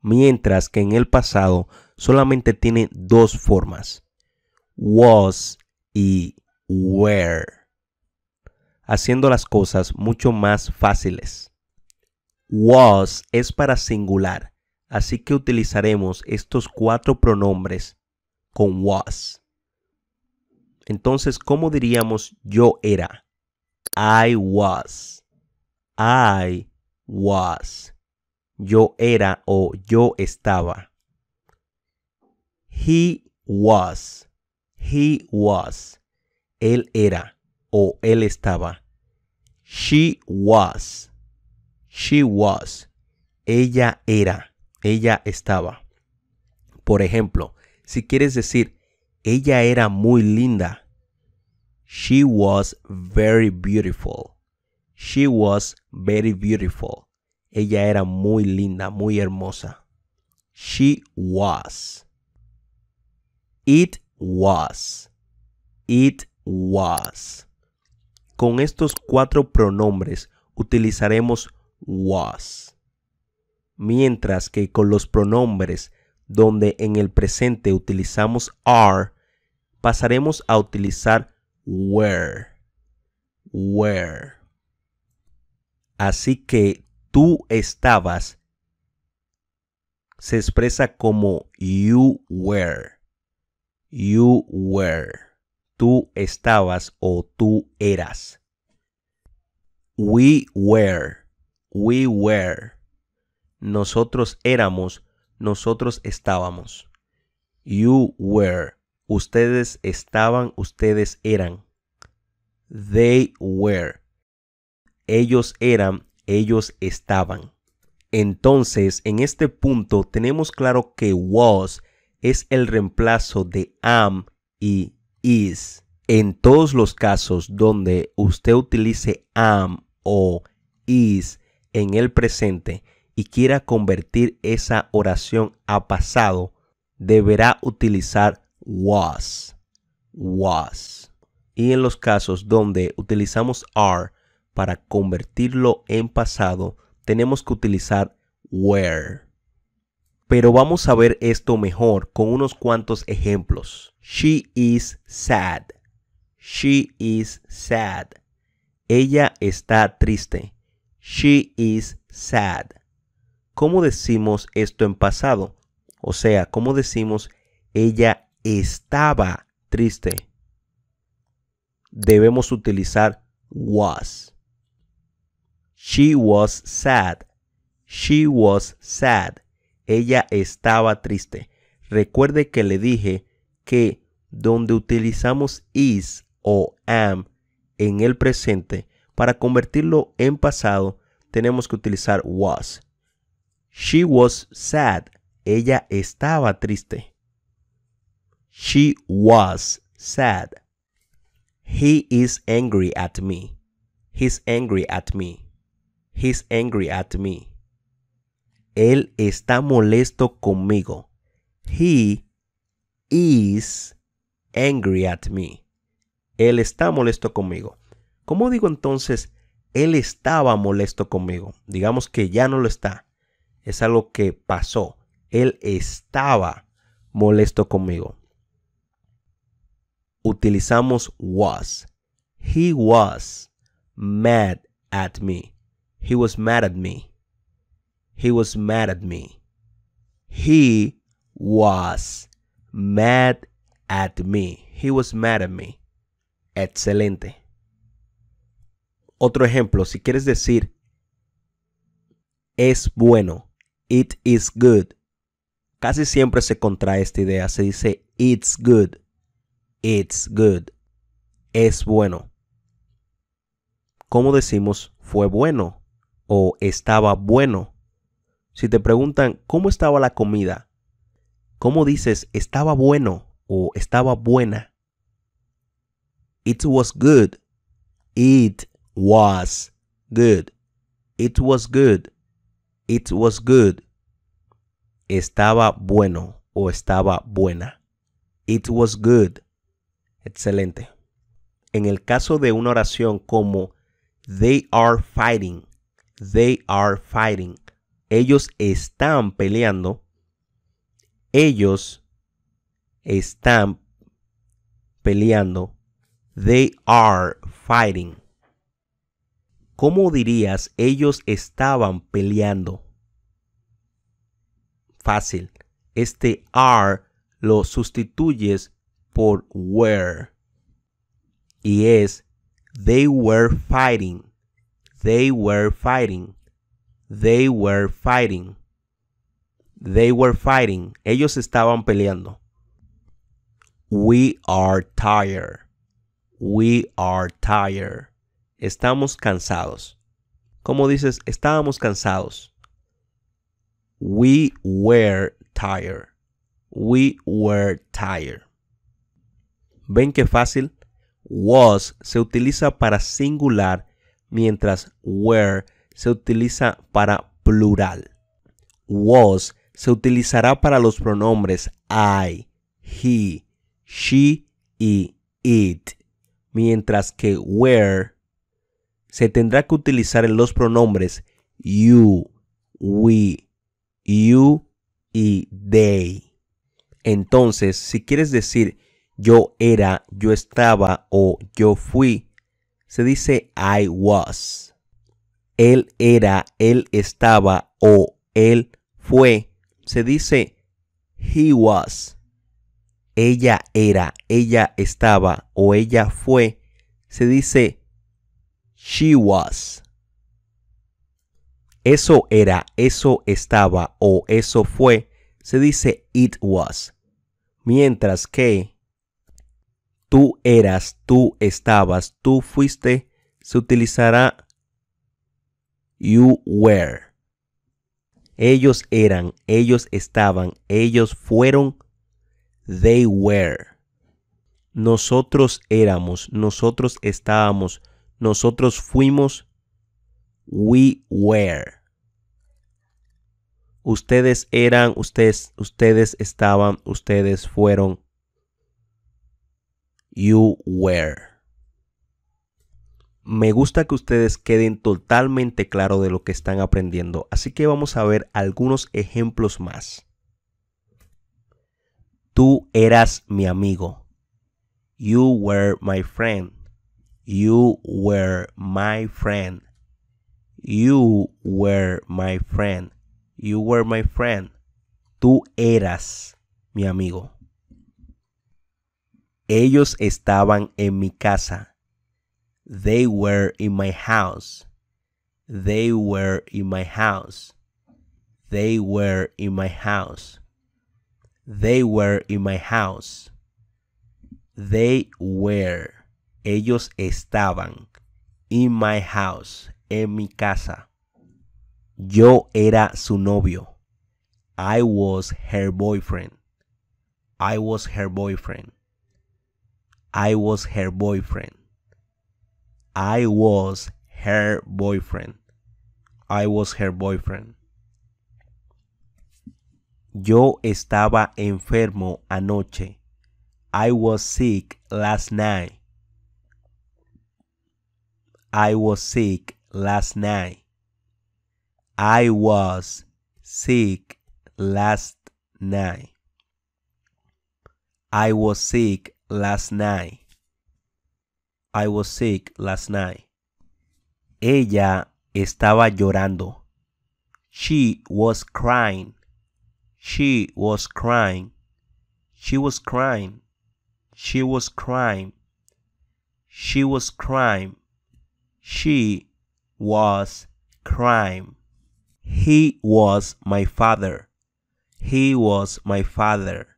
mientras que en el pasado solamente tiene dos formas, was y were, haciendo las cosas mucho más fáciles was es para singular, así que utilizaremos estos cuatro pronombres con was. Entonces, ¿cómo diríamos yo era? I was. I was. Yo era o yo estaba. He was. He was. Él era o él estaba. She was. She was. Ella era. Ella estaba. Por ejemplo, si quieres decir, ella era muy linda. She was very beautiful. She was very beautiful. Ella era muy linda, muy hermosa. She was. It was. It was. Con estos cuatro pronombres utilizaremos was. Mientras que con los pronombres donde en el presente utilizamos are, pasaremos a utilizar were. Were. Así que tú estabas se expresa como you were. You were. Tú estabas o tú eras. We were. We were. Nosotros éramos, nosotros estábamos. You were. Ustedes estaban, ustedes eran. They were. Ellos eran, ellos estaban. Entonces, en este punto tenemos claro que was es el reemplazo de am y is. En todos los casos donde usted utilice am o is en el presente y quiera convertir esa oración a pasado, deberá utilizar was. Was. Y en los casos donde utilizamos are para convertirlo en pasado, tenemos que utilizar were. Pero vamos a ver esto mejor con unos cuantos ejemplos. She is sad. She is sad. Ella está triste. She is sad. ¿Cómo decimos esto en pasado? O sea, ¿cómo decimos ella estaba triste? Debemos utilizar was. She was sad. She was sad. Ella estaba triste. Recuerde que le dije que donde utilizamos is o am en el presente para convertirlo en pasado, tenemos que utilizar was. She was sad. Ella estaba triste. She was sad. He is angry at me. He's angry at me. He's angry at me. Él está molesto conmigo. He is angry at me. Él está molesto conmigo. ¿Cómo digo entonces, él estaba molesto conmigo? Digamos que ya no lo está. Es algo que pasó. Él estaba molesto conmigo. Utilizamos was. He was mad at me. He was mad at me. He was mad at me. He was mad at me. He was mad at me. Excelente. Otro ejemplo, si quieres decir es bueno, it is good. Casi siempre se contrae esta idea, se dice it's good, it's good, es bueno. ¿Cómo decimos fue bueno o estaba bueno? Si te preguntan cómo estaba la comida, ¿cómo dices estaba bueno o estaba buena? It was good. It was good. It was good. It was good. Estaba bueno o estaba buena. It was good. Excelente. En el caso de una oración como They are fighting. They are fighting. Ellos están peleando. Ellos están peleando. They are fighting. ¿cómo dirías ellos estaban peleando? Fácil. Este are lo sustituyes por were. Y es they were fighting. They were fighting. They were fighting. They were fighting. Ellos estaban peleando. We are tired. We are tired estamos cansados. ¿Cómo dices estábamos cansados? We were tired. We were tired. ¿Ven qué fácil? Was se utiliza para singular mientras were se utiliza para plural. Was se utilizará para los pronombres I, he, she y it, mientras que were se tendrá que utilizar los pronombres you, we, you y they. Entonces, si quieres decir yo era, yo estaba o yo fui, se dice I was. Él era, él estaba o él fue, se dice he was. Ella era, ella estaba o ella fue, se dice She was. Eso era, eso estaba o eso fue, se dice it was. Mientras que tú eras, tú estabas, tú fuiste, se utilizará you were. Ellos eran, ellos estaban, ellos fueron, they were. Nosotros éramos, nosotros estábamos, nosotros fuimos. We were. Ustedes eran, ustedes, ustedes estaban, ustedes fueron. You were. Me gusta que ustedes queden totalmente claro de lo que están aprendiendo, así que vamos a ver algunos ejemplos más. Tú eras mi amigo. You were my friend. You were my friend. You were my friend. You were my friend. Tú eras mi amigo. Ellos estaban en mi casa. They were in my house. They were in my house. They were in my house. They were in my house. They were. Ellos estaban in my house, en mi casa. Yo era su novio. I was her boyfriend. I was her boyfriend. I was her boyfriend. I was her boyfriend. I was her boyfriend. Yo estaba enfermo anoche. I was sick last night. I was sick last night. I was sick last night. I was sick last night. I was sick last night. Ella estaba llorando. She was crying. She was crying. She was crying. She was crying. She was crying. She was crime. He was my father. He was my father.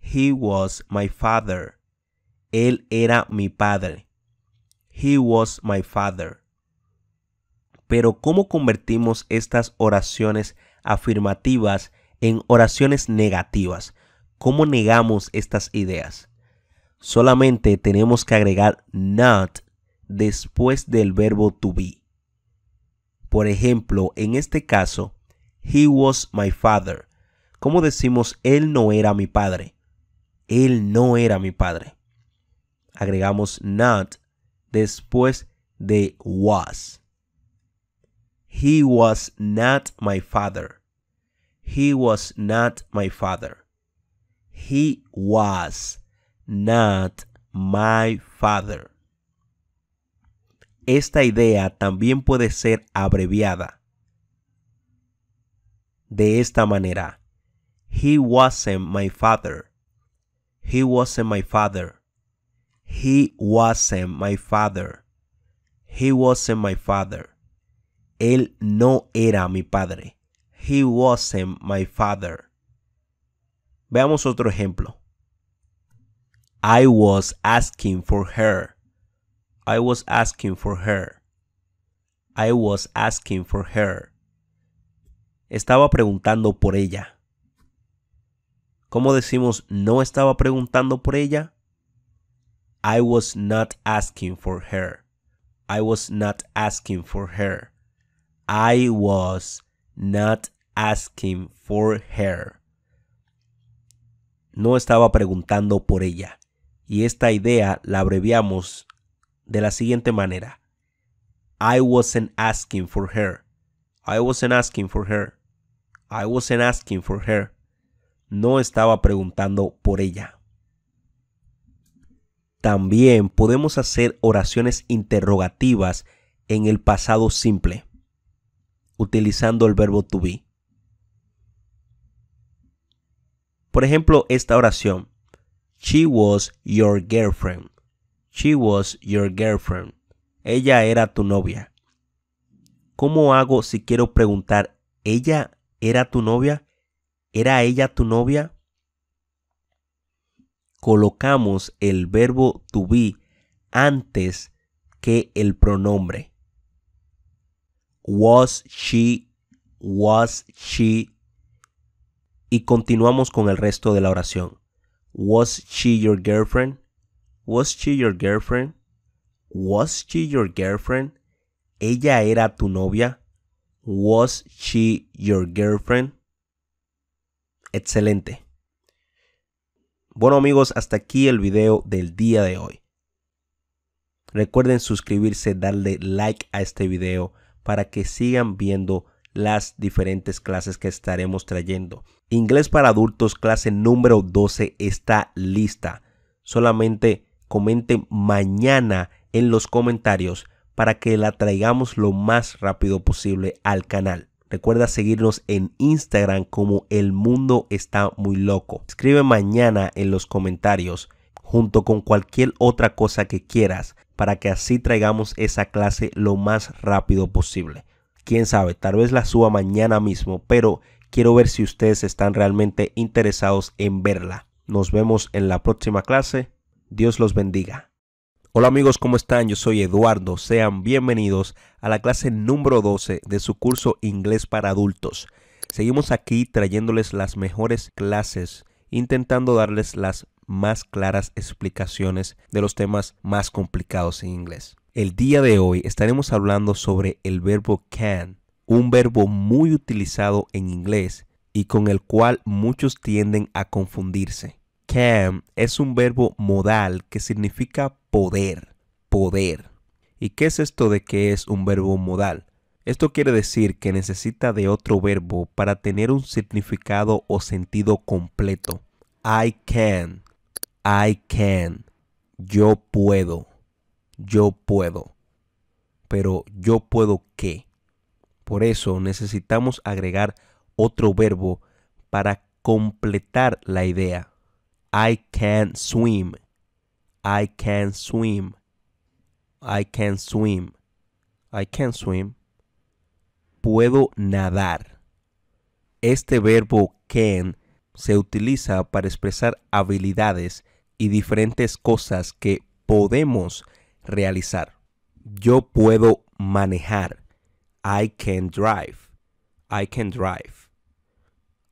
He was my father. Él era mi padre. He was my father. Pero ¿cómo convertimos estas oraciones afirmativas en oraciones negativas? ¿Cómo negamos estas ideas? Solamente tenemos que agregar not después del verbo to be. Por ejemplo, en este caso, he was my father. ¿Cómo decimos él no era mi padre? Él no era mi padre. Agregamos not después de was. He was not my father. He was not my father. He was not my father. Esta idea también puede ser abreviada de esta manera. He wasn't my father. He wasn't my father. He wasn't my father. He wasn't my father. Él no era mi padre. He wasn't my father. Veamos otro ejemplo. I was asking for her. I was asking for her. I was asking for her. Estaba preguntando por ella. ¿Cómo decimos no estaba preguntando por ella? I was not asking for her. I was not asking for her. I was not asking for her. No estaba preguntando por ella. Y esta idea la abreviamos de la siguiente manera. I wasn't asking for her. I wasn't asking for her. I wasn't asking for her. No estaba preguntando por ella. También podemos hacer oraciones interrogativas en el pasado simple, utilizando el verbo to be. Por ejemplo, esta oración. She was your girlfriend. She was your girlfriend. Ella era tu novia. ¿Cómo hago si quiero preguntar, ¿ella era tu novia? ¿Era ella tu novia? Colocamos el verbo to be antes que el pronombre. Was she, was she. Y continuamos con el resto de la oración. Was she your girlfriend? Was she your girlfriend? Was she your girlfriend? ¿Ella era tu novia? Was she your girlfriend? Excelente. Bueno amigos, hasta aquí el video del día de hoy. Recuerden suscribirse, darle like a este video para que sigan viendo las diferentes clases que estaremos trayendo. Inglés para adultos, clase número 12, está lista. Solamente comente mañana en los comentarios para que la traigamos lo más rápido posible al canal. Recuerda seguirnos en Instagram como El Mundo Está Muy Loco. Escribe mañana en los comentarios junto con cualquier otra cosa que quieras para que así traigamos esa clase lo más rápido posible. Quién sabe, tal vez la suba mañana mismo, pero quiero ver si ustedes están realmente interesados en verla. Nos vemos en la próxima clase. Dios los bendiga. Hola amigos, ¿cómo están? Yo soy Eduardo. Sean bienvenidos a la clase número 12 de su curso Inglés para Adultos. Seguimos aquí trayéndoles las mejores clases, intentando darles las más claras explicaciones de los temas más complicados en inglés. El día de hoy estaremos hablando sobre el verbo can, un verbo muy utilizado en inglés y con el cual muchos tienden a confundirse. Can es un verbo modal que significa poder, poder. ¿Y qué es esto de que es un verbo modal? Esto quiere decir que necesita de otro verbo para tener un significado o sentido completo. I can, I can, yo puedo, yo puedo. Pero yo puedo qué. Por eso necesitamos agregar otro verbo para completar la idea. I can swim. I can swim. I can swim. I can swim. Puedo nadar. Este verbo can se utiliza para expresar habilidades y diferentes cosas que podemos realizar. Yo puedo manejar. I can drive. I can drive.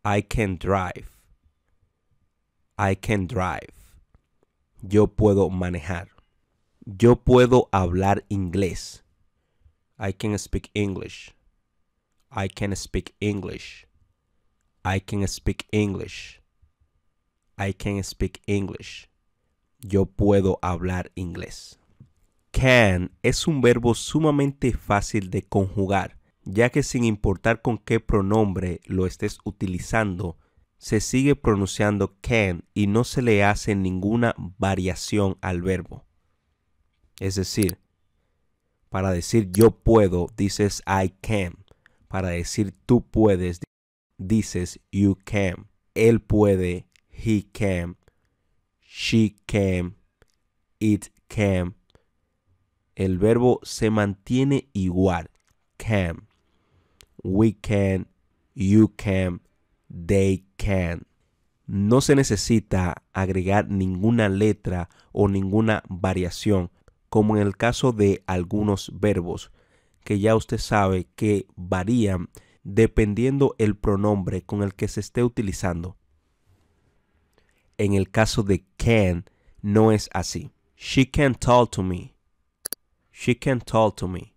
I can drive. I can drive. Yo puedo manejar. Yo puedo hablar inglés. I can speak English. I can speak English. I can speak English. I can speak English. Yo puedo hablar inglés. Can es un verbo sumamente fácil de conjugar, ya que sin importar con qué pronombre lo estés utilizando, se sigue pronunciando can y no se le hace ninguna variación al verbo. Es decir, para decir yo puedo, dices I can. Para decir tú puedes, dices you can. Él puede, he can. She can. It can. El verbo se mantiene igual. Can. We can. You can they can. No se necesita agregar ninguna letra o ninguna variación, como en el caso de algunos verbos, que ya usted sabe que varían dependiendo el pronombre con el que se esté utilizando. En el caso de can, no es así. She can talk to me. She can talk to me.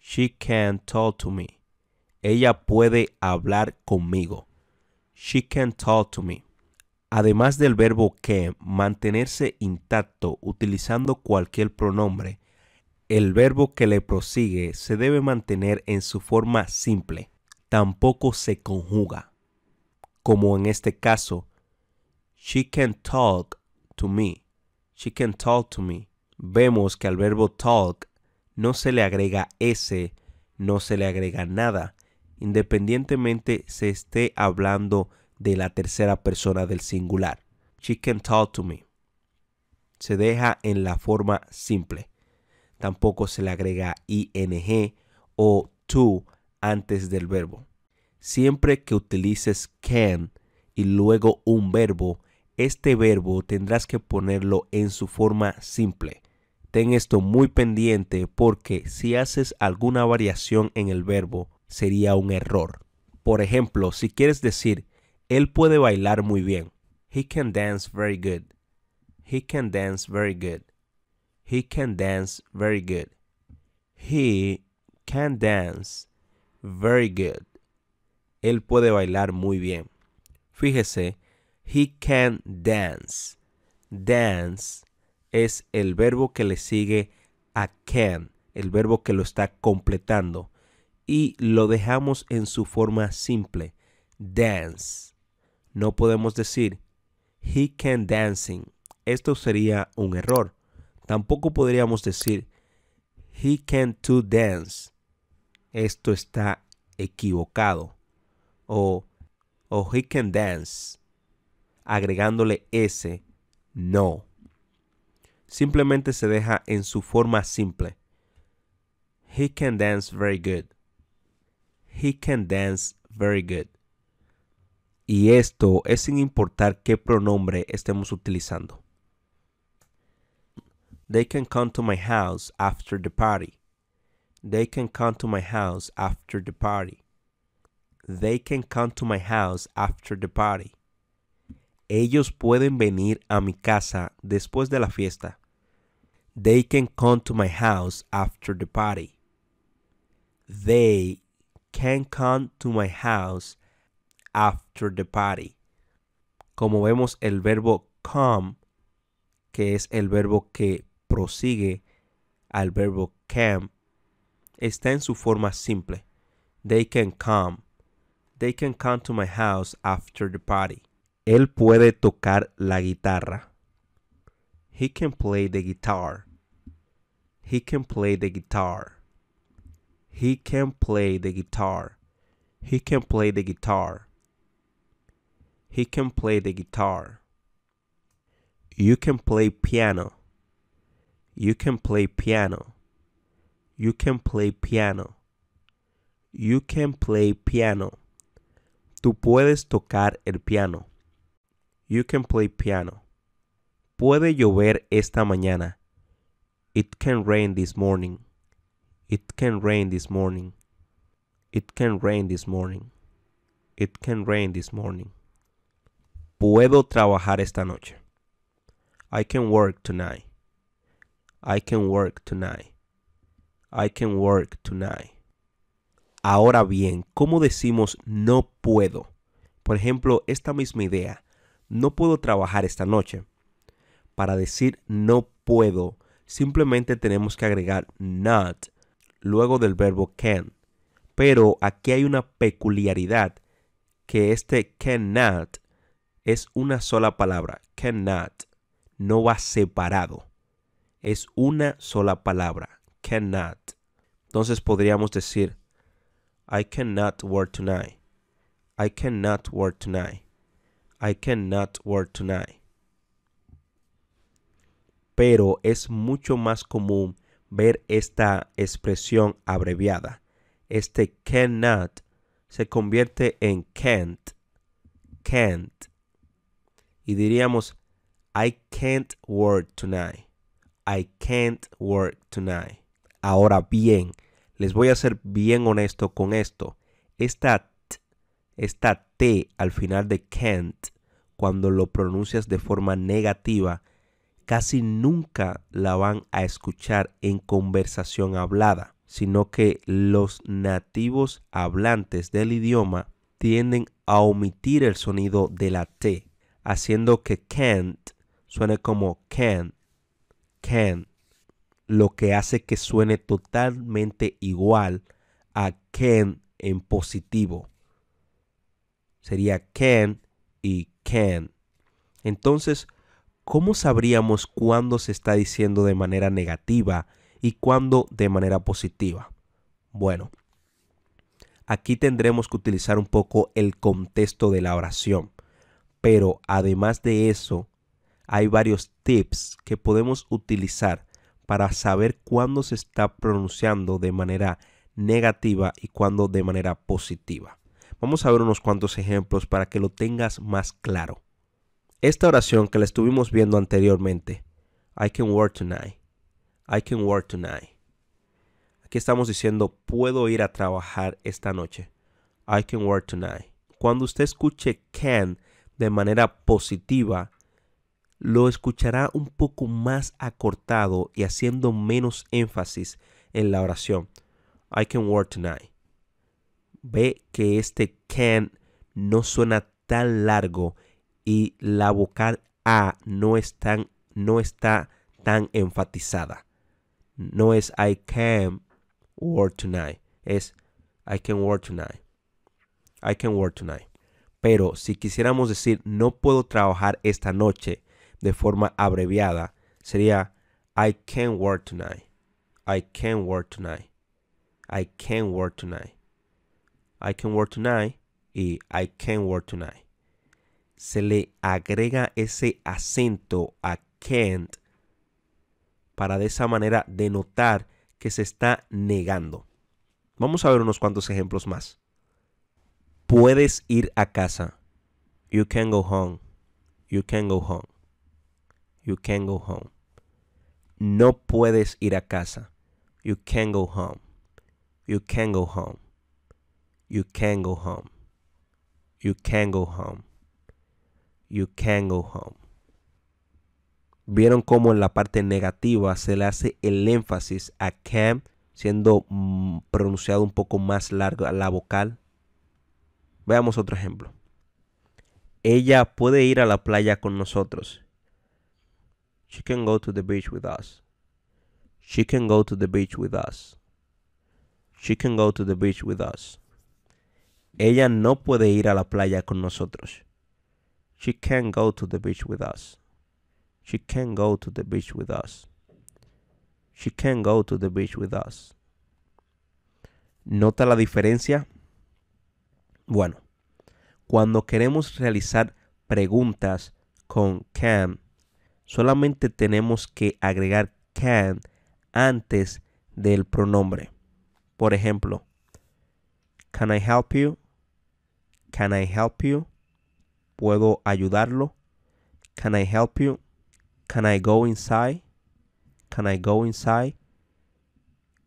She can talk to me. Ella puede hablar conmigo. She can talk to me. Además del verbo que mantenerse intacto utilizando cualquier pronombre, el verbo que le prosigue se debe mantener en su forma simple. Tampoco se conjuga. Como en este caso, she can talk to me. She can talk to me. Vemos que al verbo talk no se le agrega s, no se le agrega nada, independientemente se esté hablando de la tercera persona del singular. She can talk to me. Se deja en la forma simple. Tampoco se le agrega ing o to antes del verbo. Siempre que utilices can y luego un verbo, este verbo tendrás que ponerlo en su forma simple. Ten esto muy pendiente porque si haces alguna variación en el verbo, sería un error. Por ejemplo, si quieres decir, él puede bailar muy bien. He can dance very good. He can dance very good. He can dance very good. He can dance very good. Él puede bailar muy bien. Fíjese, he can dance. Dance es el verbo que le sigue a can, el verbo que lo está completando y lo dejamos en su forma simple, dance. No podemos decir he can dancing. Esto sería un error. Tampoco podríamos decir he can to dance. Esto está equivocado. O, o he can dance. Agregándole S, no. Simplemente se deja en su forma simple. He can dance very good he can dance very good. Y esto es sin importar qué pronombre estemos utilizando. They can come to my house after the party. They can come to my house after the party. They can come to my house after the party. Ellos pueden venir a mi casa después de la fiesta. They can come to my house after the party. They can come to my house after the party. Como vemos el verbo come, que es el verbo que prosigue al verbo can, está en su forma simple. They can come. They can come to my house after the party. Él puede tocar la guitarra. He can play the guitar. He can play the guitar. He can play the guitar. He can play the guitar. He can play the guitar. You can play piano. You can play piano. You can play piano. You can play piano. Tú puedes tocar el piano. You can play piano. Puede llover esta mañana. It can rain this morning. It can rain this morning. It can rain this morning. It can rain this morning. Puedo trabajar esta noche. I can work tonight. I can work tonight. I can work tonight. Ahora bien, ¿cómo decimos no puedo? Por ejemplo, esta misma idea. No puedo trabajar esta noche. Para decir no puedo, simplemente tenemos que agregar not luego del verbo can. Pero aquí hay una peculiaridad que este cannot es una sola palabra, cannot, no va separado. Es una sola palabra, cannot. Entonces podríamos decir, I cannot work tonight. I cannot work tonight. I cannot work tonight. Pero es mucho más común ver esta expresión abreviada. Este cannot se convierte en can't, can't. Y diríamos, I can't work tonight. I can't work tonight. Ahora bien, les voy a ser bien honesto con esto. Esta esta t al final de can't, cuando lo pronuncias de forma negativa, casi nunca la van a escuchar en conversación hablada, sino que los nativos hablantes del idioma tienden a omitir el sonido de la T, haciendo que can't suene como can, can, lo que hace que suene totalmente igual a can en positivo. Sería can y can. Entonces, ¿cómo sabríamos cuándo se está diciendo de manera negativa y cuándo de manera positiva? Bueno, aquí tendremos que utilizar un poco el contexto de la oración, pero además de eso, hay varios tips que podemos utilizar para saber cuándo se está pronunciando de manera negativa y cuándo de manera positiva. Vamos a ver unos cuantos ejemplos para que lo tengas más claro. Esta oración que la estuvimos viendo anteriormente, I can work tonight, I can work tonight. Aquí estamos diciendo, puedo ir a trabajar esta noche. I can work tonight. Cuando usted escuche can de manera positiva, lo escuchará un poco más acortado y haciendo menos énfasis en la oración. I can work tonight. Ve que este can no suena tan largo y la vocal A no, tan, no está tan enfatizada. No es I can work tonight. Es I can work tonight. I can work tonight. Pero si quisiéramos decir no puedo trabajar esta noche de forma abreviada, sería I can work tonight. I can work tonight. I can work tonight. I can work tonight y I can work tonight se le agrega ese acento a can't para de esa manera denotar que se está negando. Vamos a ver unos cuantos ejemplos más. Puedes ir a casa. You can go home. You can go home. You can go home. No puedes ir a casa. You can go home. You can go home. You can go home. You can go home you can go home. Vieron cómo en la parte negativa se le hace el énfasis a can siendo mm, pronunciado un poco más largo la vocal. Veamos otro ejemplo. Ella puede ir a la playa con nosotros. She can go to the beach with us. She can go to the beach with us. She can go to the beach with us. Ella no puede ir a la playa con nosotros. She can't go to the beach with us. She can't go to the beach with us. She can't go to the beach with us. ¿Nota la diferencia? Bueno, cuando queremos realizar preguntas con can, solamente tenemos que agregar can antes del pronombre. Por ejemplo, Can I help you? Can I help you? ¿Puedo ayudarlo? Can I help you? Can I go inside? Can I go inside?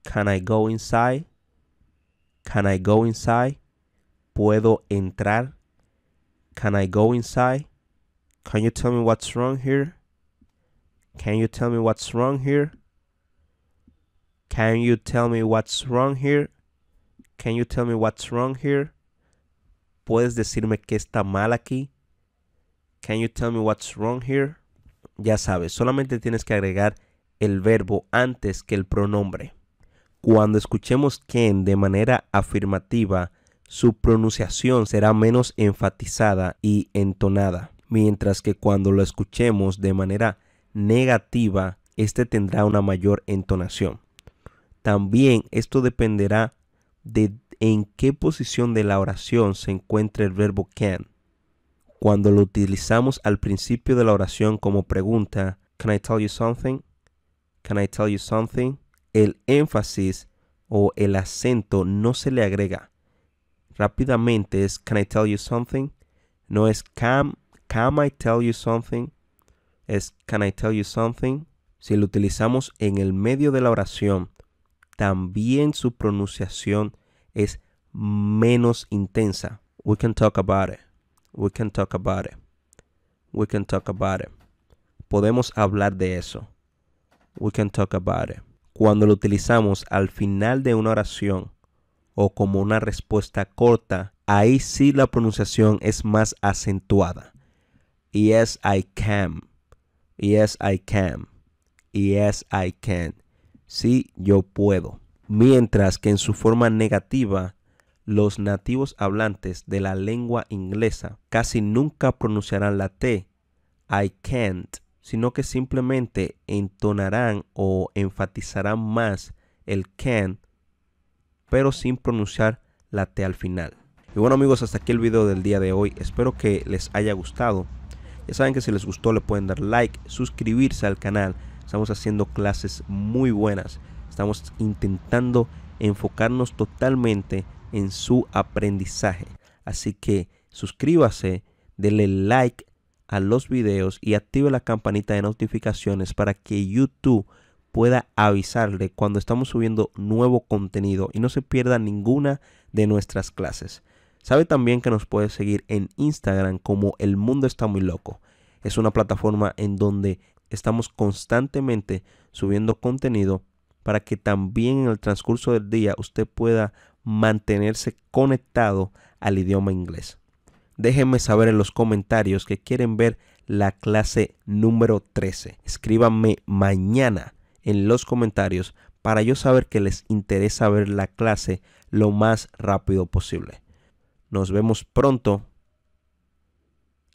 Can I go inside? Can I go inside? ¿Puedo entrar? Can I go inside? Can you tell me what's wrong here? Can you tell me what's wrong here? Can you tell me what's wrong here? Can you tell me what's wrong here? ¿Puedes decirme qué está mal aquí? Can you tell me what's wrong here? Ya sabes, solamente tienes que agregar el verbo antes que el pronombre. Cuando escuchemos can de manera afirmativa, su pronunciación será menos enfatizada y entonada, mientras que cuando lo escuchemos de manera negativa, este tendrá una mayor entonación. También esto dependerá de en qué posición de la oración se encuentra el verbo can cuando lo utilizamos al principio de la oración como pregunta, Can I tell you something? Can I tell you something? El énfasis o el acento no se le agrega. Rápidamente es Can I tell you something? No es Can, can I tell you something? Es Can I tell you something? Si lo utilizamos en el medio de la oración, también su pronunciación es menos intensa. We can talk about it. We can talk about it. We can talk about it. Podemos hablar de eso. We can talk about it. Cuando lo utilizamos al final de una oración o como una respuesta corta, ahí sí la pronunciación es más acentuada. Yes, I can. Yes, I can. Yes, I can. Sí, yo puedo. Mientras que en su forma negativa los nativos hablantes de la lengua inglesa casi nunca pronunciarán la T, I can't, sino que simplemente entonarán o enfatizarán más el can, pero sin pronunciar la T al final. Y bueno amigos, hasta aquí el video del día de hoy. Espero que les haya gustado. Ya saben que si les gustó le pueden dar like, suscribirse al canal. Estamos haciendo clases muy buenas. Estamos intentando enfocarnos totalmente en su aprendizaje. Así que suscríbase, dele like a los videos y active la campanita de notificaciones para que YouTube pueda avisarle cuando estamos subiendo nuevo contenido y no se pierda ninguna de nuestras clases. Sabe también que nos puede seguir en Instagram como El Mundo está muy loco. Es una plataforma en donde estamos constantemente subiendo contenido para que también en el transcurso del día usted pueda mantenerse conectado al idioma inglés. Déjenme saber en los comentarios que quieren ver la clase número 13. Escríbanme mañana en los comentarios para yo saber que les interesa ver la clase lo más rápido posible. Nos vemos pronto.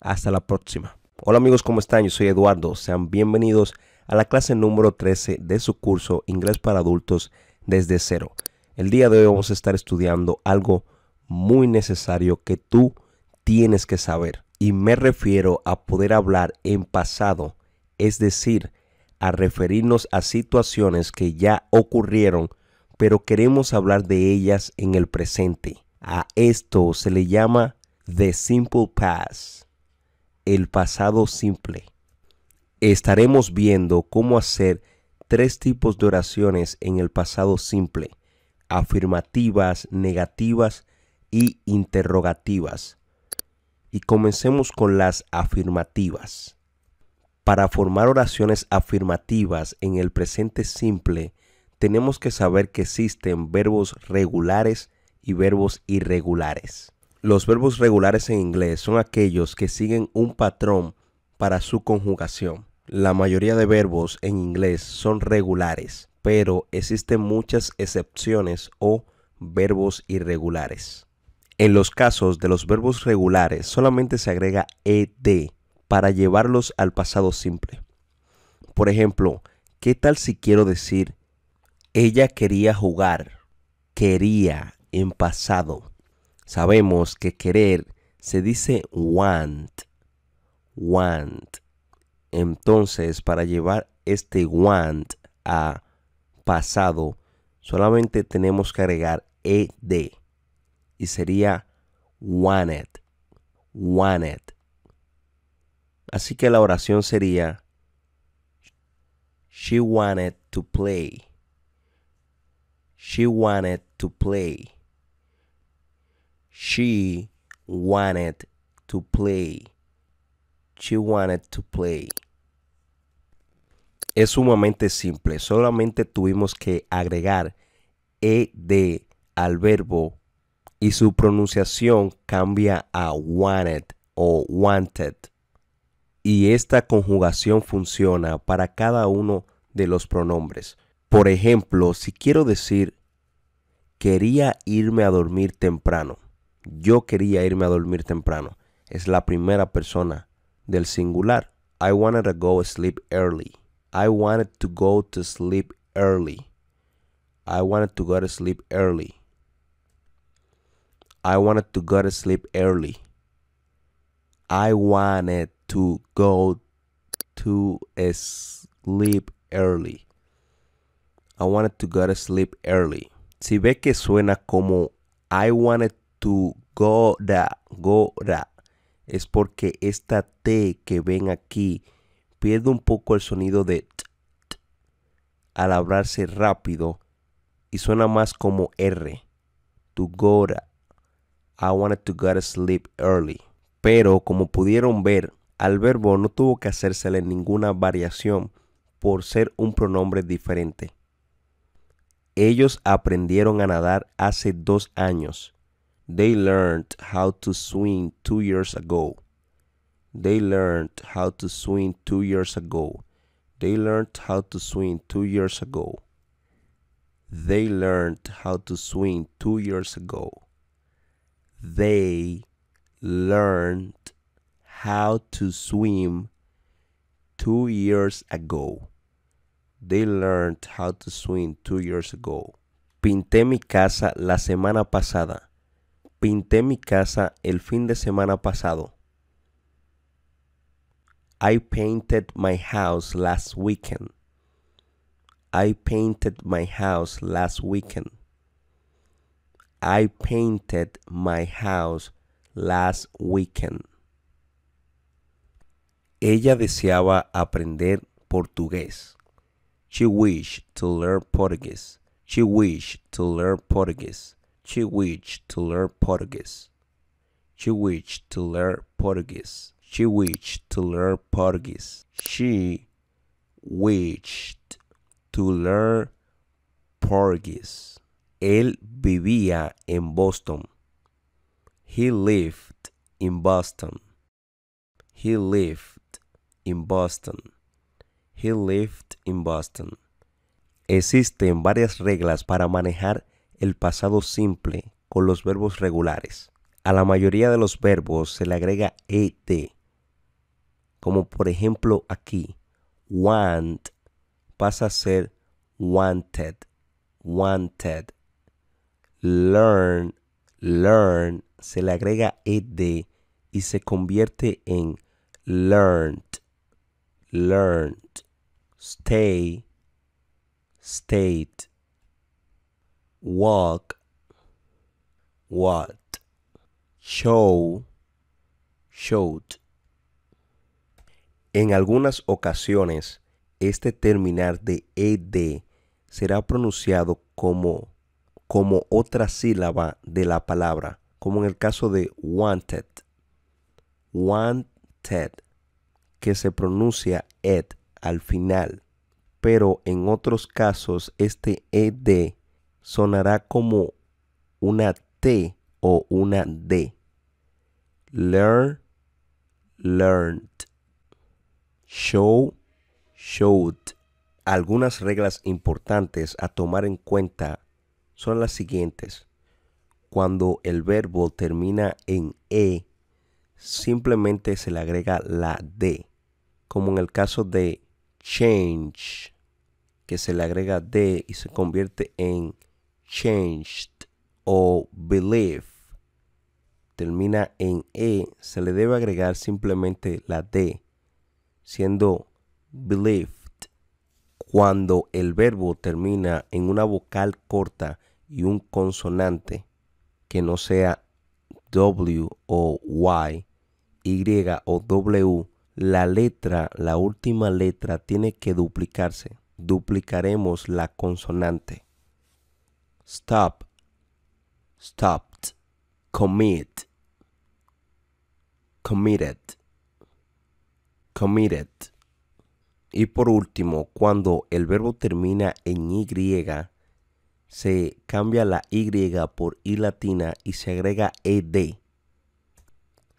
Hasta la próxima. Hola amigos, ¿cómo están? Yo soy Eduardo. Sean bienvenidos a la clase número 13 de su curso Inglés para Adultos desde cero. El día de hoy vamos a estar estudiando algo muy necesario que tú tienes que saber. Y me refiero a poder hablar en pasado, es decir, a referirnos a situaciones que ya ocurrieron, pero queremos hablar de ellas en el presente. A esto se le llama The Simple Past, el pasado simple. Estaremos viendo cómo hacer tres tipos de oraciones en el pasado simple afirmativas, negativas y interrogativas. Y comencemos con las afirmativas. Para formar oraciones afirmativas en el presente simple, tenemos que saber que existen verbos regulares y verbos irregulares. Los verbos regulares en inglés son aquellos que siguen un patrón para su conjugación. La mayoría de verbos en inglés son regulares, pero existen muchas excepciones o verbos irregulares. En los casos de los verbos regulares solamente se agrega ed para llevarlos al pasado simple. Por ejemplo, ¿qué tal si quiero decir ella quería jugar? Quería en pasado. Sabemos que querer se dice want. Want. Entonces, para llevar este want a pasado, solamente tenemos que agregar ed y sería wanted. Wanted. Así que la oración sería She wanted to play. She wanted to play. She wanted to play. She wanted to play es sumamente simple. Solamente tuvimos que agregar ed al verbo y su pronunciación cambia a wanted o wanted. Y esta conjugación funciona para cada uno de los pronombres. Por ejemplo, si quiero decir quería irme a dormir temprano. Yo quería irme a dormir temprano. Es la primera persona del singular. I wanted to go sleep early. I wanted to go to sleep early. I wanted to go to sleep early. I wanted to go to sleep early. I wanted to go to sleep early. I wanted to go to sleep early. Si ve que suena como I wanted to go da, go da, es porque esta T que ven aquí pierde un poco el sonido de t, al hablarse rápido y suena más como R. To go I wanted to go to sleep early. Pero como pudieron ver, al verbo no tuvo que hacérsele ninguna variación por ser un pronombre diferente. Ellos aprendieron a nadar hace dos años. They learned how to swim two years ago. They learned how to swim two years ago. They learned how to swim two years ago. They learned how to swim two years ago. They learned how to swim two years ago. They learned how to swim two years ago. Pinté mi casa la semana pasada. Pinté mi casa el fin de semana pasado. I painted my house last weekend. I painted my house last weekend. I painted my house last weekend. Ella deseaba aprender portugués. She wished to learn Portuguese. She wished to learn Portuguese. She wished to learn Portuguese. She wished to learn Portuguese. She wished to learn Portuguese. She wished to learn Portuguese. Él vivía en Boston. He lived in Boston. He lived in Boston. He lived in Boston. Existen varias reglas para manejar el pasado simple con los verbos regulares. A la mayoría de los verbos se le agrega "-ed". Como por ejemplo aquí, want pasa a ser wanted, wanted. Learn, learn, se le agrega ed y se convierte en learned, learned. Stay, state. Walk, what. Show, showed. En algunas ocasiones, este terminar de ed será pronunciado como, como otra sílaba de la palabra, como en el caso de wanted. Wanted, que se pronuncia ed al final, pero en otros casos este ed sonará como una T o una D. Learn, learned show, showed. Algunas reglas importantes a tomar en cuenta son las siguientes. Cuando el verbo termina en e, simplemente se le agrega la d, como en el caso de change, que se le agrega d y se convierte en changed o believe. Termina en e, se le debe agregar simplemente la d siendo believed cuando el verbo termina en una vocal corta y un consonante que no sea W o Y, Y o W, la letra, la última letra tiene que duplicarse. Duplicaremos la consonante. Stop. Stopped. Commit. Committed committed. Y por último, cuando el verbo termina en Y, se cambia la Y por I latina y se agrega ED.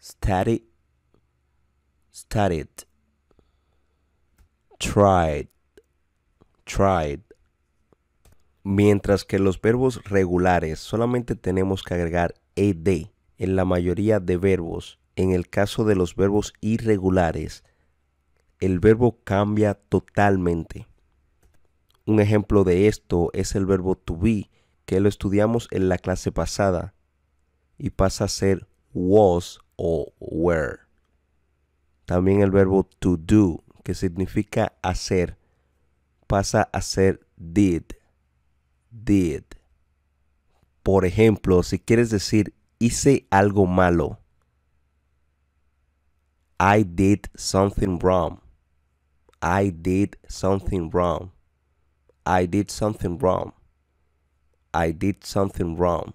Started, started, tried, tried. Mientras que los verbos regulares solamente tenemos que agregar ED en la mayoría de verbos. En el caso de los verbos irregulares, el verbo cambia totalmente. Un ejemplo de esto es el verbo to be, que lo estudiamos en la clase pasada, y pasa a ser was o were. También el verbo to do, que significa hacer, pasa a ser did. Did. Por ejemplo, si quieres decir hice algo malo, I did something wrong. I did something wrong. I did something wrong. I did something wrong.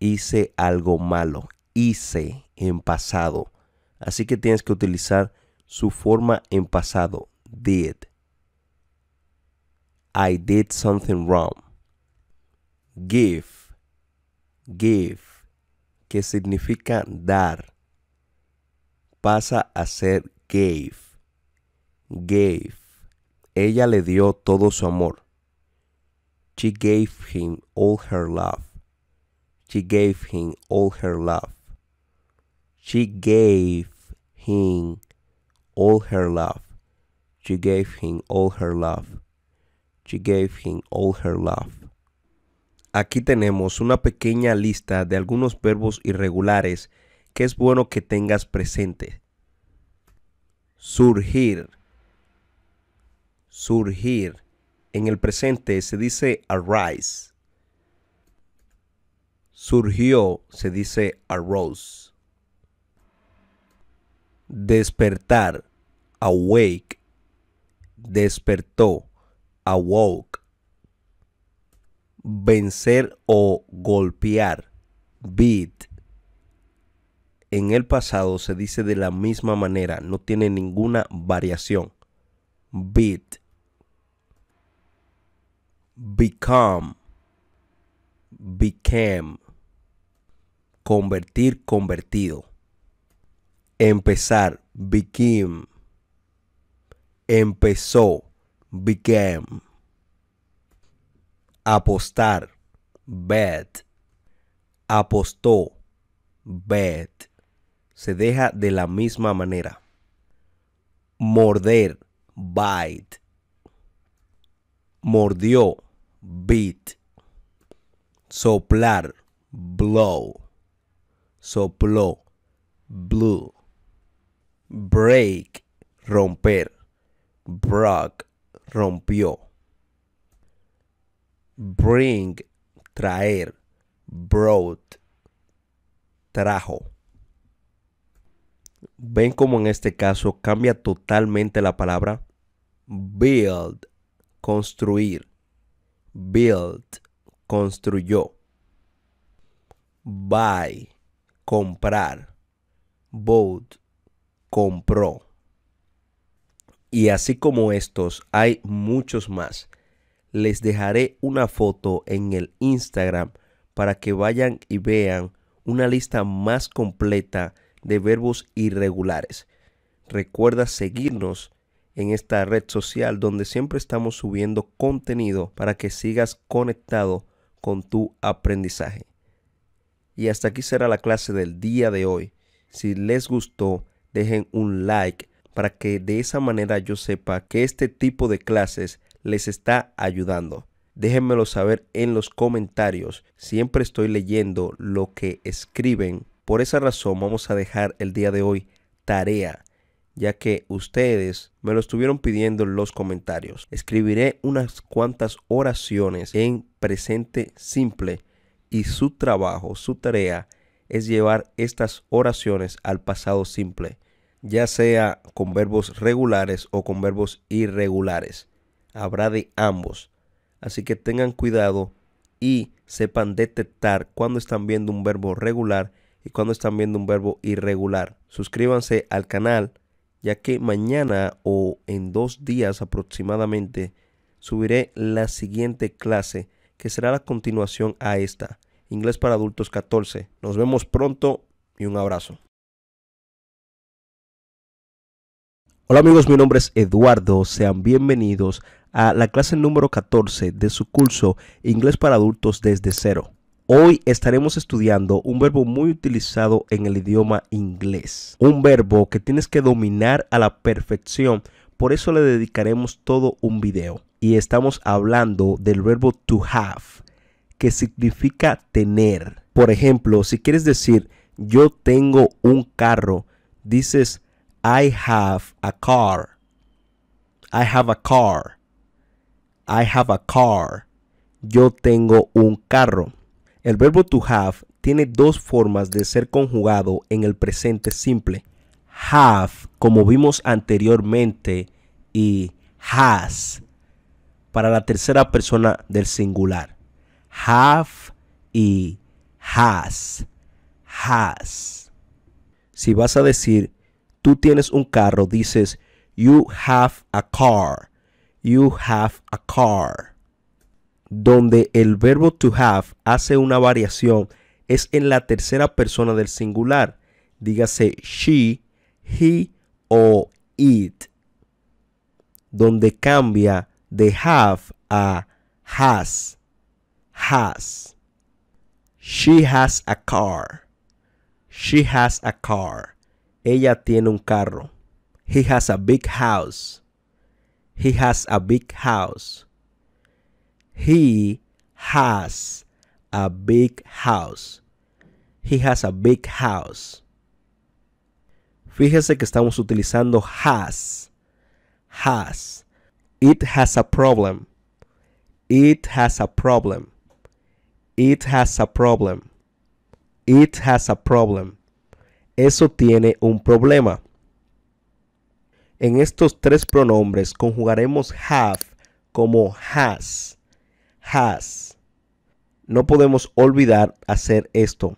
Hice algo malo. Hice en pasado. Así que tienes que utilizar su forma en pasado. Did. I did something wrong. Give. Give. Que significa dar. Pasa a ser gave gave. Ella le dio todo su amor. She gave him all her love. She gave him all her love. She gave him all her love. She gave him all her love. She gave him all her love. Aquí tenemos una pequeña lista de algunos verbos irregulares que es bueno que tengas presente. Surgir surgir. En el presente se dice arise. Surgió se dice arose. Despertar, awake. Despertó, awoke. Vencer o golpear, beat en el pasado se dice de la misma manera, no tiene ninguna variación. Beat become, became, convertir, convertido, empezar, became, empezó, became, apostar, bet, apostó, bet, se deja de la misma manera, morder, bite, mordió, beat, soplar, blow, sopló, Blue. break, romper, broke, rompió, bring, traer, brought, trajo. Ven como en este caso cambia totalmente la palabra build, construir, Build. construyó. Buy, comprar. Bought, compró. Y así como estos, hay muchos más. Les dejaré una foto en el Instagram para que vayan y vean una lista más completa de verbos irregulares. Recuerda seguirnos en esta red social donde siempre estamos subiendo contenido para que sigas conectado con tu aprendizaje. Y hasta aquí será la clase del día de hoy. Si les gustó, dejen un like para que de esa manera yo sepa que este tipo de clases les está ayudando. Déjenmelo saber en los comentarios. Siempre estoy leyendo lo que escriben. Por esa razón vamos a dejar el día de hoy tarea ya que ustedes me lo estuvieron pidiendo en los comentarios. Escribiré unas cuantas oraciones en presente simple y su trabajo, su tarea es llevar estas oraciones al pasado simple, ya sea con verbos regulares o con verbos irregulares. Habrá de ambos. Así que tengan cuidado y sepan detectar cuando están viendo un verbo regular y cuando están viendo un verbo irregular. Suscríbanse al canal ya que mañana o en dos días aproximadamente subiré la siguiente clase, que será la continuación a esta, Inglés para Adultos 14. Nos vemos pronto y un abrazo. Hola amigos, mi nombre es Eduardo, sean bienvenidos a la clase número 14 de su curso Inglés para Adultos desde cero. Hoy estaremos estudiando un verbo muy utilizado en el idioma inglés. Un verbo que tienes que dominar a la perfección. Por eso le dedicaremos todo un video. Y estamos hablando del verbo to have, que significa tener. Por ejemplo, si quieres decir yo tengo un carro, dices I have a car. I have a car. I have a car. Yo tengo un carro. El verbo to have tiene dos formas de ser conjugado en el presente simple. Have, como vimos anteriormente, y has para la tercera persona del singular. Have y has. Has. Si vas a decir, tú tienes un carro, dices, you have a car. You have a car donde el verbo to have hace una variación es en la tercera persona del singular, dígase she, he o it, donde cambia de have a has, has. She has a car. She has a car. Ella tiene un carro. He has a big house. He has a big house. He has a big house. He has a big house. Fíjese que estamos utilizando has. Has. It has a problem. It has a problem. It has a problem. It has a problem. Eso tiene un problema. En estos tres pronombres conjugaremos have como has has. No podemos olvidar hacer esto.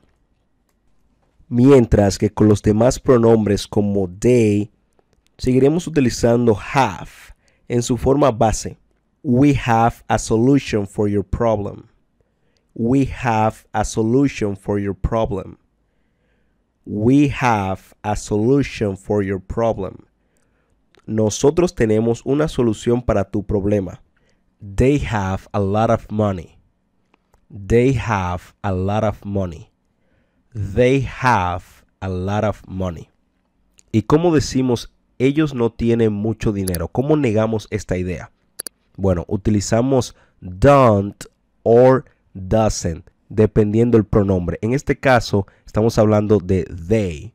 Mientras que con los demás pronombres como they, seguiremos utilizando have en su forma base. We have a solution for your problem. We have a solution for your problem. We have a solution for your problem. Nosotros tenemos una solución para tu problema they have a lot of money. They have a lot of money. They have a lot of money. ¿Y cómo decimos ellos no tienen mucho dinero? ¿Cómo negamos esta idea? Bueno, utilizamos don't or doesn't dependiendo el pronombre. En este caso estamos hablando de they.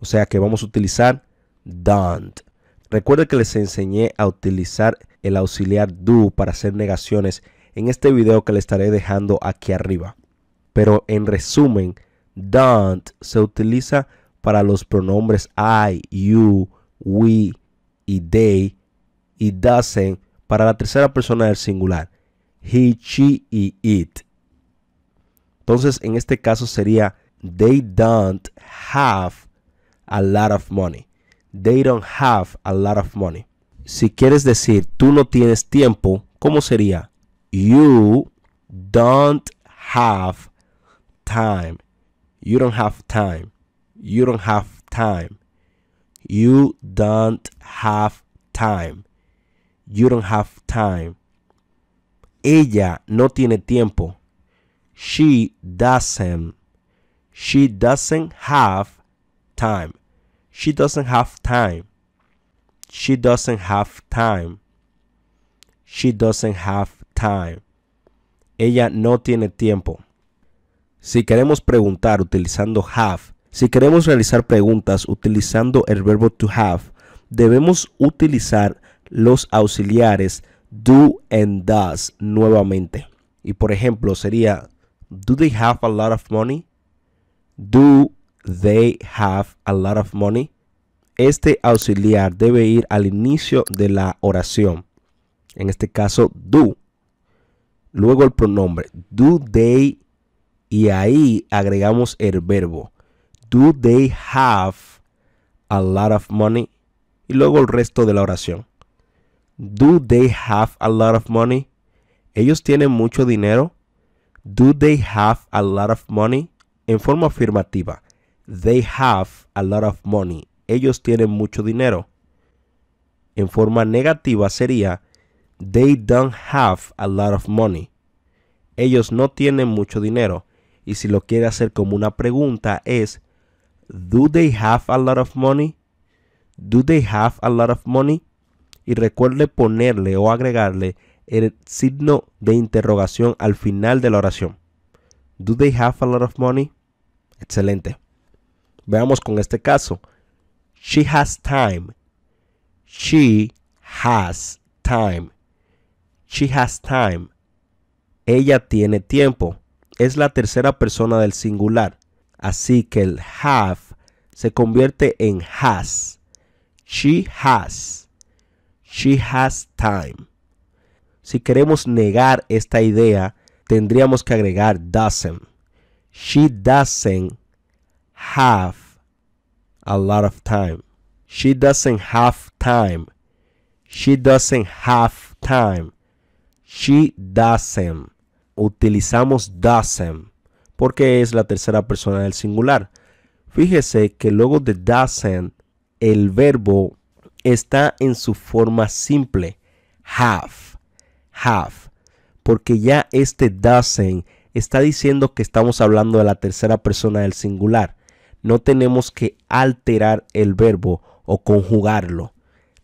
O sea que vamos a utilizar don't. Recuerda que les enseñé a utilizar el auxiliar do para hacer negaciones en este video que les estaré dejando aquí arriba. Pero en resumen, don't se utiliza para los pronombres I, you, we y they y doesn't para la tercera persona del singular. He, she y it. Entonces en este caso sería they don't have a lot of money. They don't have a lot of money. Si quieres decir tú no tienes tiempo, ¿cómo sería? You don't have time. You don't have time. You don't have time. You don't have time. You don't have time. Ella no tiene tiempo. She doesn't. She doesn't have time. She doesn't have time. She doesn't have time. She doesn't have time. Ella no tiene tiempo. Si queremos preguntar utilizando have, si queremos realizar preguntas utilizando el verbo to have, debemos utilizar los auxiliares do and does nuevamente. Y por ejemplo sería, ¿Do they have a lot of money? Do they have a lot of money. Este auxiliar debe ir al inicio de la oración. En este caso, do. Luego el pronombre. Do they. Y ahí agregamos el verbo. Do they have a lot of money? Y luego el resto de la oración. Do they have a lot of money? Ellos tienen mucho dinero. Do they have a lot of money? En forma afirmativa. They have a lot of money. Ellos tienen mucho dinero. En forma negativa sería They don't have a lot of money. Ellos no tienen mucho dinero. Y si lo quiere hacer como una pregunta es Do they have a lot of money? Do they have a lot of money? Y recuerde ponerle o agregarle el signo de interrogación al final de la oración. Do they have a lot of money? Excelente. Veamos con este caso. She has time. She has time. She has time. Ella tiene tiempo. Es la tercera persona del singular. Así que el have se convierte en has. She has. She has time. Si queremos negar esta idea, tendríamos que agregar doesn't. She doesn't have a lot of time. She doesn't have time. She doesn't have time. She doesn't. Utilizamos doesn't porque es la tercera persona del singular. Fíjese que luego de doesn't, el verbo está en su forma simple. Have. Have. Porque ya este doesn't está diciendo que estamos hablando de la tercera persona del singular no tenemos que alterar el verbo o conjugarlo.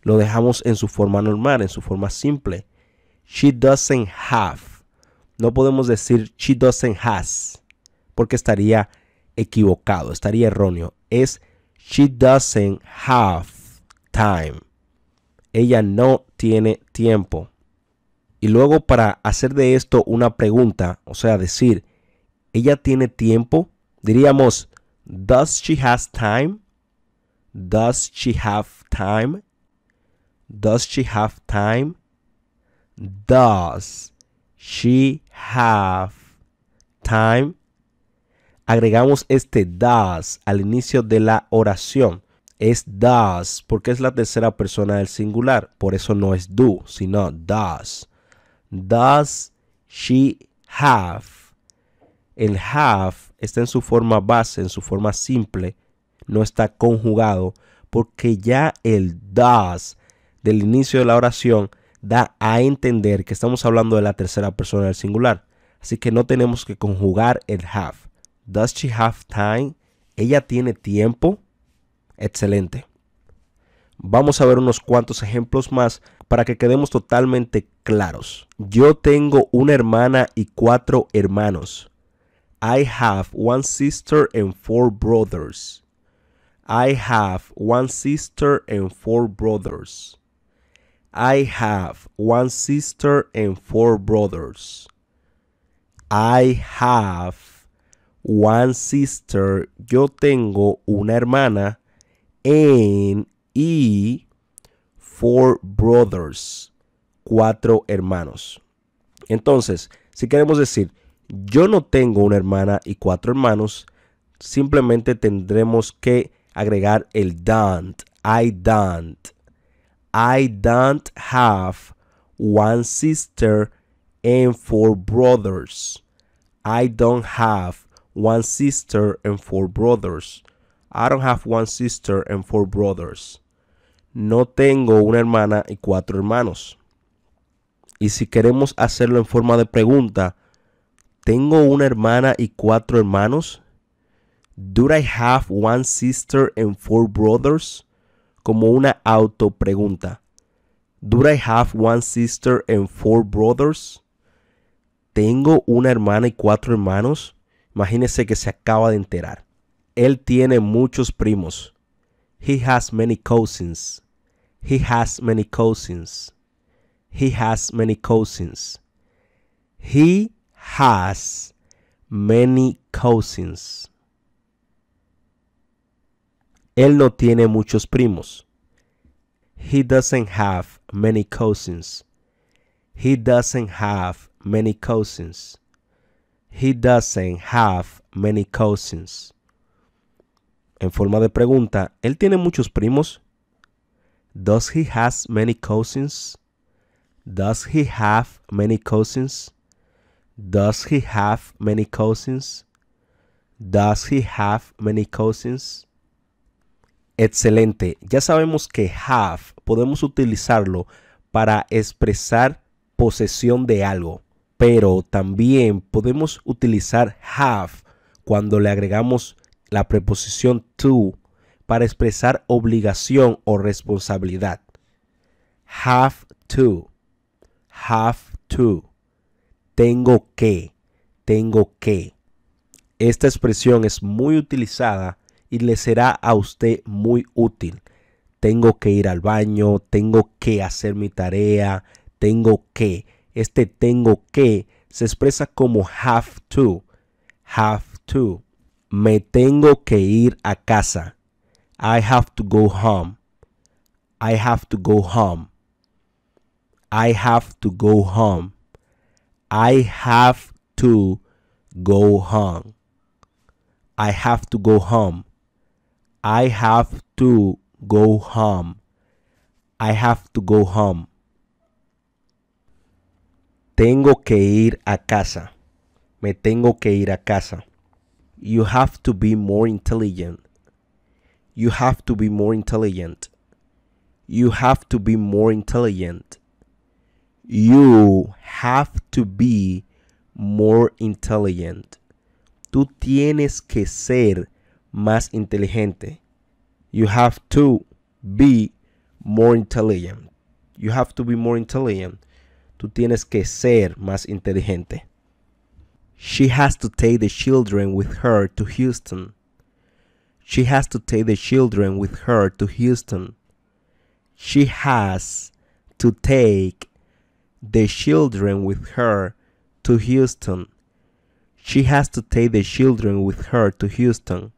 Lo dejamos en su forma normal, en su forma simple. She doesn't have. No podemos decir she doesn't has, porque estaría equivocado, estaría erróneo. Es she doesn't have time. Ella no tiene tiempo. Y luego para hacer de esto una pregunta, o sea, decir, ella tiene tiempo, diríamos, Does she has time? Does she have time? Does she have time? Does she have time? Agregamos este does al inicio de la oración. Es does porque es la tercera persona del singular. Por eso no es do, sino does. Does she have el have está en su forma base, en su forma simple, no está conjugado, porque ya el does del inicio de la oración da a entender que estamos hablando de la tercera persona del singular. Así que no tenemos que conjugar el have. Does she have time? ¿Ella tiene tiempo? Excelente. Vamos a ver unos cuantos ejemplos más para que quedemos totalmente claros. Yo tengo una hermana y cuatro hermanos. I have one sister and four brothers. I have one sister and four brothers. I have one sister and four brothers. I have one sister. Yo tengo una hermana. En y four brothers. Cuatro hermanos. Entonces, si queremos decir yo no tengo una hermana y cuatro hermanos. Simplemente tendremos que agregar el don't. I don't. I don't have one sister and four brothers. I don't have one sister and four brothers. I don't have one sister and four brothers. No tengo una hermana y cuatro hermanos. Y si queremos hacerlo en forma de pregunta, tengo una hermana y cuatro hermanos. Do I have one sister and four brothers? Como una autopregunta. Do I have one sister and four brothers? Tengo una hermana y cuatro hermanos. Imagínese que se acaba de enterar. Él tiene muchos primos. He has many cousins. He has many cousins. He has many cousins. He has many cousins. Él no tiene muchos primos. He doesn't have many cousins. He doesn't have many cousins. He doesn't have many cousins. En forma de pregunta, ¿él tiene muchos primos? Does he has many cousins? Does he have many cousins? Does he have many cousins? Does he have many cousins? Excelente. Ya sabemos que have podemos utilizarlo para expresar posesión de algo, pero también podemos utilizar have cuando le agregamos la preposición to para expresar obligación o responsabilidad. Have to. Have to tengo que, tengo que. Esta expresión es muy utilizada y le será a usted muy útil. Tengo que ir al baño, tengo que hacer mi tarea, tengo que. Este tengo que se expresa como have to, have to. Me tengo que ir a casa. I have to go home. I have to go home. I have to go home. I have to go home. I have to go home. I have to go home. I have to go home. Tengo que ir a casa. Me tengo que ir a casa. You have to be more intelligent. You have to be more intelligent. You have to be more intelligent. You have to be more intelligent. Tú tienes que ser más inteligente. You have to be more intelligent. You have to be more intelligent. Tú tienes que ser más inteligente. She has to take the children with her to Houston. She has to take the children with her to Houston. She has to take the children with her to Houston. She has to take the children with her to Houston.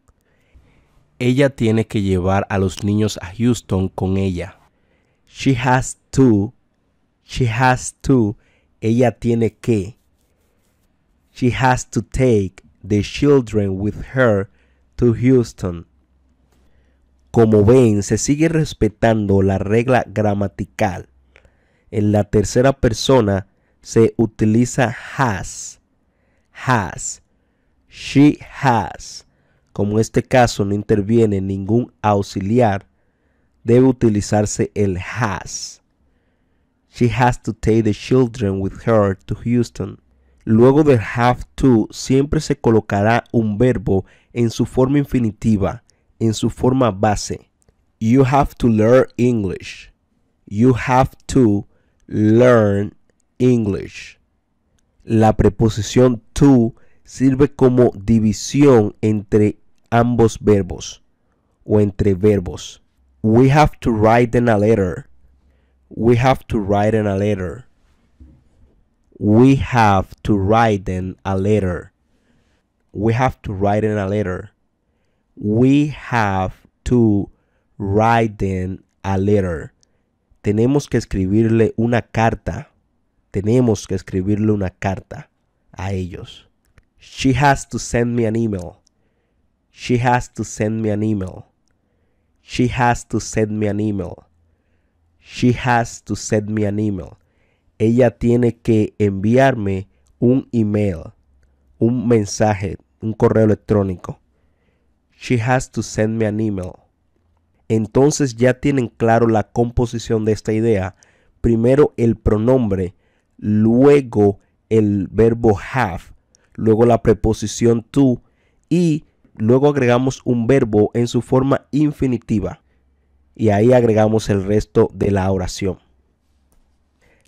Ella tiene que llevar a los niños a Houston con ella. She has to. She has to. Ella tiene que. She has to take the children with her to Houston. Como ven, se sigue respetando la regla gramatical en la tercera persona se utiliza has, has, she has. Como en este caso no interviene ningún auxiliar, debe utilizarse el has. She has to take the children with her to Houston. Luego del have to siempre se colocará un verbo en su forma infinitiva, en su forma base. You have to learn English. You have to learn English. La preposición to sirve como división entre ambos verbos o entre verbos. We have to write in a letter. We have to write in a letter. We have to write in a letter. We have to write in a letter. We have to write in a letter tenemos que escribirle una carta. Tenemos que escribirle una carta a ellos. She has to send me an email. She has to send me an email. She has to send me an email. She has to send me an email. Ella tiene que enviarme un email, un mensaje, un correo electrónico. She has to send me an email entonces ya tienen claro la composición de esta idea. Primero el pronombre, luego el verbo have, luego la preposición to y luego agregamos un verbo en su forma infinitiva. Y ahí agregamos el resto de la oración.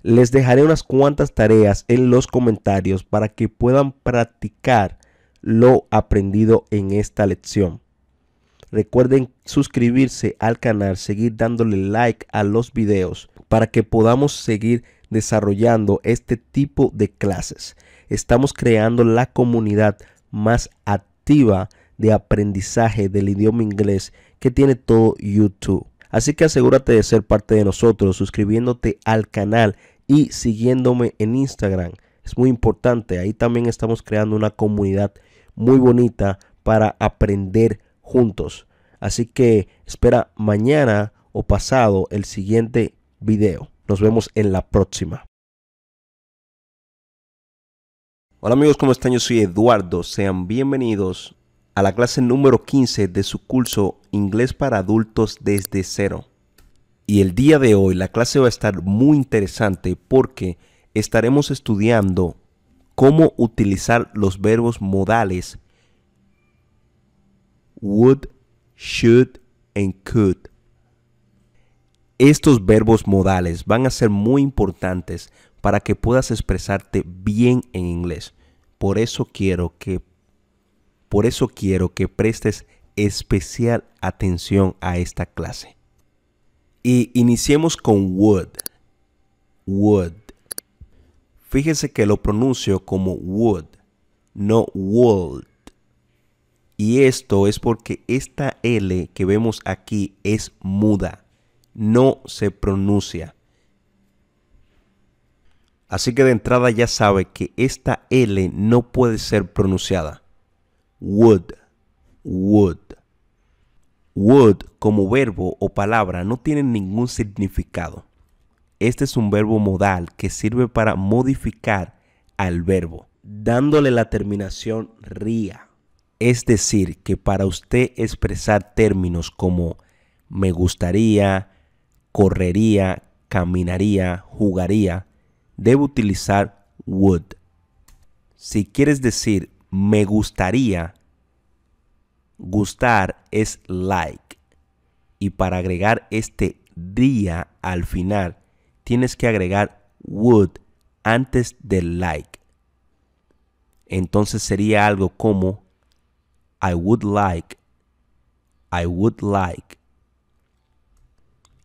Les dejaré unas cuantas tareas en los comentarios para que puedan practicar lo aprendido en esta lección. Recuerden suscribirse al canal, seguir dándole like a los videos para que podamos seguir desarrollando este tipo de clases. Estamos creando la comunidad más activa de aprendizaje del idioma inglés que tiene todo YouTube. Así que asegúrate de ser parte de nosotros suscribiéndote al canal y siguiéndome en Instagram. Es muy importante, ahí también estamos creando una comunidad muy bonita para aprender juntos. Así que espera mañana o pasado el siguiente video. Nos vemos en la próxima. Hola amigos, ¿cómo están? Yo soy Eduardo. Sean bienvenidos a la clase número 15 de su curso Inglés para Adultos desde cero. Y el día de hoy la clase va a estar muy interesante porque estaremos estudiando cómo utilizar los verbos modales would, should and could. Estos verbos modales van a ser muy importantes para que puedas expresarte bien en inglés. Por eso quiero que por eso quiero que prestes especial atención a esta clase. Y iniciemos con would. Would. Fíjense que lo pronuncio como would, no would. Y esto es porque esta L que vemos aquí es muda, no se pronuncia. Así que de entrada ya sabe que esta L no puede ser pronunciada. Would, would. Would como verbo o palabra no tiene ningún significado. Este es un verbo modal que sirve para modificar al verbo, dándole la terminación ría. Es decir, que para usted expresar términos como me gustaría, correría, caminaría, jugaría, debe utilizar would. Si quieres decir me gustaría, gustar es like. Y para agregar este día al final, tienes que agregar would antes del like. Entonces sería algo como I would like. I would like.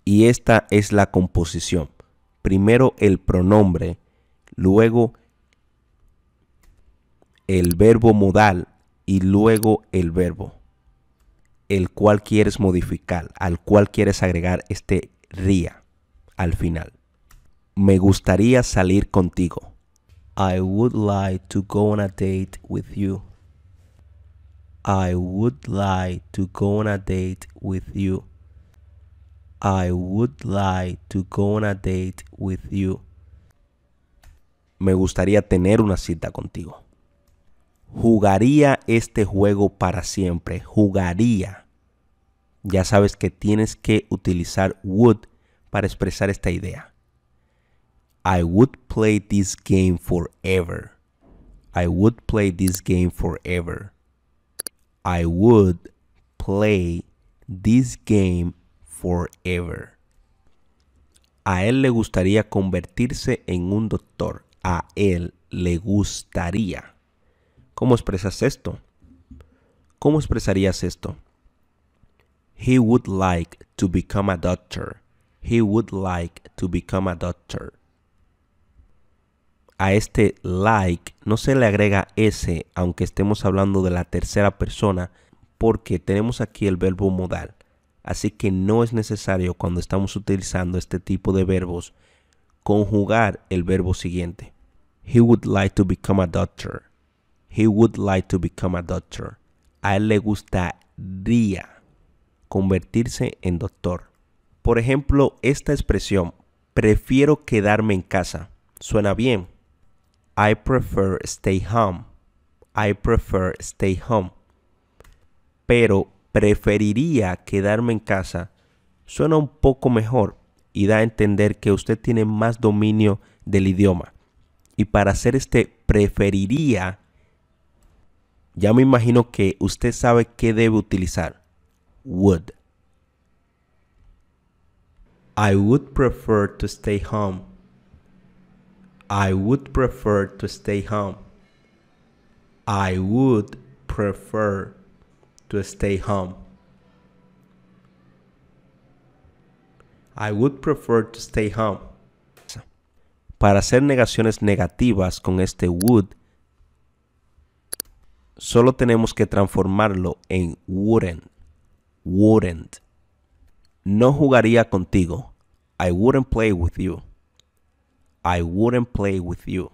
Y esta es la composición. Primero el pronombre, luego el verbo modal y luego el verbo, el cual quieres modificar, al cual quieres agregar este ría al final. Me gustaría salir contigo. I would like to go on a date with you. I would like to go on a date with you. I would like to go on a date with you. Me gustaría tener una cita contigo. Jugaría este juego para siempre. Jugaría. Ya sabes que tienes que utilizar would para expresar esta idea. I would play this game forever. I would play this game forever. I would play this game forever. A él le gustaría convertirse en un doctor. A él le gustaría. ¿Cómo expresas esto? ¿Cómo expresarías esto? He would like to become a doctor. He would like to become a doctor. a este like no se le agrega s, aunque estemos hablando de la tercera persona, porque tenemos aquí el verbo modal. Así que no es necesario cuando estamos utilizando este tipo de verbos conjugar el verbo siguiente. He would like to become a doctor. He would like to become a doctor. A él le gustaría convertirse en doctor. Por ejemplo, esta expresión, prefiero quedarme en casa. Suena bien, I prefer stay home. I prefer stay home. Pero preferiría quedarme en casa suena un poco mejor y da a entender que usted tiene más dominio del idioma. Y para hacer este preferiría, ya me imagino que usted sabe qué debe utilizar. Would. I would prefer to stay home. I would prefer to stay home. I would prefer to stay home. I would prefer to stay home. Para hacer negaciones negativas con este would, solo tenemos que transformarlo en wouldn't. Wouldn't. No jugaría contigo. I wouldn't play with you. I wouldn't play with you.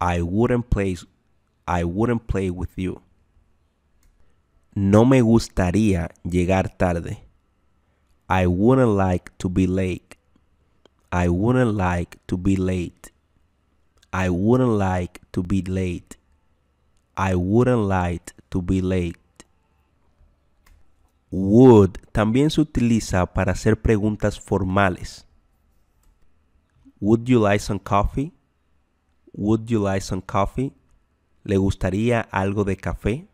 I wouldn't play I wouldn't play with you. No me gustaría llegar tarde. I wouldn't like to be late. I wouldn't like to be late. I wouldn't like to be late. I wouldn't like to be late. Would también se utiliza para hacer preguntas formales. Would you like some coffee? Would you like some coffee? ¿Le gustaría algo de café?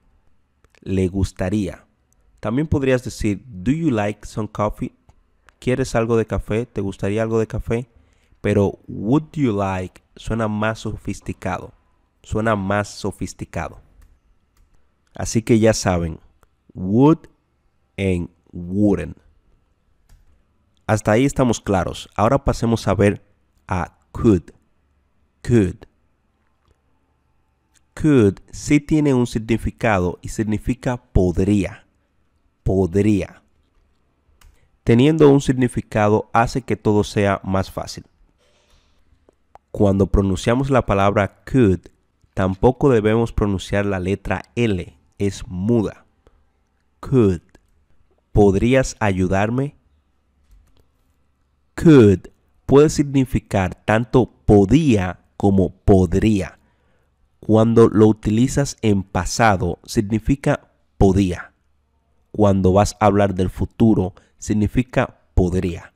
Le gustaría. También podrías decir, Do you like some coffee? ¿Quieres algo de café? ¿Te gustaría algo de café? Pero would you like suena más sofisticado. Suena más sofisticado. Así que ya saben, would and wouldn't. Hasta ahí estamos claros. Ahora pasemos a ver a could. Could. Could sí tiene un significado y significa podría. Podría. Teniendo un significado hace que todo sea más fácil. Cuando pronunciamos la palabra could, tampoco debemos pronunciar la letra L, es muda. Could. ¿Podrías ayudarme? Could puede significar tanto podía como podría. Cuando lo utilizas en pasado, significa podía. Cuando vas a hablar del futuro, significa podría.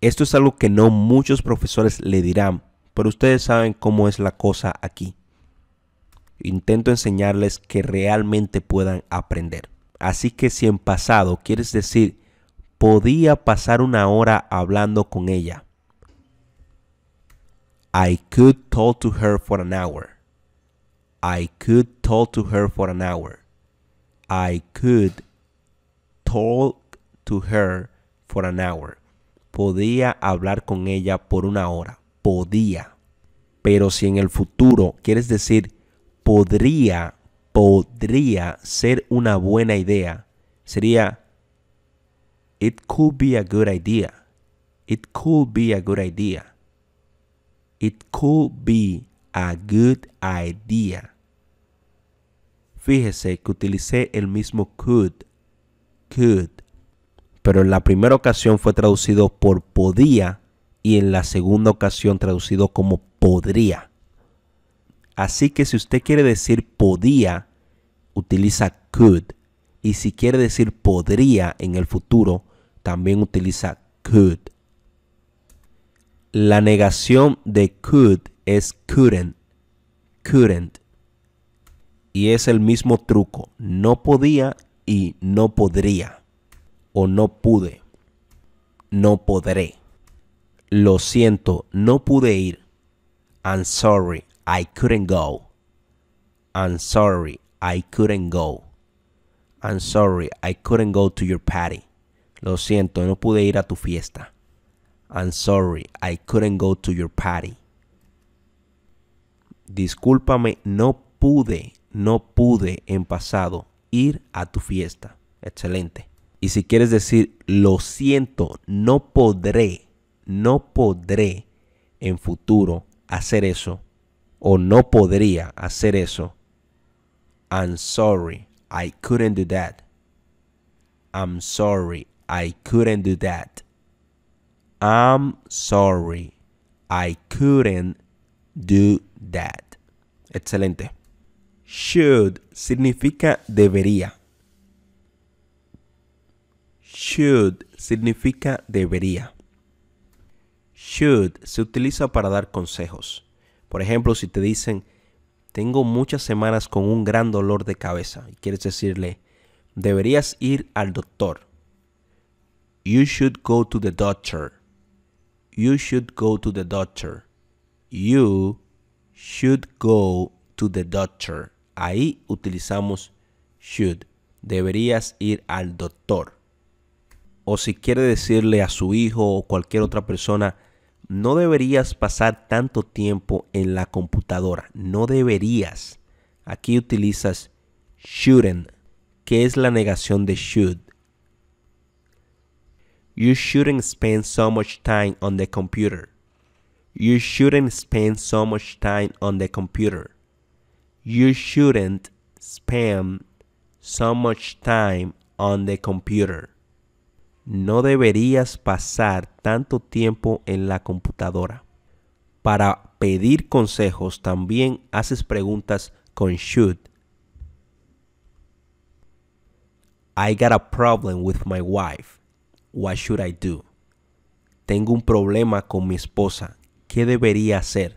Esto es algo que no muchos profesores le dirán, pero ustedes saben cómo es la cosa aquí. Intento enseñarles que realmente puedan aprender. Así que si en pasado quieres decir podía pasar una hora hablando con ella. I could talk to her for an hour. I could talk to her for an hour. I could talk to her for an hour. Podía hablar con ella por una hora. Podía. Pero si en el futuro quieres decir podría, podría ser una buena idea, sería It could be a good idea. It could be a good idea. It could be a good idea. Fíjese que utilicé el mismo could, could, pero en la primera ocasión fue traducido por podía y en la segunda ocasión traducido como podría. Así que si usted quiere decir podía, utiliza could. Y si quiere decir podría en el futuro, también utiliza could. La negación de could es couldn't. Couldn't. Y es el mismo truco. No podía y no podría. O no pude. No podré. Lo siento, no pude ir. I'm sorry, I couldn't go. I'm sorry, I couldn't go. I'm sorry, I couldn't go to your party. Lo siento, no pude ir a tu fiesta. I'm sorry, I couldn't go to your party. Discúlpame, no pude, no pude en pasado ir a tu fiesta. Excelente. Y si quieres decir, lo siento, no podré, no podré en futuro hacer eso, o no podría hacer eso, I'm sorry, I couldn't do that. I'm sorry, I couldn't do that. I'm sorry. I couldn't do that. Excelente. Should significa debería. Should significa debería. Should se utiliza para dar consejos. Por ejemplo, si te dicen, tengo muchas semanas con un gran dolor de cabeza y quieres decirle, deberías ir al doctor. You should go to the doctor. You should go to the doctor. You should go to the doctor. Ahí utilizamos should. Deberías ir al doctor. O si quiere decirle a su hijo o cualquier otra persona, no deberías pasar tanto tiempo en la computadora. No deberías. Aquí utilizas shouldn't, que es la negación de should. You shouldn't spend so much time on the computer. You shouldn't spend so much time on the computer. You shouldn't spend so much time on the computer. No deberías pasar tanto tiempo en la computadora. Para pedir consejos también haces preguntas con should. I got a problem with my wife. What should I do? Tengo un problema con mi esposa. ¿Qué debería hacer?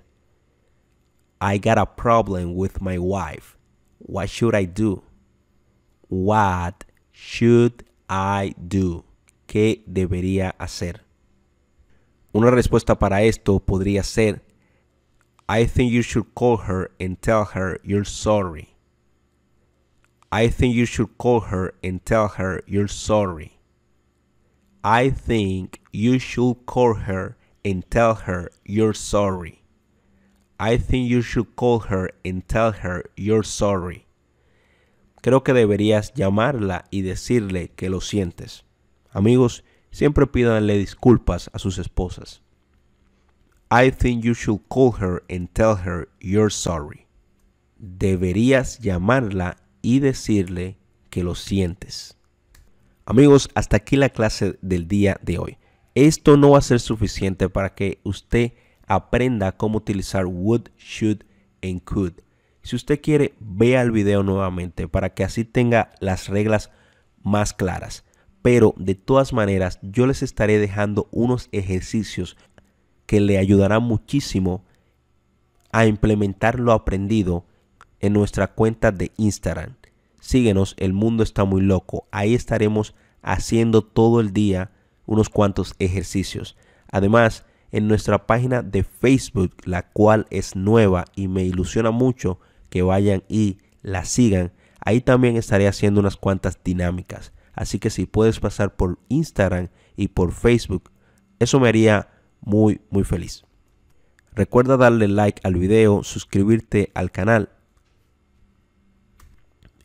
I got a problem with my wife. What should I do? What should I do? ¿Qué debería hacer? Una respuesta para esto podría ser I think you should call her and tell her you're sorry. I think you should call her and tell her you're sorry. I think you should call her and tell her you're sorry. I think you should call her and tell her you're sorry. Creo que deberías llamarla y decirle que lo sientes. Amigos, siempre pídanle disculpas a sus esposas. I think you should call her and tell her you're sorry. Deberías llamarla y decirle que lo sientes. Amigos, hasta aquí la clase del día de hoy. Esto no va a ser suficiente para que usted aprenda cómo utilizar would, should y could. Si usted quiere, vea el video nuevamente para que así tenga las reglas más claras. Pero de todas maneras, yo les estaré dejando unos ejercicios que le ayudarán muchísimo a implementar lo aprendido en nuestra cuenta de Instagram. Síguenos, el mundo está muy loco. Ahí estaremos haciendo todo el día unos cuantos ejercicios. Además, en nuestra página de Facebook, la cual es nueva y me ilusiona mucho que vayan y la sigan, ahí también estaré haciendo unas cuantas dinámicas. Así que si puedes pasar por Instagram y por Facebook, eso me haría muy, muy feliz. Recuerda darle like al video, suscribirte al canal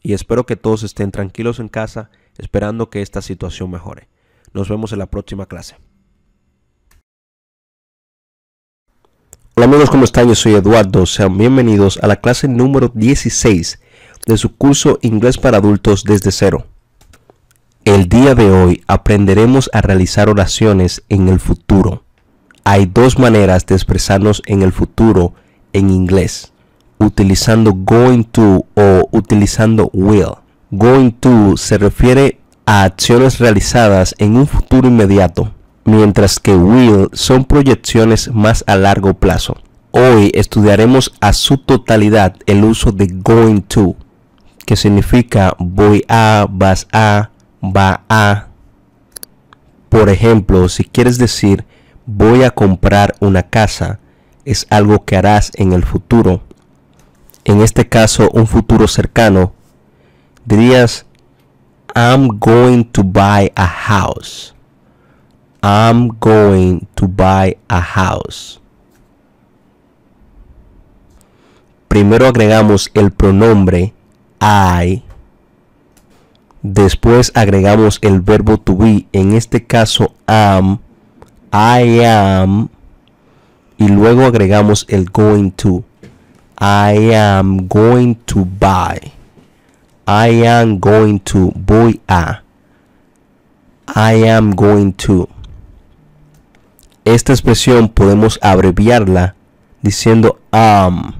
y espero que todos estén tranquilos en casa esperando que esta situación mejore. Nos vemos en la próxima clase. Hola amigos, ¿cómo están? Yo soy Eduardo. Sean bienvenidos a la clase número 16 de su curso Inglés para Adultos desde cero. El día de hoy aprenderemos a realizar oraciones en el futuro. Hay dos maneras de expresarnos en el futuro en inglés utilizando going to o utilizando will. Going to se refiere a acciones realizadas en un futuro inmediato, mientras que will son proyecciones más a largo plazo. Hoy estudiaremos a su totalidad el uso de going to, que significa voy a, vas a, va a. Por ejemplo, si quieres decir voy a comprar una casa, es algo que harás en el futuro en este caso un futuro cercano, dirías, I'm going to buy a house. I'm going to buy a house. Primero agregamos el pronombre I. Después agregamos el verbo to be, en este caso am, I am. Y luego agregamos el going to. I am going to buy. I am going to. buy a. I am going to. Esta expresión podemos abreviarla diciendo am. Um,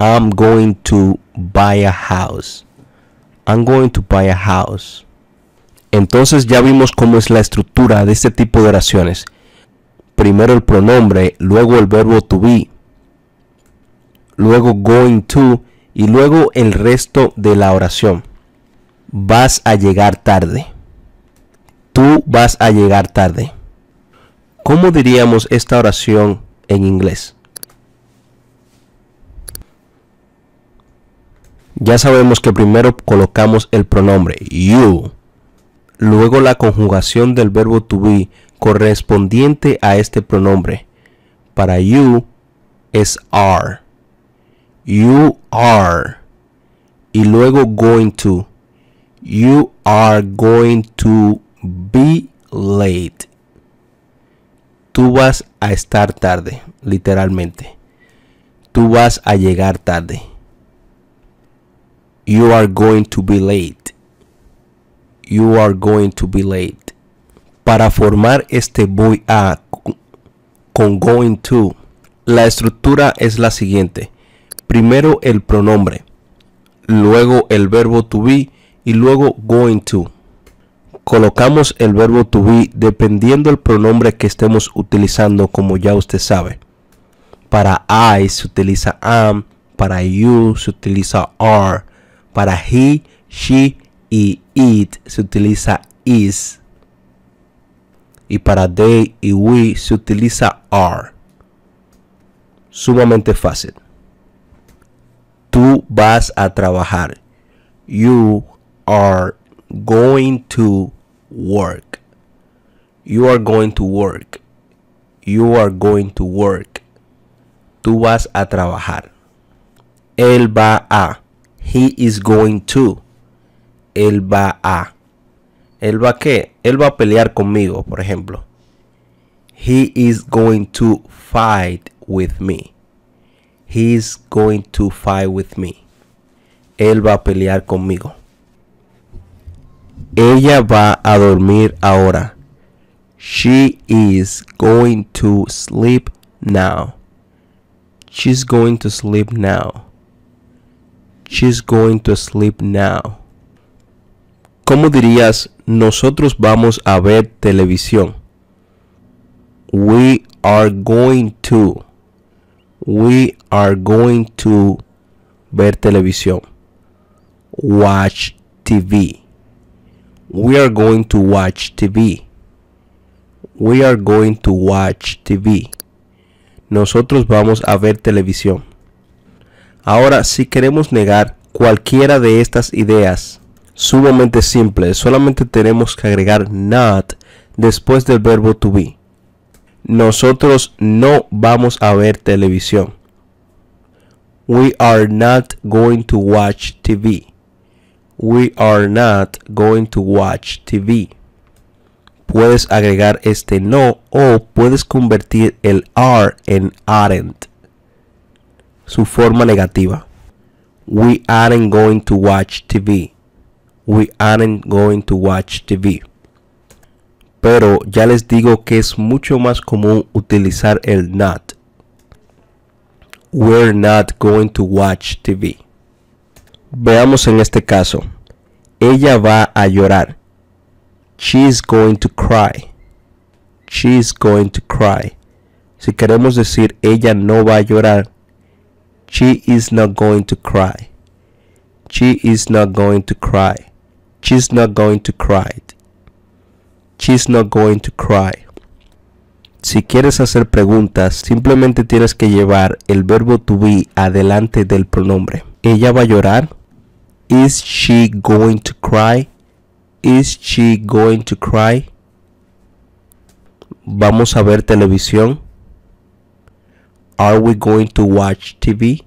I'm going to buy a house. I'm going to buy a house. Entonces ya vimos cómo es la estructura de este tipo de oraciones. Primero el pronombre, luego el verbo to be, luego going to y luego el resto de la oración. Vas a llegar tarde. Tú vas a llegar tarde. ¿Cómo diríamos esta oración en inglés? Ya sabemos que primero colocamos el pronombre you, luego la conjugación del verbo to be correspondiente a este pronombre. Para you es are you are y luego going to you are going to be late tú vas a estar tarde literalmente tú vas a llegar tarde you are going to be late you are going to be late para formar este voy a con going to la estructura es la siguiente primero el pronombre, luego el verbo to be y luego going to. Colocamos el verbo to be dependiendo del pronombre que estemos utilizando como ya usted sabe. Para I se utiliza am, para you se utiliza are, para he, she y it se utiliza is y para they y we se utiliza are. Sumamente fácil. Tú vas a trabajar. You are going to work. You are going to work. You are going to work. Tú vas a trabajar. Él va a. He is going to. Él va a. Él va a qué? Él va a pelear conmigo, por ejemplo. He is going to fight with me. He is going to fight with me. Él va a pelear conmigo. Ella va a dormir ahora. She is going to sleep now. She's going to sleep now. She's going to sleep now. ¿Cómo dirías nosotros vamos a ver televisión? We are going to. We are going to ver televisión. Watch TV. We are going to watch TV. We are going to watch TV. Nosotros vamos a ver televisión. Ahora, si queremos negar cualquiera de estas ideas, sumamente simple, solamente tenemos que agregar not después del verbo to be nosotros no vamos a ver televisión. We are not going to watch TV. We are not going to watch TV. Puedes agregar este no o puedes convertir el are en aren't. Su forma negativa. We aren't going to watch TV. We aren't going to watch TV pero ya les digo que es mucho más común utilizar el not. We're not going to watch TV. Veamos en este caso. Ella va a llorar. She's going to cry. She's going to cry. Si queremos decir ella no va a llorar, she is not going to cry. She is not going to cry. She's not going to cry. She's not going to cry. Si quieres hacer preguntas, simplemente tienes que llevar el verbo to be adelante del pronombre. ¿Ella va a llorar? Is she going to cry? Is she going to cry? Vamos a ver televisión. Are we going to watch TV?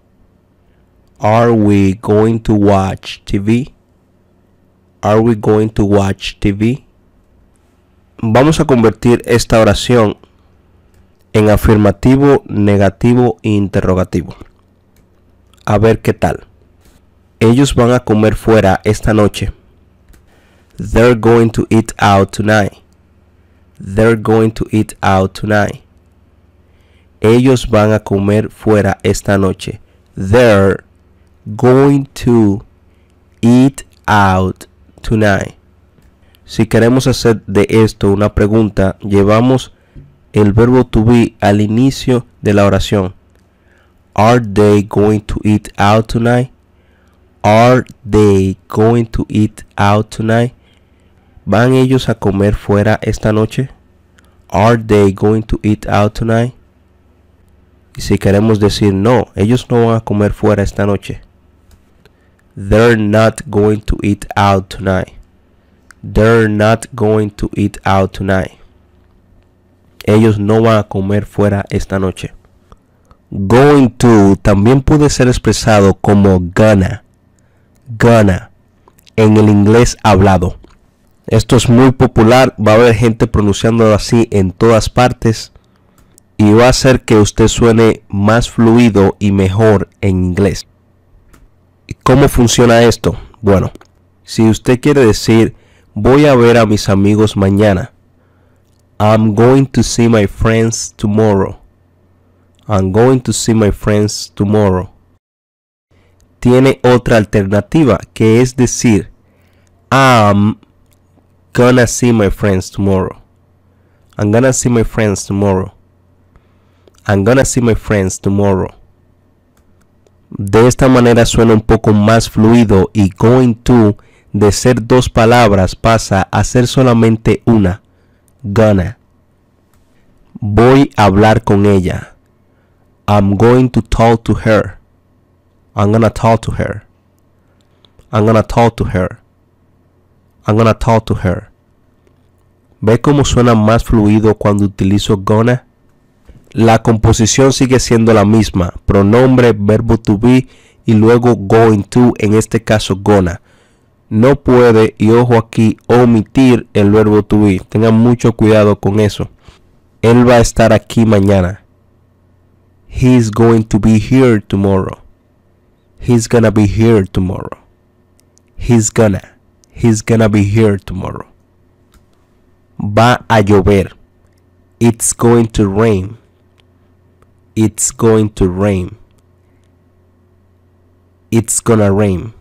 Are we going to watch TV? Are we going to watch TV? vamos a convertir esta oración en afirmativo, negativo e interrogativo. A ver qué tal. Ellos van a comer fuera esta noche. They're going to eat out tonight. They're going to eat out tonight. Ellos van a comer fuera esta noche. They're going to eat out tonight. Si queremos hacer de esto una pregunta, llevamos el verbo to be al inicio de la oración. Are they going to eat out tonight? Are they going to eat out tonight? ¿Van ellos a comer fuera esta noche? Are they going to eat out tonight? Y si queremos decir no, ellos no van a comer fuera esta noche. They're not going to eat out tonight. They're not going to eat out tonight. Ellos no van a comer fuera esta noche. Going to también puede ser expresado como gonna. Gonna. En el inglés hablado. Esto es muy popular. Va a haber gente pronunciándolo así en todas partes. Y va a hacer que usted suene más fluido y mejor en inglés. ¿Cómo funciona esto? Bueno, si usted quiere decir Voy a ver a mis amigos mañana. I'm going to see my friends tomorrow. I'm going to see my friends tomorrow. Tiene otra alternativa que es decir I'm gonna see my friends tomorrow. I'm gonna see my friends tomorrow. I'm gonna see my friends tomorrow. De esta manera suena un poco más fluido y going to de ser dos palabras pasa a ser solamente una. Gonna. Voy a hablar con ella. I'm going to talk to her. I'm gonna talk to her. I'm gonna talk to her. I'm gonna talk to her. ¿Ve cómo suena más fluido cuando utilizo gonna? La composición sigue siendo la misma. Pronombre, verbo to be y luego going to, en este caso gonna no puede, y ojo aquí, omitir el verbo to be. Tengan mucho cuidado con eso. Él va a estar aquí mañana. He's going to be here tomorrow. He's gonna be here tomorrow. He's gonna. He's gonna be here tomorrow. Va a llover. It's going to rain. It's going to rain. It's gonna rain.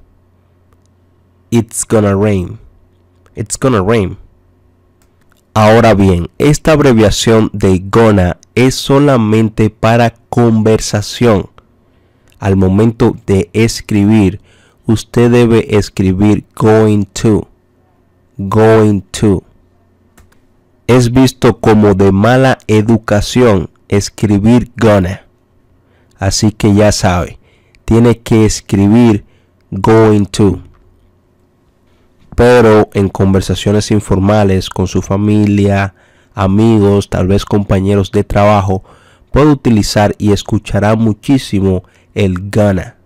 It's Gonna Rain. It's Gonna Rain. Ahora bien, esta abreviación de gonna es solamente para conversación. Al momento de escribir, usted debe escribir going to. Going to. Es visto como de mala educación escribir gonna. Así que ya sabe, tiene que escribir going to pero en conversaciones informales con su familia, amigos, tal vez compañeros de trabajo, puede utilizar y escuchará muchísimo el gana.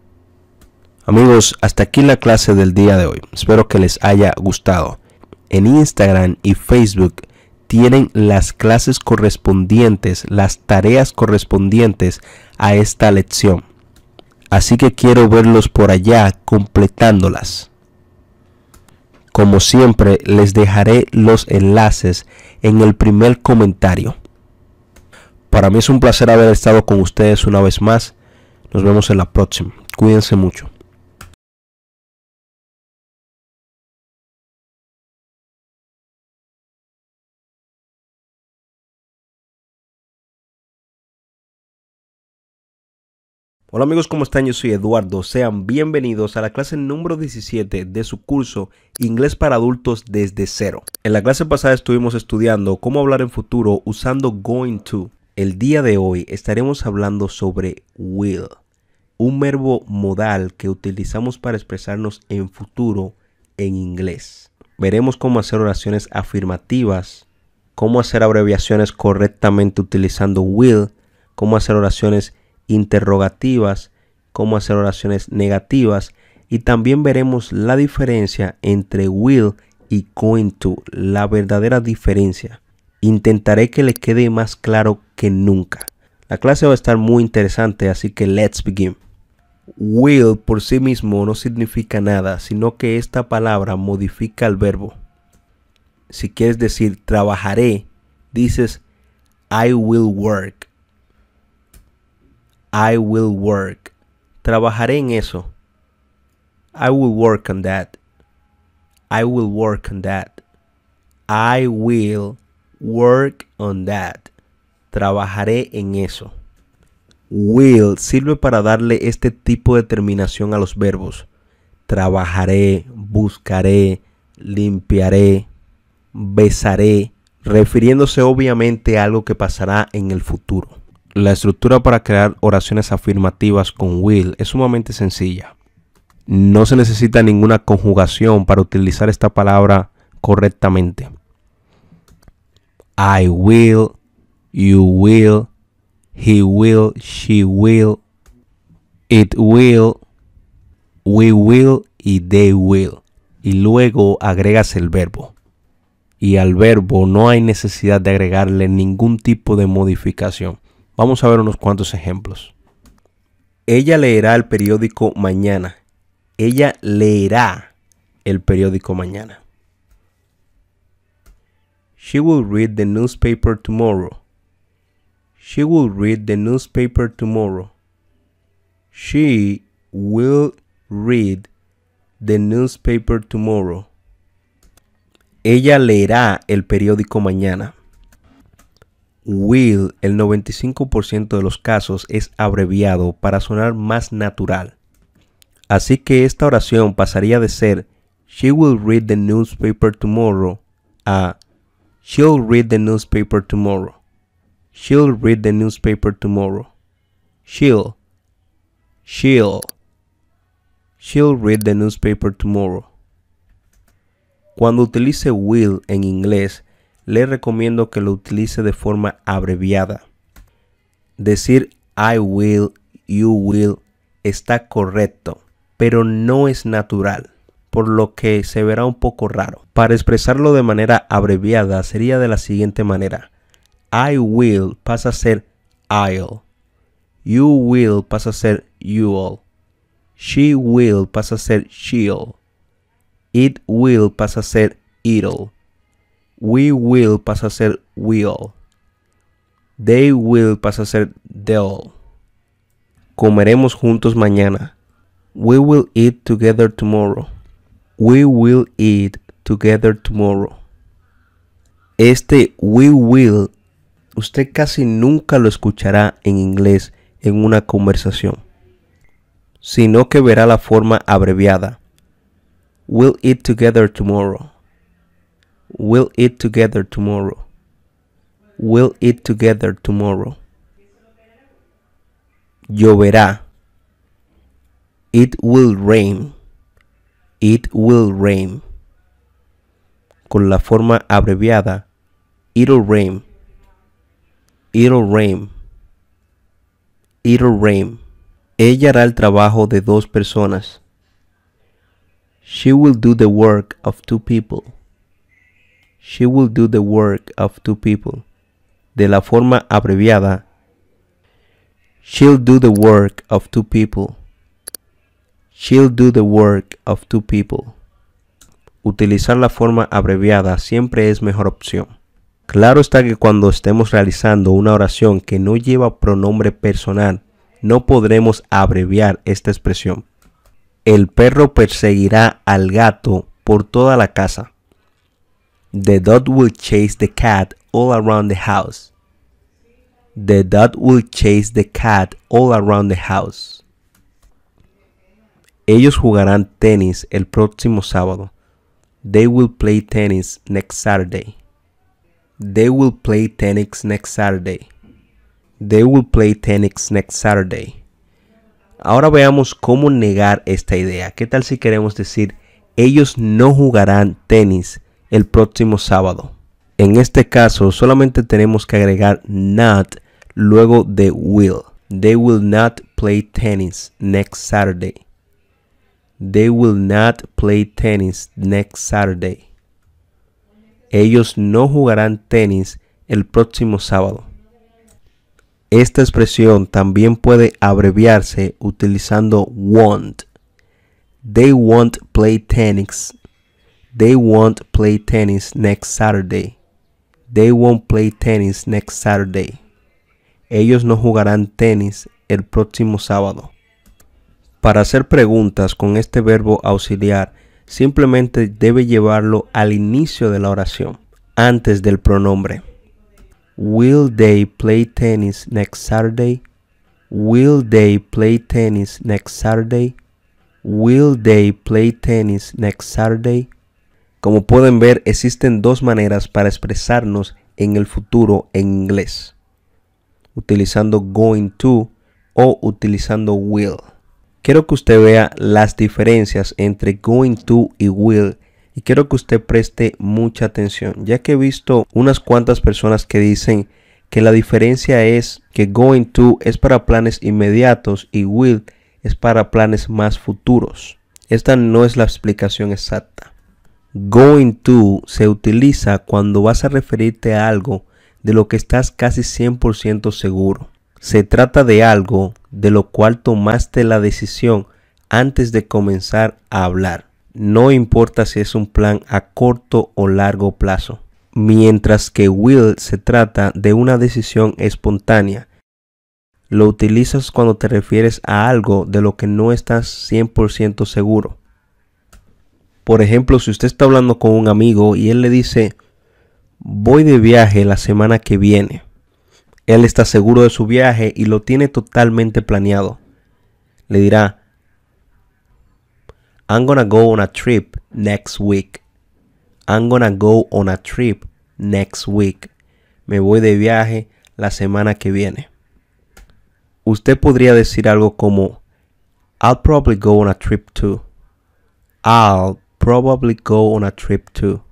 Amigos, hasta aquí la clase del día de hoy. Espero que les haya gustado. En Instagram y Facebook tienen las clases correspondientes, las tareas correspondientes a esta lección. Así que quiero verlos por allá completándolas. Como siempre, les dejaré los enlaces en el primer comentario. Para mí es un placer haber estado con ustedes una vez más. Nos vemos en la próxima. Cuídense mucho. Hola amigos, ¿cómo están? Yo soy Eduardo. Sean bienvenidos a la clase número 17 de su curso Inglés para Adultos desde cero. En la clase pasada estuvimos estudiando cómo hablar en futuro usando going to. El día de hoy estaremos hablando sobre will, un verbo modal que utilizamos para expresarnos en futuro en inglés. Veremos cómo hacer oraciones afirmativas, cómo hacer abreviaciones correctamente utilizando will, cómo hacer oraciones interrogativas, cómo hacer oraciones negativas y también veremos la diferencia entre will y going to, la verdadera diferencia. Intentaré que le quede más claro que nunca. La clase va a estar muy interesante, así que let's begin. Will por sí mismo no significa nada, sino que esta palabra modifica el verbo. Si quieres decir trabajaré, dices I will work. I will work. Trabajaré en eso. I will work on that. I will work on that. I will work on that. Trabajaré en eso. Will sirve para darle este tipo de terminación a los verbos. Trabajaré, buscaré, limpiaré, besaré, refiriéndose obviamente a algo que pasará en el futuro. La estructura para crear oraciones afirmativas con will es sumamente sencilla. No se necesita ninguna conjugación para utilizar esta palabra correctamente. I will, you will, he will, she will, it will, we will y they will. Y luego agregas el verbo. Y al verbo no hay necesidad de agregarle ningún tipo de modificación. Vamos a ver unos cuantos ejemplos. Ella leerá el periódico mañana. Ella leerá el periódico mañana. She will read the newspaper tomorrow. She will read the newspaper tomorrow. She will read the newspaper tomorrow. Ella leerá el periódico mañana will, el 95% de los casos es abreviado para sonar más natural. Así que esta oración pasaría de ser She will read the newspaper tomorrow a She'll read the newspaper tomorrow. She'll read the newspaper tomorrow. She'll. She'll. She'll read the newspaper tomorrow. Cuando utilice will en inglés, le recomiendo que lo utilice de forma abreviada. Decir I will, you will está correcto, pero no es natural, por lo que se verá un poco raro. Para expresarlo de manera abreviada sería de la siguiente manera. I will pasa a ser I'll. You will pasa a ser you'll. She will pasa a ser she'll. It will pasa a ser it'll. We will pasa a ser will. They will pasa a ser they'll. Comeremos juntos mañana. We will eat together tomorrow. We will eat together tomorrow. Este we will usted casi nunca lo escuchará en inglés en una conversación, sino que verá la forma abreviada. We'll eat together tomorrow. We'll eat together tomorrow. We'll eat together tomorrow. Lloverá. It will rain. It will rain. Con la forma abreviada, it'll rain. It'll rain. It'll rain. Ella hará el trabajo de dos personas. She will do the work of two people. She will do the work of two people. De la forma abreviada, She'll do the work of two people. She'll do the work of two people. Utilizar la forma abreviada siempre es mejor opción. Claro está que cuando estemos realizando una oración que no lleva pronombre personal, no podremos abreviar esta expresión. El perro perseguirá al gato por toda la casa. The dog will chase the cat all around the house. The dog will chase the cat all around the house. Ellos jugarán tenis el próximo sábado. They will play tennis next Saturday. They will play tennis next Saturday. They will play tennis next Saturday. Ahora veamos cómo negar esta idea. ¿Qué tal si queremos decir ellos no jugarán tenis el próximo sábado. En este caso solamente tenemos que agregar not luego de will. They will not play tennis next Saturday. They will not play tennis next Saturday. Ellos no jugarán tenis el próximo sábado. Esta expresión también puede abreviarse utilizando won't. They won't play tennis They won't play tennis next Saturday. They won't play tennis next Saturday. Ellos no jugarán tenis el próximo sábado. Para hacer preguntas con este verbo auxiliar, simplemente debe llevarlo al inicio de la oración, antes del pronombre. Will they play tennis next Saturday? Will they play tennis next Saturday? Will they play tennis next Saturday? Como pueden ver, existen dos maneras para expresarnos en el futuro en inglés. Utilizando going to o utilizando will. Quiero que usted vea las diferencias entre going to y will y quiero que usted preste mucha atención, ya que he visto unas cuantas personas que dicen que la diferencia es que going to es para planes inmediatos y will es para planes más futuros. Esta no es la explicación exacta. Going to se utiliza cuando vas a referirte a algo de lo que estás casi 100% seguro. Se trata de algo de lo cual tomaste la decisión antes de comenzar a hablar. No importa si es un plan a corto o largo plazo. Mientras que will se trata de una decisión espontánea. Lo utilizas cuando te refieres a algo de lo que no estás 100% seguro. Por ejemplo, si usted está hablando con un amigo y él le dice, voy de viaje la semana que viene. Él está seguro de su viaje y lo tiene totalmente planeado. Le dirá, I'm gonna go on a trip next week. I'm gonna go on a trip next week. Me voy de viaje la semana que viene. Usted podría decir algo como, I'll probably go on a trip too. I'll probably go on a trip too.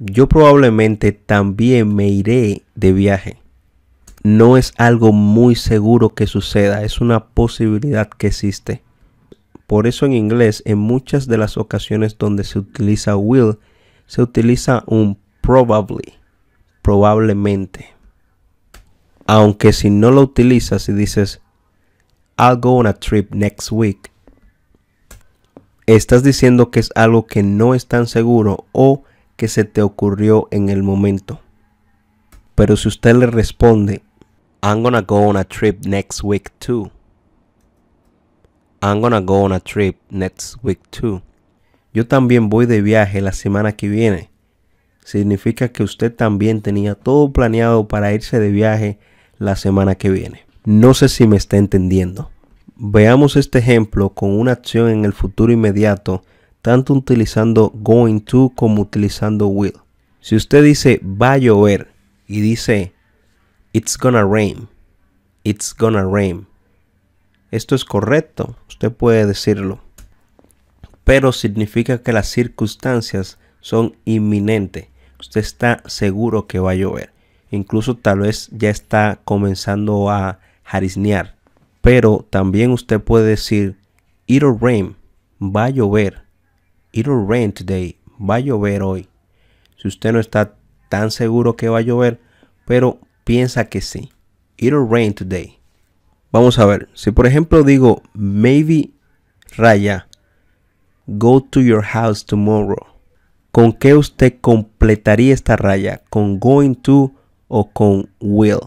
Yo probablemente también me iré de viaje. No es algo muy seguro que suceda, es una posibilidad que existe. Por eso en inglés, en muchas de las ocasiones donde se utiliza will, se utiliza un probably, probablemente. Aunque si no lo utilizas y dices, I'll go on a trip next week, estás diciendo que es algo que no es tan seguro o que se te ocurrió en el momento. Pero si usted le responde, I'm gonna go on a trip next week too. I'm gonna go on a trip next week too. Yo también voy de viaje la semana que viene. Significa que usted también tenía todo planeado para irse de viaje la semana que viene. No sé si me está entendiendo. Veamos este ejemplo con una acción en el futuro inmediato, tanto utilizando going to como utilizando will. Si usted dice va a llover y dice it's gonna rain, it's gonna rain. Esto es correcto, usted puede decirlo. Pero significa que las circunstancias son inminentes. Usted está seguro que va a llover. Incluso tal vez ya está comenzando a jariznear pero también usted puede decir, it'll rain, va a llover. It'll rain today, va a llover hoy. Si usted no está tan seguro que va a llover, pero piensa que sí. It'll rain today. Vamos a ver, si por ejemplo digo, maybe raya, go to your house tomorrow. ¿Con qué usted completaría esta raya? ¿Con going to o con will?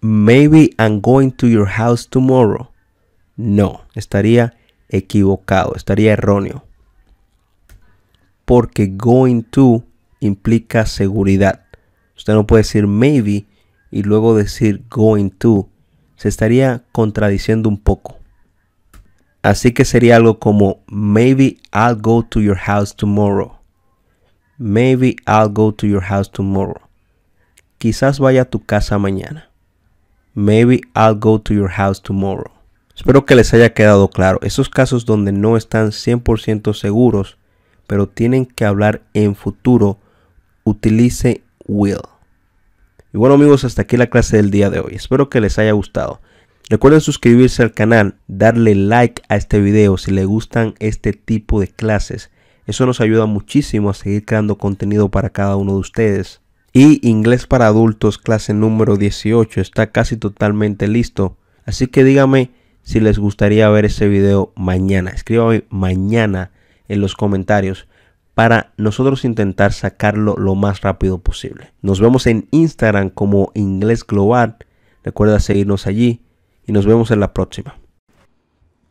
maybe I'm going to your house tomorrow. No, estaría equivocado, estaría erróneo. Porque going to implica seguridad. Usted no puede decir maybe y luego decir going to. Se estaría contradiciendo un poco. Así que sería algo como maybe I'll go to your house tomorrow. Maybe I'll go to your house tomorrow. Quizás vaya a tu casa mañana. Maybe I'll go to your house tomorrow. Espero que les haya quedado claro. Esos casos donde no están 100% seguros, pero tienen que hablar en futuro, utilice will. Y bueno amigos, hasta aquí la clase del día de hoy. Espero que les haya gustado. Recuerden suscribirse al canal, darle like a este video si les gustan este tipo de clases. Eso nos ayuda muchísimo a seguir creando contenido para cada uno de ustedes y Inglés para Adultos clase número 18 está casi totalmente listo. Así que dígame si les gustaría ver ese video mañana. Escríbame mañana en los comentarios para nosotros intentar sacarlo lo más rápido posible. Nos vemos en Instagram como Inglés Global. Recuerda seguirnos allí y nos vemos en la próxima.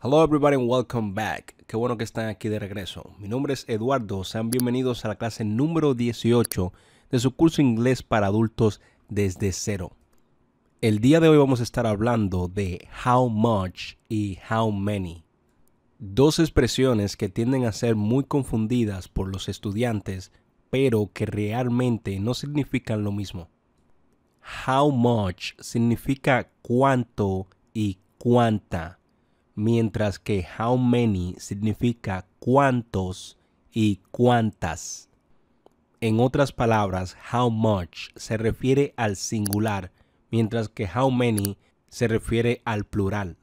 Hello everybody and welcome back. Qué bueno que están aquí de regreso. Mi nombre es Eduardo. Sean bienvenidos a la clase número 18 de su curso inglés para adultos desde cero. El día de hoy vamos a estar hablando de how much y how many. Dos expresiones que tienden a ser muy confundidas por los estudiantes, pero que realmente no significan lo mismo. How much significa cuánto y cuánta, mientras que how many significa cuántos y cuántas. En otras palabras, how much se refiere al singular, mientras que how many se refiere al plural.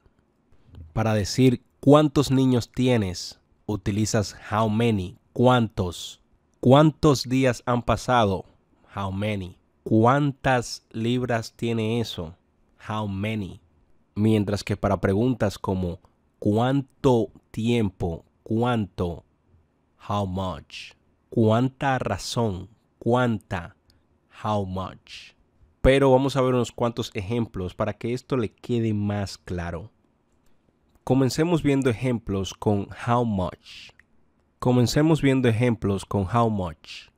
Para decir cuántos niños tienes, utilizas how many, cuántos. ¿Cuántos días han pasado? How many. ¿Cuántas libras tiene eso? How many. Mientras que para preguntas como cuánto tiempo, cuánto, how much cuánta razón, cuánta, how much. Pero vamos a ver unos cuantos ejemplos para que esto le quede más claro. Comencemos viendo ejemplos con how much. Comencemos viendo ejemplos con how much.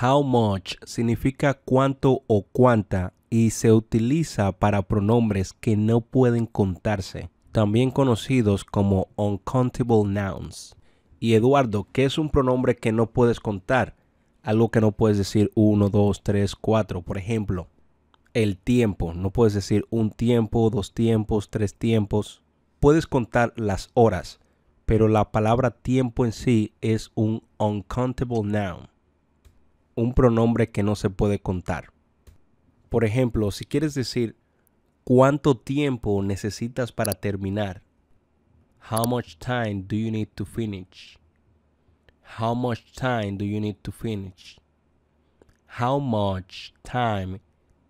How much significa cuánto o cuánta y se utiliza para pronombres que no pueden contarse, también conocidos como uncountable nouns. Y Eduardo, ¿qué es un pronombre que no puedes contar? Algo que no puedes decir 1, 2, 3, 4. Por ejemplo, el tiempo. No puedes decir un tiempo, dos tiempos, tres tiempos. Puedes contar las horas, pero la palabra tiempo en sí es un uncountable noun. Un pronombre que no se puede contar. Por ejemplo, si quieres decir cuánto tiempo necesitas para terminar, How much time do you need to finish? How much time do you need to finish? How much time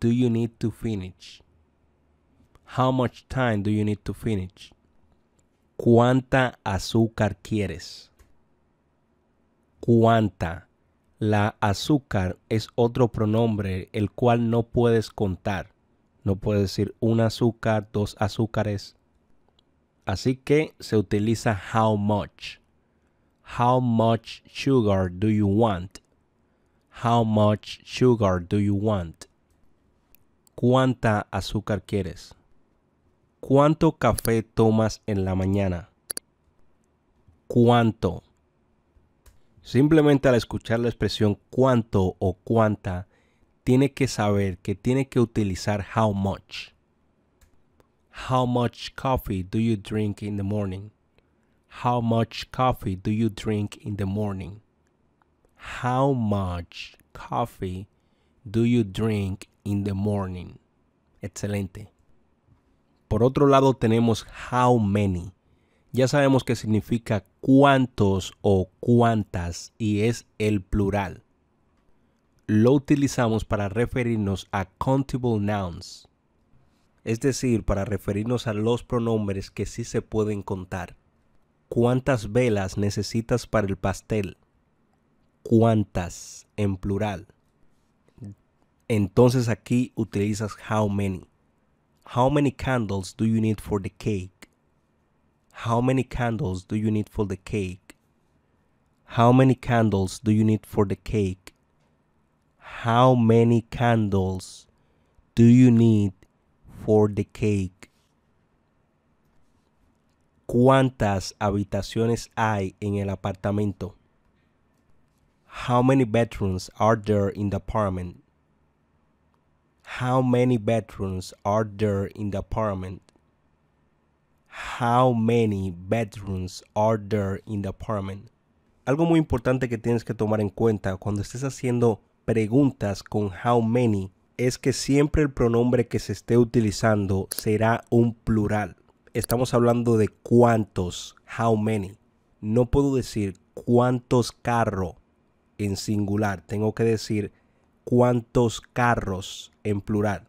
do you need to finish? How much time do you need to finish? ¿Cuánta azúcar quieres? ¿Cuánta? La azúcar es otro pronombre el cual no puedes contar. No puedes decir un azúcar, dos azúcares, Así que se utiliza how much. How much sugar do you want? How much sugar do you want? ¿Cuánta azúcar quieres? ¿Cuánto café tomas en la mañana? ¿Cuánto? Simplemente al escuchar la expresión cuánto o cuánta, tiene que saber que tiene que utilizar how much. How much coffee do you drink in the morning? How much coffee do you drink in the morning? How much coffee do you drink in the morning? Excelente. Por otro lado tenemos how many. Ya sabemos que significa cuántos o cuántas y es el plural. Lo utilizamos para referirnos a countable nouns es decir, para referirnos a los pronombres que sí se pueden contar. ¿Cuántas velas necesitas para el pastel? ¿Cuántas en plural? Entonces aquí utilizas how many. How many candles do you need for the cake? How many candles do you need for the cake? How many candles do you need for the cake? How many candles do you need for the cake. ¿Cuántas habitaciones hay en el apartamento? How many bedrooms are there in the apartment? How many bedrooms are there in the apartment? How many bedrooms are there in the apartment? Algo muy importante que tienes que tomar en cuenta cuando estés haciendo preguntas con how many es que siempre el pronombre que se esté utilizando será un plural. Estamos hablando de cuántos, how many. No puedo decir cuántos carro en singular, tengo que decir cuántos carros en plural.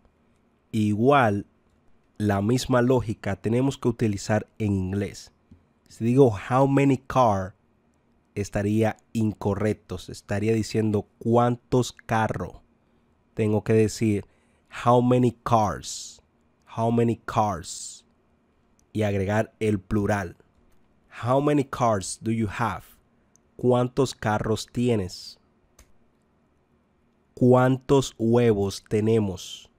Igual, la misma lógica tenemos que utilizar en inglés. Si digo how many car, estaría incorrecto, estaría diciendo cuántos carro tengo que decir how many cars, how many cars y agregar el plural. How many cars do you have? ¿Cuántos carros tienes? ¿Cuántos huevos tenemos?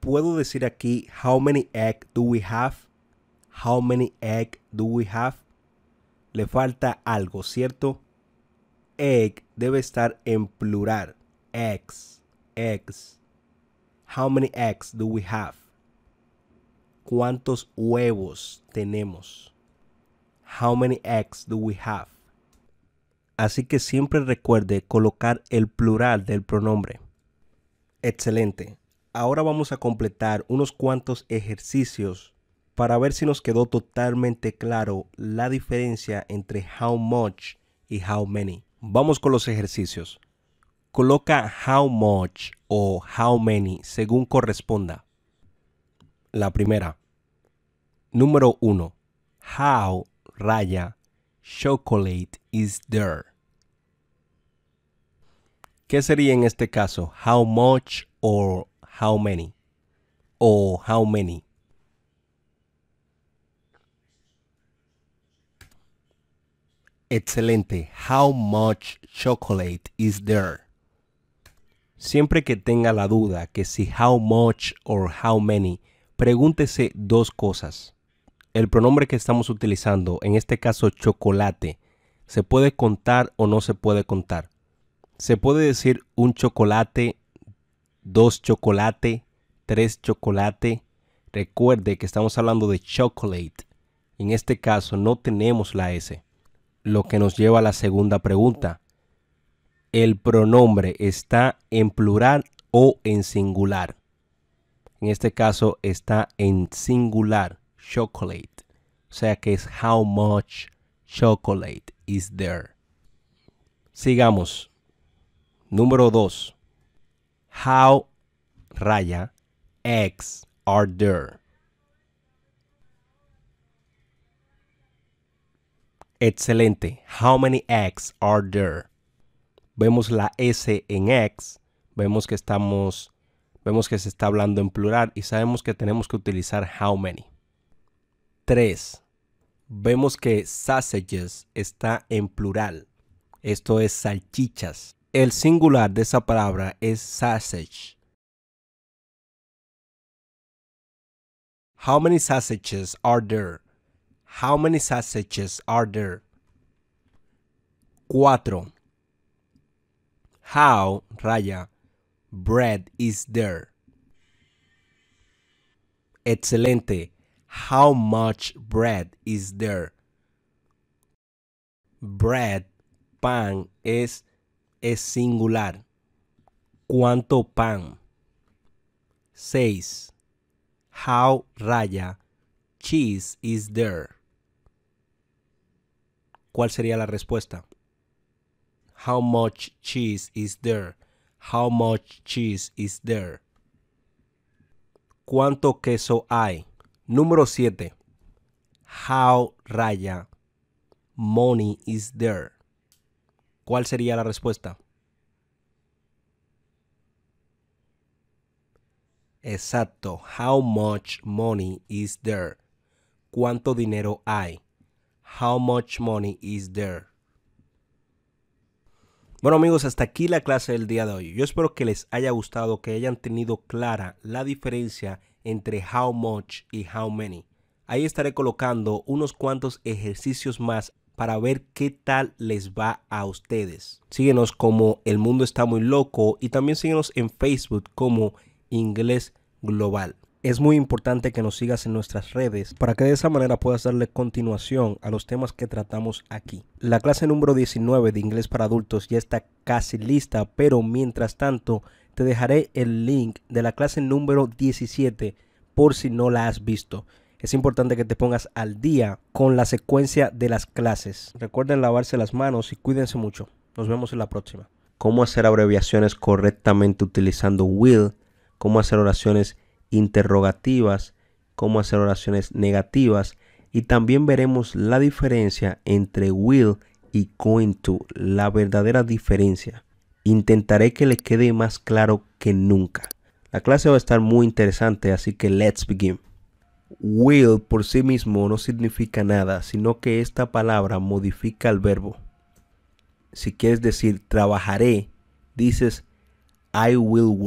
Puedo decir aquí how many egg do we have? How many egg do we have? Le falta algo, ¿cierto? Egg debe estar en plural. Eggs eggs? How many eggs do we have? ¿Cuántos huevos tenemos? How many eggs do we have? Así que siempre recuerde colocar el plural del pronombre. Excelente. Ahora vamos a completar unos cuantos ejercicios para ver si nos quedó totalmente claro la diferencia entre how much y how many. Vamos con los ejercicios. Coloca how much o how many según corresponda. La primera. Número 1. How raya chocolate is there. ¿Qué sería en este caso? How much or how many? O how many. Excelente. How much chocolate is there? Siempre que tenga la duda que si how much or how many, pregúntese dos cosas. El pronombre que estamos utilizando, en este caso chocolate, ¿se puede contar o no se puede contar? ¿Se puede decir un chocolate, dos chocolate, tres chocolate? Recuerde que estamos hablando de chocolate. En este caso no tenemos la S. Lo que nos lleva a la segunda pregunta el pronombre está en plural o en singular. En este caso está en singular, chocolate. O sea que es how much chocolate is there. Sigamos. Número 2. How raya eggs are there. Excelente. How many eggs are there? vemos la S en X, vemos que estamos, vemos que se está hablando en plural y sabemos que tenemos que utilizar how many. 3. Vemos que sausages está en plural. Esto es salchichas. El singular de esa palabra es sausage. How many sausages are there? How many sausages are there? 4 how raya bread is there. Excelente. How much bread is there? Bread, pan, es, es singular. ¿Cuánto pan? 6. How raya cheese is there. ¿Cuál sería la respuesta? How much cheese is there? How much cheese is there? ¿Cuánto queso hay? Número 7. How raya money is there? ¿Cuál sería la respuesta? Exacto. How much money is there? ¿Cuánto dinero hay? How much money is there? Bueno amigos, hasta aquí la clase del día de hoy. Yo espero que les haya gustado, que hayan tenido clara la diferencia entre how much y how many. Ahí estaré colocando unos cuantos ejercicios más para ver qué tal les va a ustedes. Síguenos como El Mundo Está Muy Loco y también síguenos en Facebook como Inglés Global es muy importante que nos sigas en nuestras redes para que de esa manera puedas darle continuación a los temas que tratamos aquí. La clase número 19 de inglés para adultos ya está casi lista, pero mientras tanto te dejaré el link de la clase número 17 por si no la has visto. Es importante que te pongas al día con la secuencia de las clases. Recuerden lavarse las manos y cuídense mucho. Nos vemos en la próxima. Cómo hacer abreviaciones correctamente utilizando will. Cómo hacer oraciones interrogativas, cómo hacer oraciones negativas y también veremos la diferencia entre will y going to, la verdadera diferencia. Intentaré que le quede más claro que nunca. La clase va a estar muy interesante, así que let's begin. Will por sí mismo no significa nada, sino que esta palabra modifica el verbo. Si quieres decir trabajaré, dices I will work.